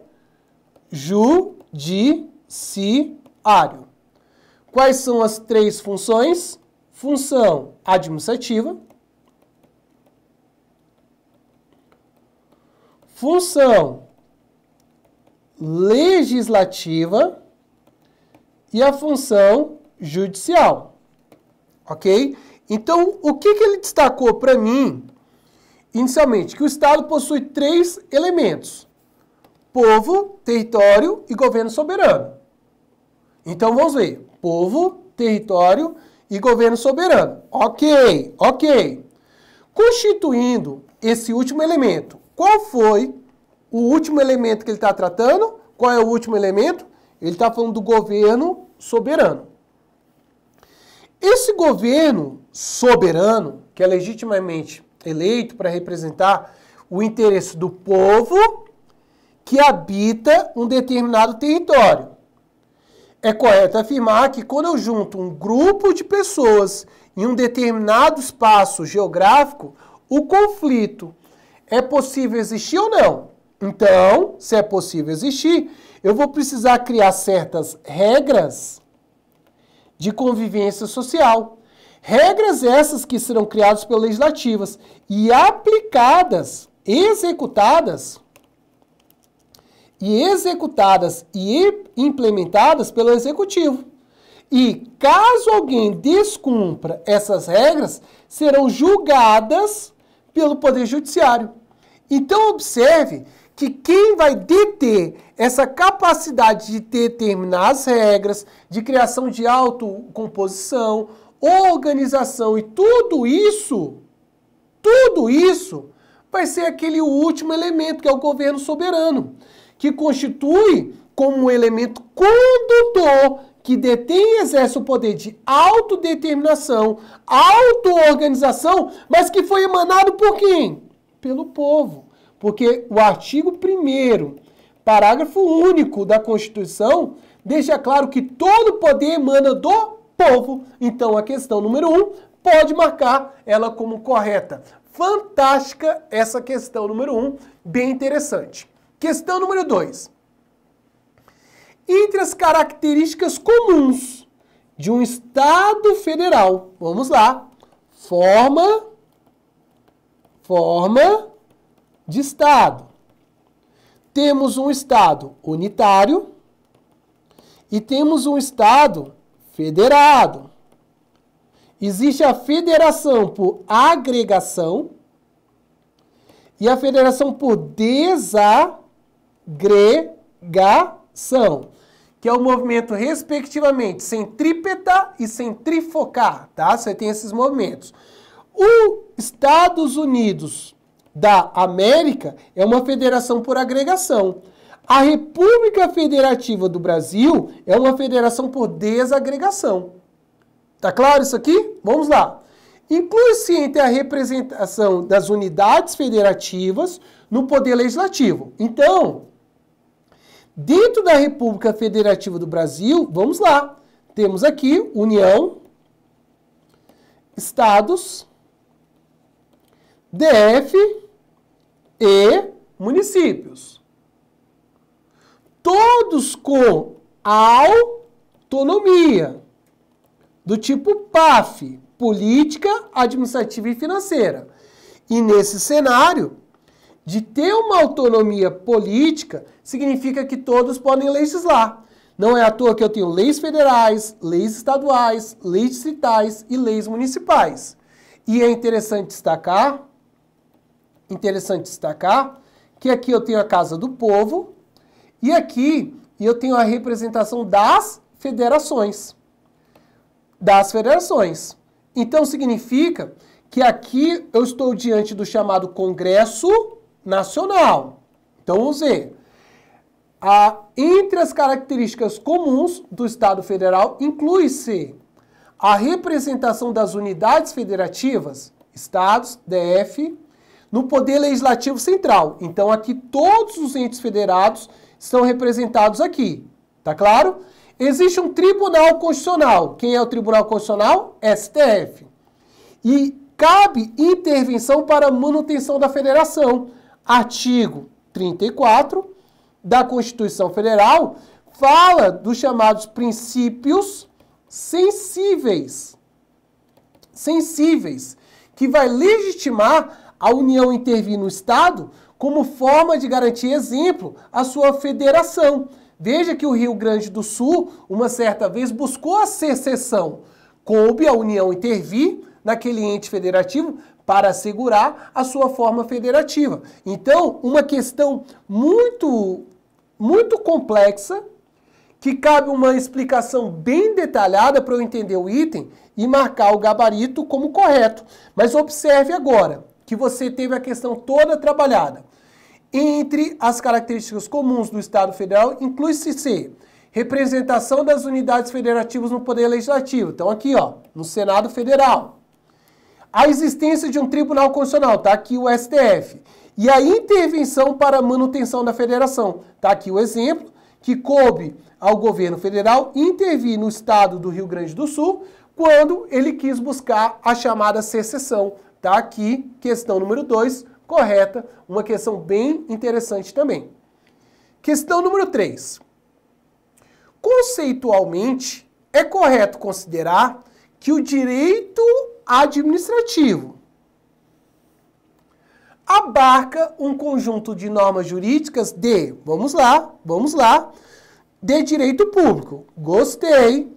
judiciário. Quais são as três funções? Função administrativa, função legislativa e a função judicial. Ok? Então, o que, que ele destacou para mim, inicialmente? Que o Estado possui três elementos: povo, território e governo soberano. Então vamos ver. Povo, território e governo soberano. Ok, ok. Constituindo esse último elemento, qual foi o último elemento que ele está tratando? Qual é o último elemento? Ele está falando do governo soberano. Esse governo soberano, que é legitimamente eleito para representar o interesse do povo que habita um determinado território. É correto afirmar que quando eu junto um grupo de pessoas em um determinado espaço geográfico, o conflito é possível existir ou não? Então, se é possível existir, eu vou precisar criar certas regras de convivência social. Regras essas que serão criadas pelas legislativas e aplicadas, executadas e executadas e implementadas pelo executivo. E caso alguém descumpra essas regras, serão julgadas pelo Poder Judiciário. Então observe que quem vai deter essa capacidade de determinar as regras, de criação de autocomposição, organização e tudo isso, tudo isso vai ser aquele último elemento que é o governo soberano que constitui como um elemento condutor que detém e exerce o poder de autodeterminação, autoorganização, mas que foi emanado por quem? Pelo povo. Porque o artigo 1 parágrafo único da Constituição, deixa claro que todo poder emana do povo. Então a questão número 1 um, pode marcar ela como correta. Fantástica essa questão número 1, um, bem interessante. Questão número 2. Entre as características comuns de um Estado federal, vamos lá, forma, forma de Estado. Temos um Estado unitário e temos um Estado federado. Existe a federação por agregação e a federação por desagregação Gregação, que é o movimento respectivamente centrípeta e centrifocar, tá? Você tem esses movimentos. Os Estados Unidos da América é uma federação por agregação. A República Federativa do Brasil é uma federação por desagregação. Tá claro isso aqui? Vamos lá. Inclui-se entre a representação das unidades federativas no poder legislativo. Então, Dentro da República Federativa do Brasil, vamos lá, temos aqui União, Estados, DF e municípios. Todos com autonomia, do tipo PAF, Política, Administrativa e Financeira. E nesse cenário, de ter uma autonomia política, significa que todos podem legislar. Não é à toa que eu tenho leis federais, leis estaduais, leis distritais e leis municipais. E é interessante destacar, interessante destacar, que aqui eu tenho a Casa do Povo e aqui eu tenho a representação das federações. Das federações. Então significa que aqui eu estou diante do chamado Congresso Nacional. Então vamos ver. Ah, entre as características comuns do Estado federal inclui-se a representação das unidades federativas, estados, DF, no poder legislativo central. Então aqui todos os entes federados estão representados aqui, tá claro? Existe um tribunal constitucional. Quem é o tribunal constitucional? STF. E cabe intervenção para manutenção da federação. Artigo 34 da Constituição Federal fala dos chamados princípios sensíveis. Sensíveis, que vai legitimar a União intervir no Estado como forma de garantir exemplo à sua federação. Veja que o Rio Grande do Sul, uma certa vez, buscou a secessão. Coube a União intervir naquele ente federativo para assegurar a sua forma federativa. Então, uma questão muito muito complexa que cabe uma explicação bem detalhada para eu entender o item e marcar o gabarito como correto. Mas observe agora que você teve a questão toda trabalhada. Entre as características comuns do Estado Federal, inclui-se C, representação das unidades federativas no Poder Legislativo. Então aqui, ó, no Senado Federal. A existência de um Tribunal Constitucional, tá aqui o STF e a intervenção para manutenção da federação. Está aqui o exemplo que coube ao governo federal intervir no estado do Rio Grande do Sul quando ele quis buscar a chamada secessão. Está aqui, questão número 2, correta, uma questão bem interessante também. Questão número 3. Conceitualmente, é correto considerar que o direito administrativo abarca um conjunto de normas jurídicas de, vamos lá, vamos lá, de direito público. Gostei.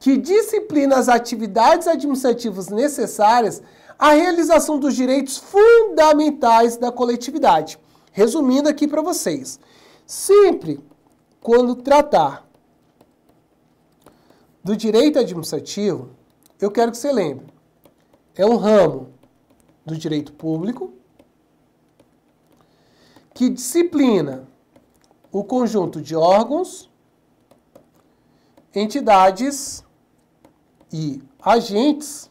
Que disciplina as atividades administrativas necessárias à realização dos direitos fundamentais da coletividade. Resumindo aqui para vocês. Sempre quando tratar do direito administrativo, eu quero que você lembre. É um ramo do direito público que disciplina o conjunto de órgãos, entidades e agentes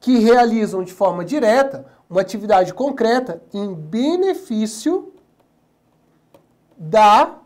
que realizam de forma direta uma atividade concreta em benefício da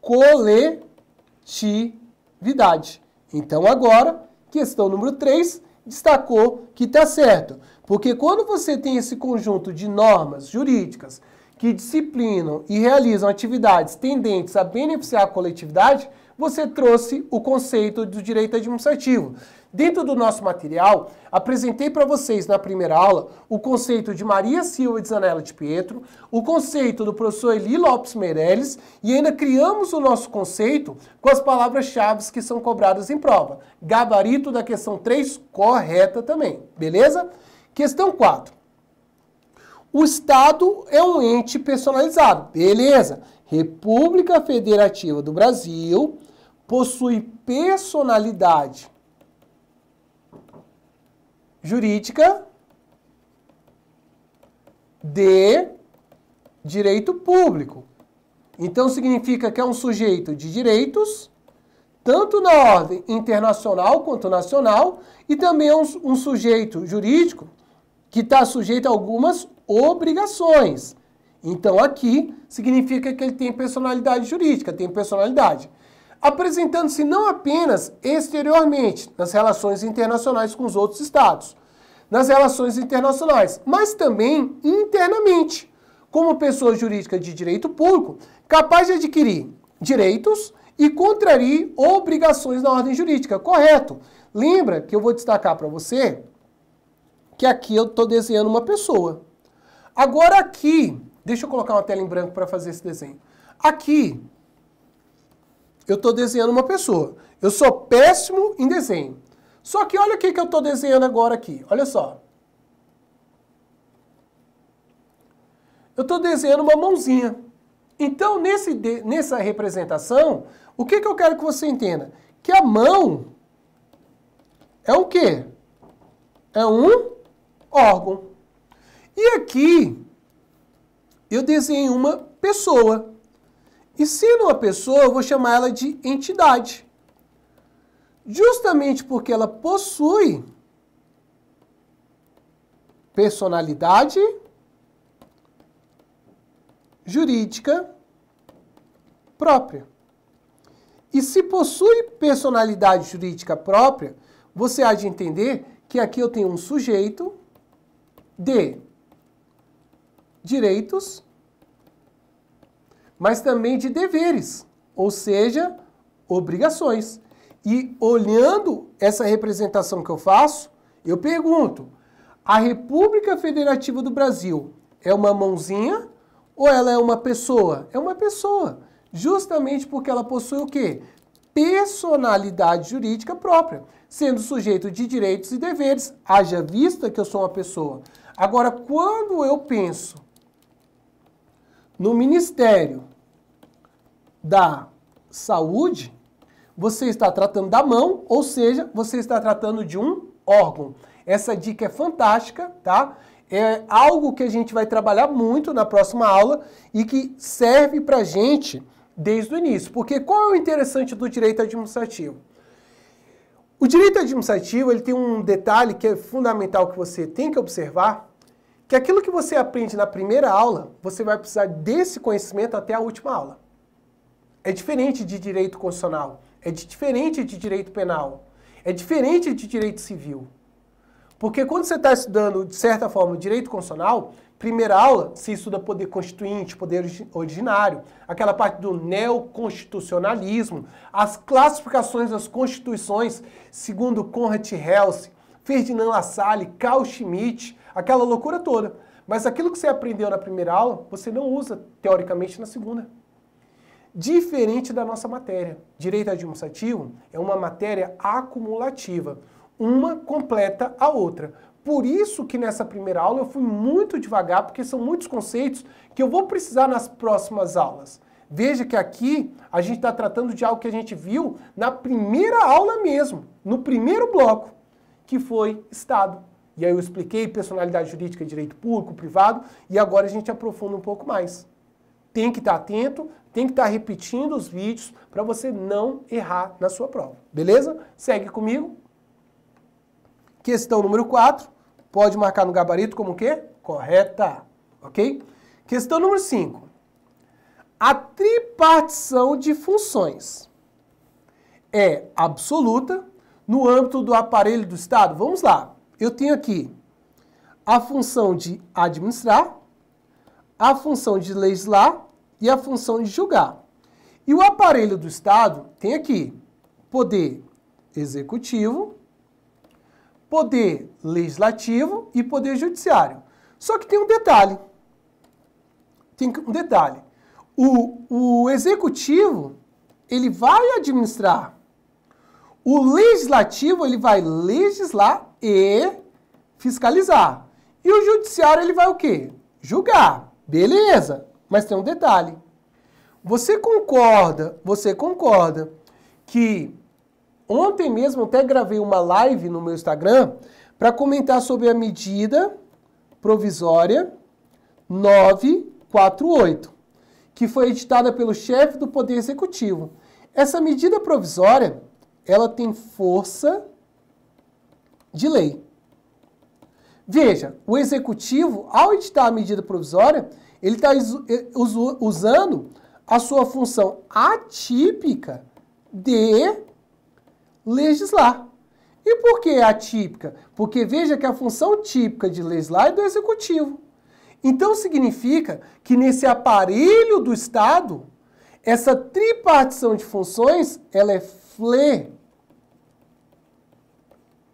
coletividade. Então, agora, questão número 3 destacou que está certo. Porque quando você tem esse conjunto de normas jurídicas, que disciplinam e realizam atividades tendentes a beneficiar a coletividade, você trouxe o conceito do direito administrativo. Dentro do nosso material, apresentei para vocês na primeira aula o conceito de Maria Silva de Zanella de Pietro, o conceito do professor Eli Lopes Meirelles e ainda criamos o nosso conceito com as palavras-chave que são cobradas em prova. Gabarito da questão 3, correta também, beleza? Questão 4. O Estado é um ente personalizado, beleza. República Federativa do Brasil possui personalidade jurídica de direito público. Então significa que é um sujeito de direitos, tanto na ordem internacional quanto nacional, e também é um, um sujeito jurídico que está sujeito a algumas obrigações. Então aqui significa que ele tem personalidade jurídica, tem personalidade. Apresentando-se não apenas exteriormente nas relações internacionais com os outros estados, nas relações internacionais, mas também internamente, como pessoa jurídica de direito público, capaz de adquirir direitos e contrarir obrigações na ordem jurídica, correto? Lembra que eu vou destacar para você que aqui eu estou desenhando uma pessoa. Agora aqui, deixa eu colocar uma tela em branco para fazer esse desenho. Aqui, eu estou desenhando uma pessoa. Eu sou péssimo em desenho. Só que olha o que, que eu estou desenhando agora aqui. Olha só. Eu estou desenhando uma mãozinha. Então, nesse, nessa representação, o que, que eu quero que você entenda? Que a mão é o quê? É um órgão. E aqui eu desenho uma pessoa. E sendo uma pessoa, eu vou chamar ela de entidade. Justamente porque ela possui personalidade jurídica própria. E se possui personalidade jurídica própria, você há de entender que aqui eu tenho um sujeito de direitos, mas também de deveres, ou seja, obrigações. E olhando essa representação que eu faço, eu pergunto: a República Federativa do Brasil é uma mãozinha ou ela é uma pessoa? É uma pessoa, justamente porque ela possui o quê? Personalidade jurídica própria, sendo sujeito de direitos e deveres, haja vista que eu sou uma pessoa. Agora, quando eu penso no Ministério da Saúde, você está tratando da mão, ou seja, você está tratando de um órgão. Essa dica é fantástica, tá? É algo que a gente vai trabalhar muito na próxima aula e que serve para gente desde o início. Porque qual é o interessante do direito administrativo? O direito administrativo ele tem um detalhe que é fundamental que você tem que observar, que aquilo que você aprende na primeira aula, você vai precisar desse conhecimento até a última aula. É diferente de direito constitucional, é diferente de direito penal, é diferente de direito civil. Porque quando você está estudando, de certa forma, direito constitucional, primeira aula, se estuda poder constituinte, poder originário, aquela parte do neoconstitucionalismo, as classificações das constituições, segundo Conrad Helse, Ferdinand Lassalle, Carl Schmitt, aquela loucura toda. Mas aquilo que você aprendeu na primeira aula, você não usa teoricamente na segunda. Diferente da nossa matéria. Direito administrativo é uma matéria acumulativa. Uma completa a outra. Por isso que nessa primeira aula eu fui muito devagar, porque são muitos conceitos que eu vou precisar nas próximas aulas. Veja que aqui a gente está tratando de algo que a gente viu na primeira aula mesmo, no primeiro bloco, que foi Estado. E aí eu expliquei personalidade jurídica direito público, privado, e agora a gente aprofunda um pouco mais. Tem que estar atento, tem que estar repetindo os vídeos para você não errar na sua prova. Beleza? Segue comigo. Questão número 4. Pode marcar no gabarito como o quê? Correta. Ok? Questão número 5. A tripartição de funções é absoluta no âmbito do aparelho do Estado? Vamos lá eu tenho aqui a função de administrar, a função de legislar e a função de julgar. E o aparelho do Estado tem aqui poder executivo, poder legislativo e poder judiciário. Só que tem um detalhe. Tem um detalhe. O, o executivo, ele vai administrar o legislativo ele vai legislar e fiscalizar. E o judiciário ele vai o quê? Julgar. Beleza. Mas tem um detalhe. Você concorda, você concorda que ontem mesmo até gravei uma live no meu Instagram para comentar sobre a medida provisória 948, que foi editada pelo chefe do Poder Executivo. Essa medida provisória, ela tem força de lei. Veja, o executivo, ao editar a medida provisória, ele está eh, usando a sua função atípica de legislar. E por que é atípica? Porque veja que a função típica de legislar é do executivo. Então significa que nesse aparelho do Estado, essa tripartição de funções, ela é flexível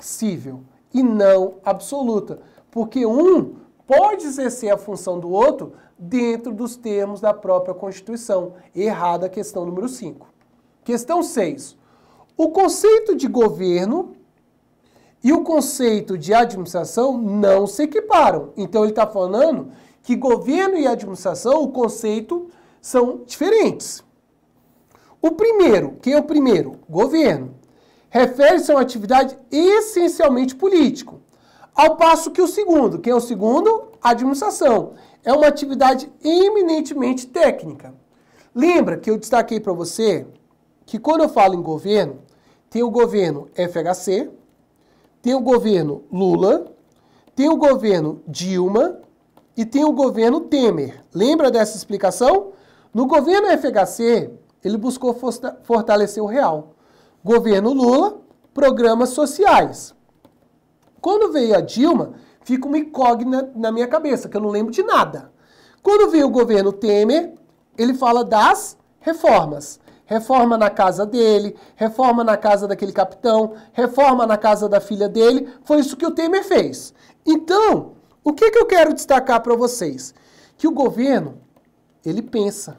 flexível e não absoluta, porque um pode exercer a função do outro dentro dos termos da própria Constituição. Errada a questão número 5. Questão 6. O conceito de governo e o conceito de administração não se equiparam. Então ele está falando que governo e administração, o conceito, são diferentes. O primeiro, quem é o primeiro? Governo refere-se a uma atividade essencialmente político. Ao passo que o segundo, que é o segundo, administração, é uma atividade eminentemente técnica. Lembra que eu destaquei para você que quando eu falo em governo, tem o governo FHC, tem o governo Lula, tem o governo Dilma e tem o governo Temer. Lembra dessa explicação? No governo FHC, ele buscou fortalecer o real. Governo Lula, programas sociais. Quando veio a Dilma, fica uma incógnita na minha cabeça, que eu não lembro de nada. Quando veio o governo Temer, ele fala das reformas. Reforma na casa dele, reforma na casa daquele capitão, reforma na casa da filha dele. Foi isso que o Temer fez. Então, o que, que eu quero destacar para vocês? Que o governo, ele pensa.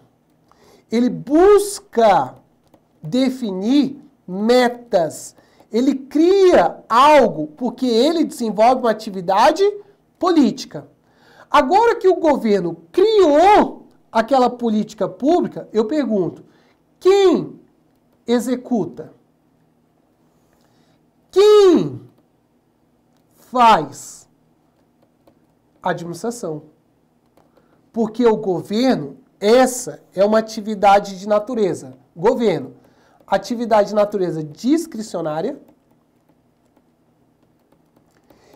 Ele busca definir metas. Ele cria algo porque ele desenvolve uma atividade política. Agora que o governo criou aquela política pública, eu pergunto: quem executa? Quem faz? A administração. Porque o governo, essa é uma atividade de natureza. Governo atividade de natureza discricionária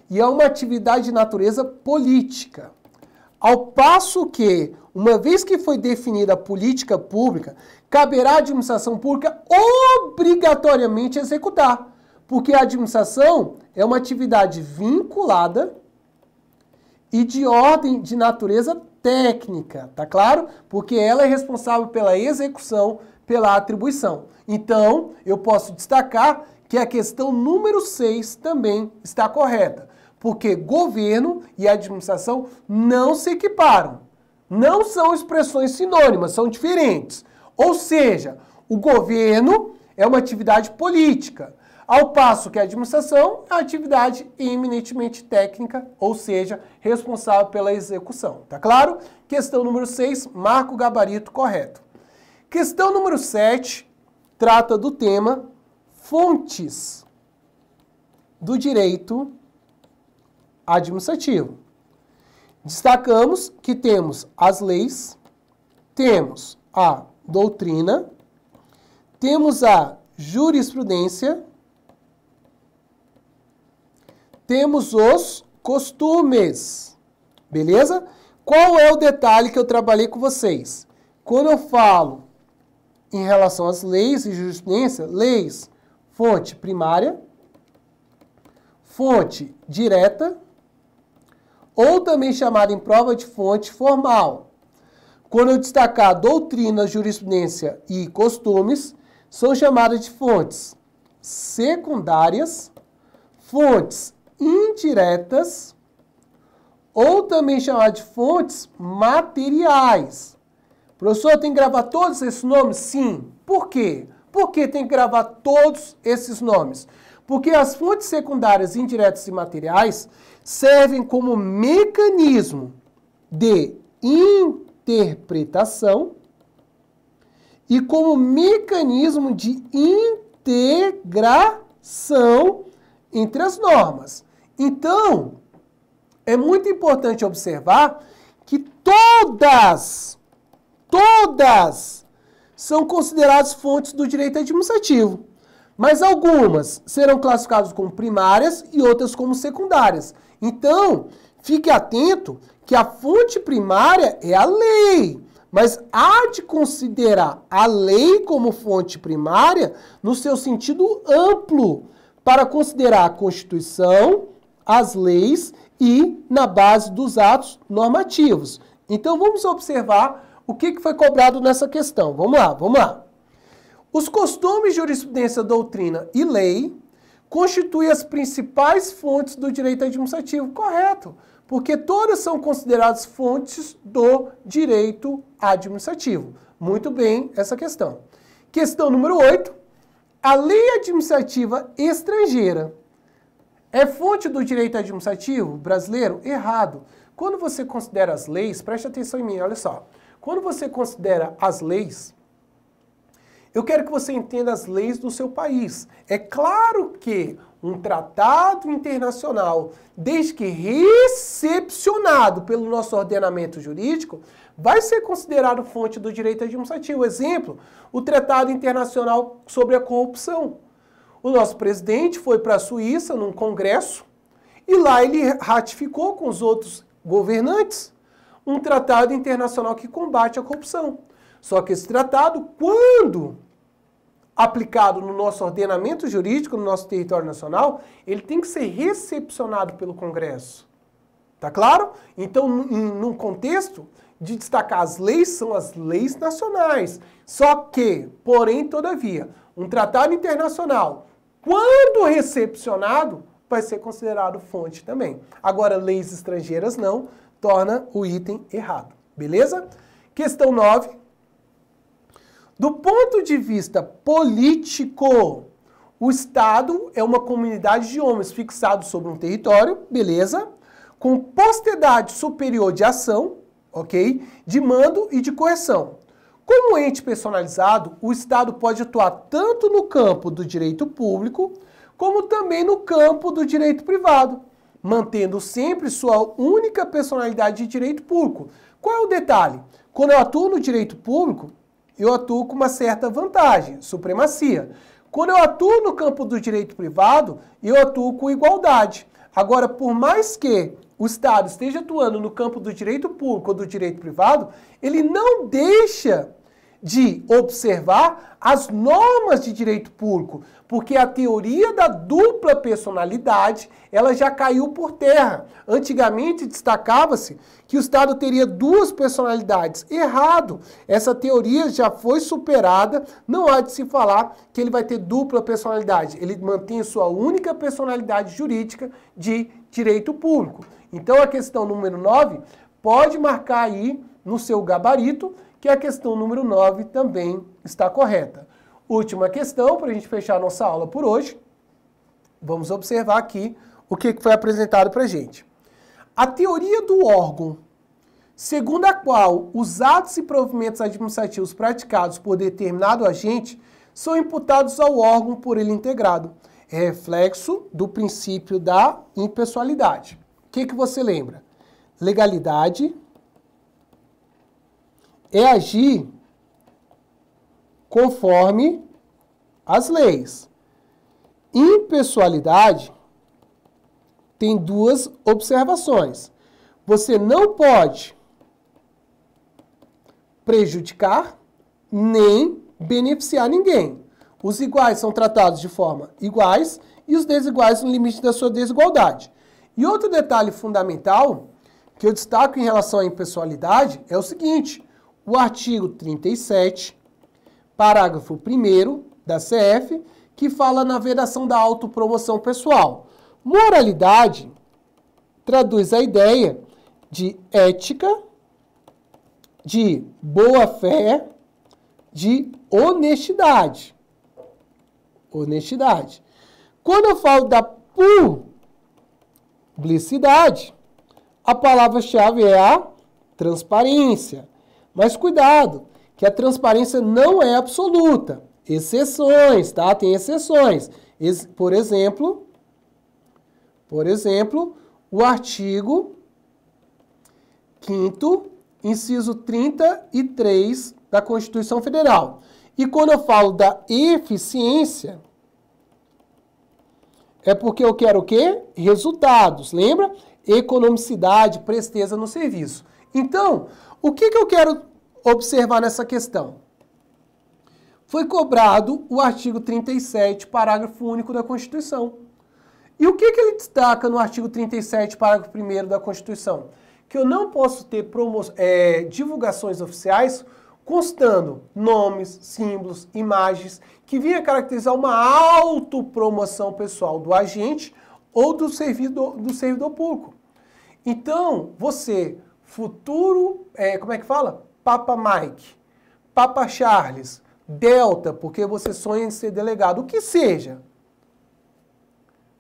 e é uma atividade de natureza política. Ao passo que, uma vez que foi definida a política pública, caberá à administração pública obrigatoriamente executar, porque a administração é uma atividade vinculada e de ordem de natureza técnica, tá claro? Porque ela é responsável pela execução, pela atribuição. Então, eu posso destacar que a questão número 6 também está correta, porque governo e administração não se equiparam. Não são expressões sinônimas, são diferentes. Ou seja, o governo é uma atividade política, ao passo que a administração é uma atividade eminentemente técnica, ou seja, responsável pela execução. Tá claro? Questão número 6, marca o gabarito correto. Questão número 7 trata do tema fontes do direito administrativo. Destacamos que temos as leis, temos a doutrina, temos a jurisprudência, temos os costumes. Beleza? Qual é o detalhe que eu trabalhei com vocês? Quando eu falo em relação às leis e jurisprudência, leis, fonte primária, fonte direta, ou também chamada em prova de fonte formal. Quando eu destacar doutrina, jurisprudência e costumes, são chamadas de fontes secundárias, fontes indiretas, ou também chamadas de fontes materiais. Professor, tem que gravar todos esses nomes? Sim. Por quê? Por que tem que gravar todos esses nomes? Porque as fontes secundárias indiretas e materiais servem como mecanismo de interpretação e como mecanismo de integração entre as normas. Então, é muito importante observar que todas todas são consideradas fontes do direito administrativo, mas algumas serão classificadas como primárias e outras como secundárias. Então, fique atento que a fonte primária é a lei, mas há de considerar a lei como fonte primária no seu sentido amplo, para considerar a Constituição, as leis e na base dos atos normativos. Então vamos observar o que, que foi cobrado nessa questão? Vamos lá, vamos lá. Os costumes, jurisprudência, doutrina e lei constituem as principais fontes do direito administrativo. Correto, porque todas são consideradas fontes do direito administrativo. Muito bem essa questão. Questão número 8. A lei administrativa estrangeira é fonte do direito administrativo brasileiro? Errado. Quando você considera as leis, preste atenção em mim, olha só. Quando você considera as leis, eu quero que você entenda as leis do seu país. É claro que um tratado internacional, desde que recepcionado pelo nosso ordenamento jurídico, vai ser considerado fonte do direito administrativo. Exemplo, o Tratado Internacional sobre a Corrupção. O nosso presidente foi para a Suíça num congresso e lá ele ratificou com os outros governantes um tratado internacional que combate a corrupção. Só que esse tratado, quando aplicado no nosso ordenamento jurídico, no nosso território nacional, ele tem que ser recepcionado pelo Congresso. Tá claro? Então, num contexto de destacar as leis, são as leis nacionais. Só que, porém, todavia, um tratado internacional, quando recepcionado, vai ser considerado fonte também. Agora, leis estrangeiras não, torna o item errado. Beleza? Questão 9. Do ponto de vista político, o Estado é uma comunidade de homens fixados sobre um território, beleza? Com postedade superior de ação, ok? De mando e de correção. Como ente personalizado, o Estado pode atuar tanto no campo do direito público, como também no campo do direito privado mantendo sempre sua única personalidade de direito público. Qual é o detalhe? Quando eu atuo no direito público, eu atuo com uma certa vantagem, supremacia. Quando eu atuo no campo do direito privado, eu atuo com igualdade. Agora, por mais que o Estado esteja atuando no campo do direito público ou do direito privado, ele não deixa de observar as normas de direito público, porque a teoria da dupla personalidade, ela já caiu por terra. Antigamente destacava-se que o Estado teria duas personalidades. Errado. Essa teoria já foi superada. Não há de se falar que ele vai ter dupla personalidade. Ele mantém sua única personalidade jurídica de direito público. Então a questão número 9 pode marcar aí no seu gabarito que a questão número 9 também está correta última questão para a gente fechar a nossa aula por hoje. Vamos observar aqui o que foi apresentado para a gente. A teoria do órgão, segundo a qual os atos e provimentos administrativos praticados por determinado agente são imputados ao órgão por ele integrado, é reflexo do princípio da impessoalidade. O que, que você lembra? Legalidade é agir conforme as leis. Impessoalidade tem duas observações. Você não pode prejudicar nem beneficiar ninguém. Os iguais são tratados de forma iguais e os desiguais no limite da sua desigualdade. E outro detalhe fundamental que eu destaco em relação à impessoalidade é o seguinte: o artigo 37 parágrafo 1 da CF, que fala na vedação da autopromoção pessoal. Moralidade traduz a ideia de ética, de boa-fé, de honestidade. Honestidade. Quando eu falo da publicidade, a palavra-chave é a transparência. Mas cuidado, que a transparência não é absoluta. Exceções, tá? Tem exceções. Por exemplo, por exemplo, o artigo 5 inciso 33 da Constituição Federal. E quando eu falo da eficiência, é porque eu quero o quê? Resultados, lembra? Economicidade, presteza no serviço. Então, o que, que eu quero observar nessa questão. Foi cobrado o artigo 37, parágrafo único da Constituição. E o que, que ele destaca no artigo 37, parágrafo 1 da Constituição? Que eu não posso ter é, divulgações oficiais constando nomes, símbolos, imagens que vinha caracterizar uma autopromoção pessoal do agente ou do servidor, do servidor público. Então, você, futuro, é, como é que fala? Papa Mike, Papa Charles, Delta, porque você sonha em ser delegado, o que seja.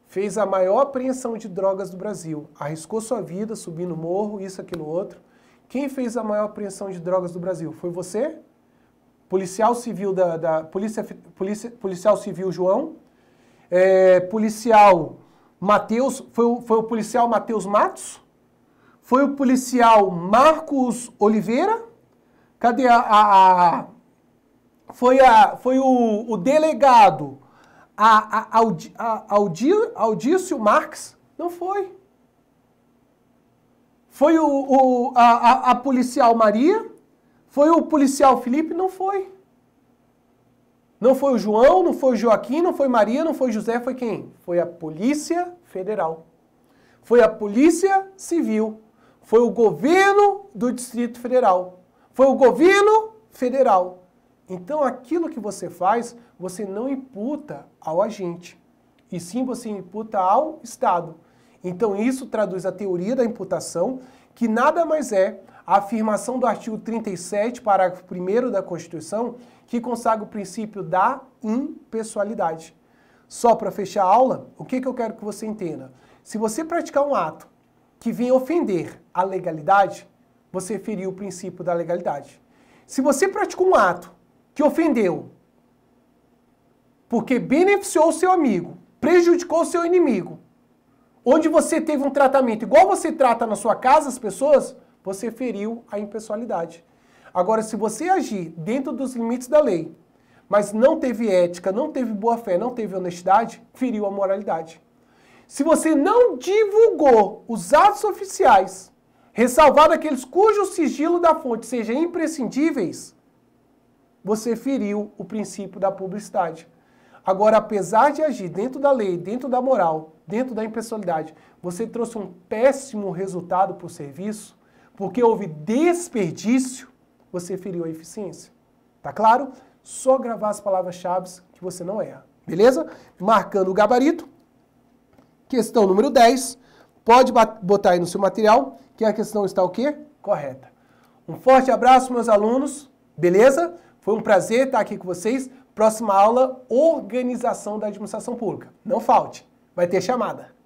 Fez a maior apreensão de drogas do Brasil. Arriscou sua vida subindo morro, isso, aquilo, outro. Quem fez a maior apreensão de drogas do Brasil? Foi você? Policial civil da, da polícia, polícia, policial civil João, é, policial Matheus, foi, foi o policial Matheus Matos, foi o policial Marcos Oliveira, Cadê a. a, a foi, a, foi o, o delegado a, a, Audi, a Aldício Marx? Não foi. Foi o, o a, a, policial Maria? Foi o policial Felipe? Não foi. Não foi o João, não foi o Joaquim, não foi Maria, não foi José, foi quem? Foi a Polícia Federal. Foi a Polícia Civil. Foi o governo do Distrito Federal foi o governo federal. Então aquilo que você faz, você não imputa ao agente, e sim você imputa ao Estado. Então isso traduz a teoria da imputação, que nada mais é a afirmação do artigo 37, parágrafo 1 da Constituição, que consagra o princípio da impessoalidade. Só para fechar a aula, o que, que eu quero que você entenda? Se você praticar um ato que vem ofender a legalidade, você feriu o princípio da legalidade. Se você praticou um ato que ofendeu, porque beneficiou o seu amigo, prejudicou o seu inimigo, onde você teve um tratamento igual você trata na sua casa as pessoas, você feriu a impessoalidade. Agora, se você agir dentro dos limites da lei, mas não teve ética, não teve boa fé, não teve honestidade, feriu a moralidade. Se você não divulgou os atos oficiais ressalvado aqueles cujo sigilo da fonte seja imprescindíveis, você feriu o princípio da publicidade. Agora, apesar de agir dentro da lei, dentro da moral, dentro da impessoalidade, você trouxe um péssimo resultado para o serviço, porque houve desperdício, você feriu a eficiência. Tá claro? Só gravar as palavras-chave que você não erra. Beleza? Marcando o gabarito. Questão número 10. Pode botar aí no seu material que a questão está o quê? Correta. Um forte abraço, meus alunos. Beleza? Foi um prazer estar aqui com vocês. Próxima aula, organização da administração pública. Não falte, vai ter chamada.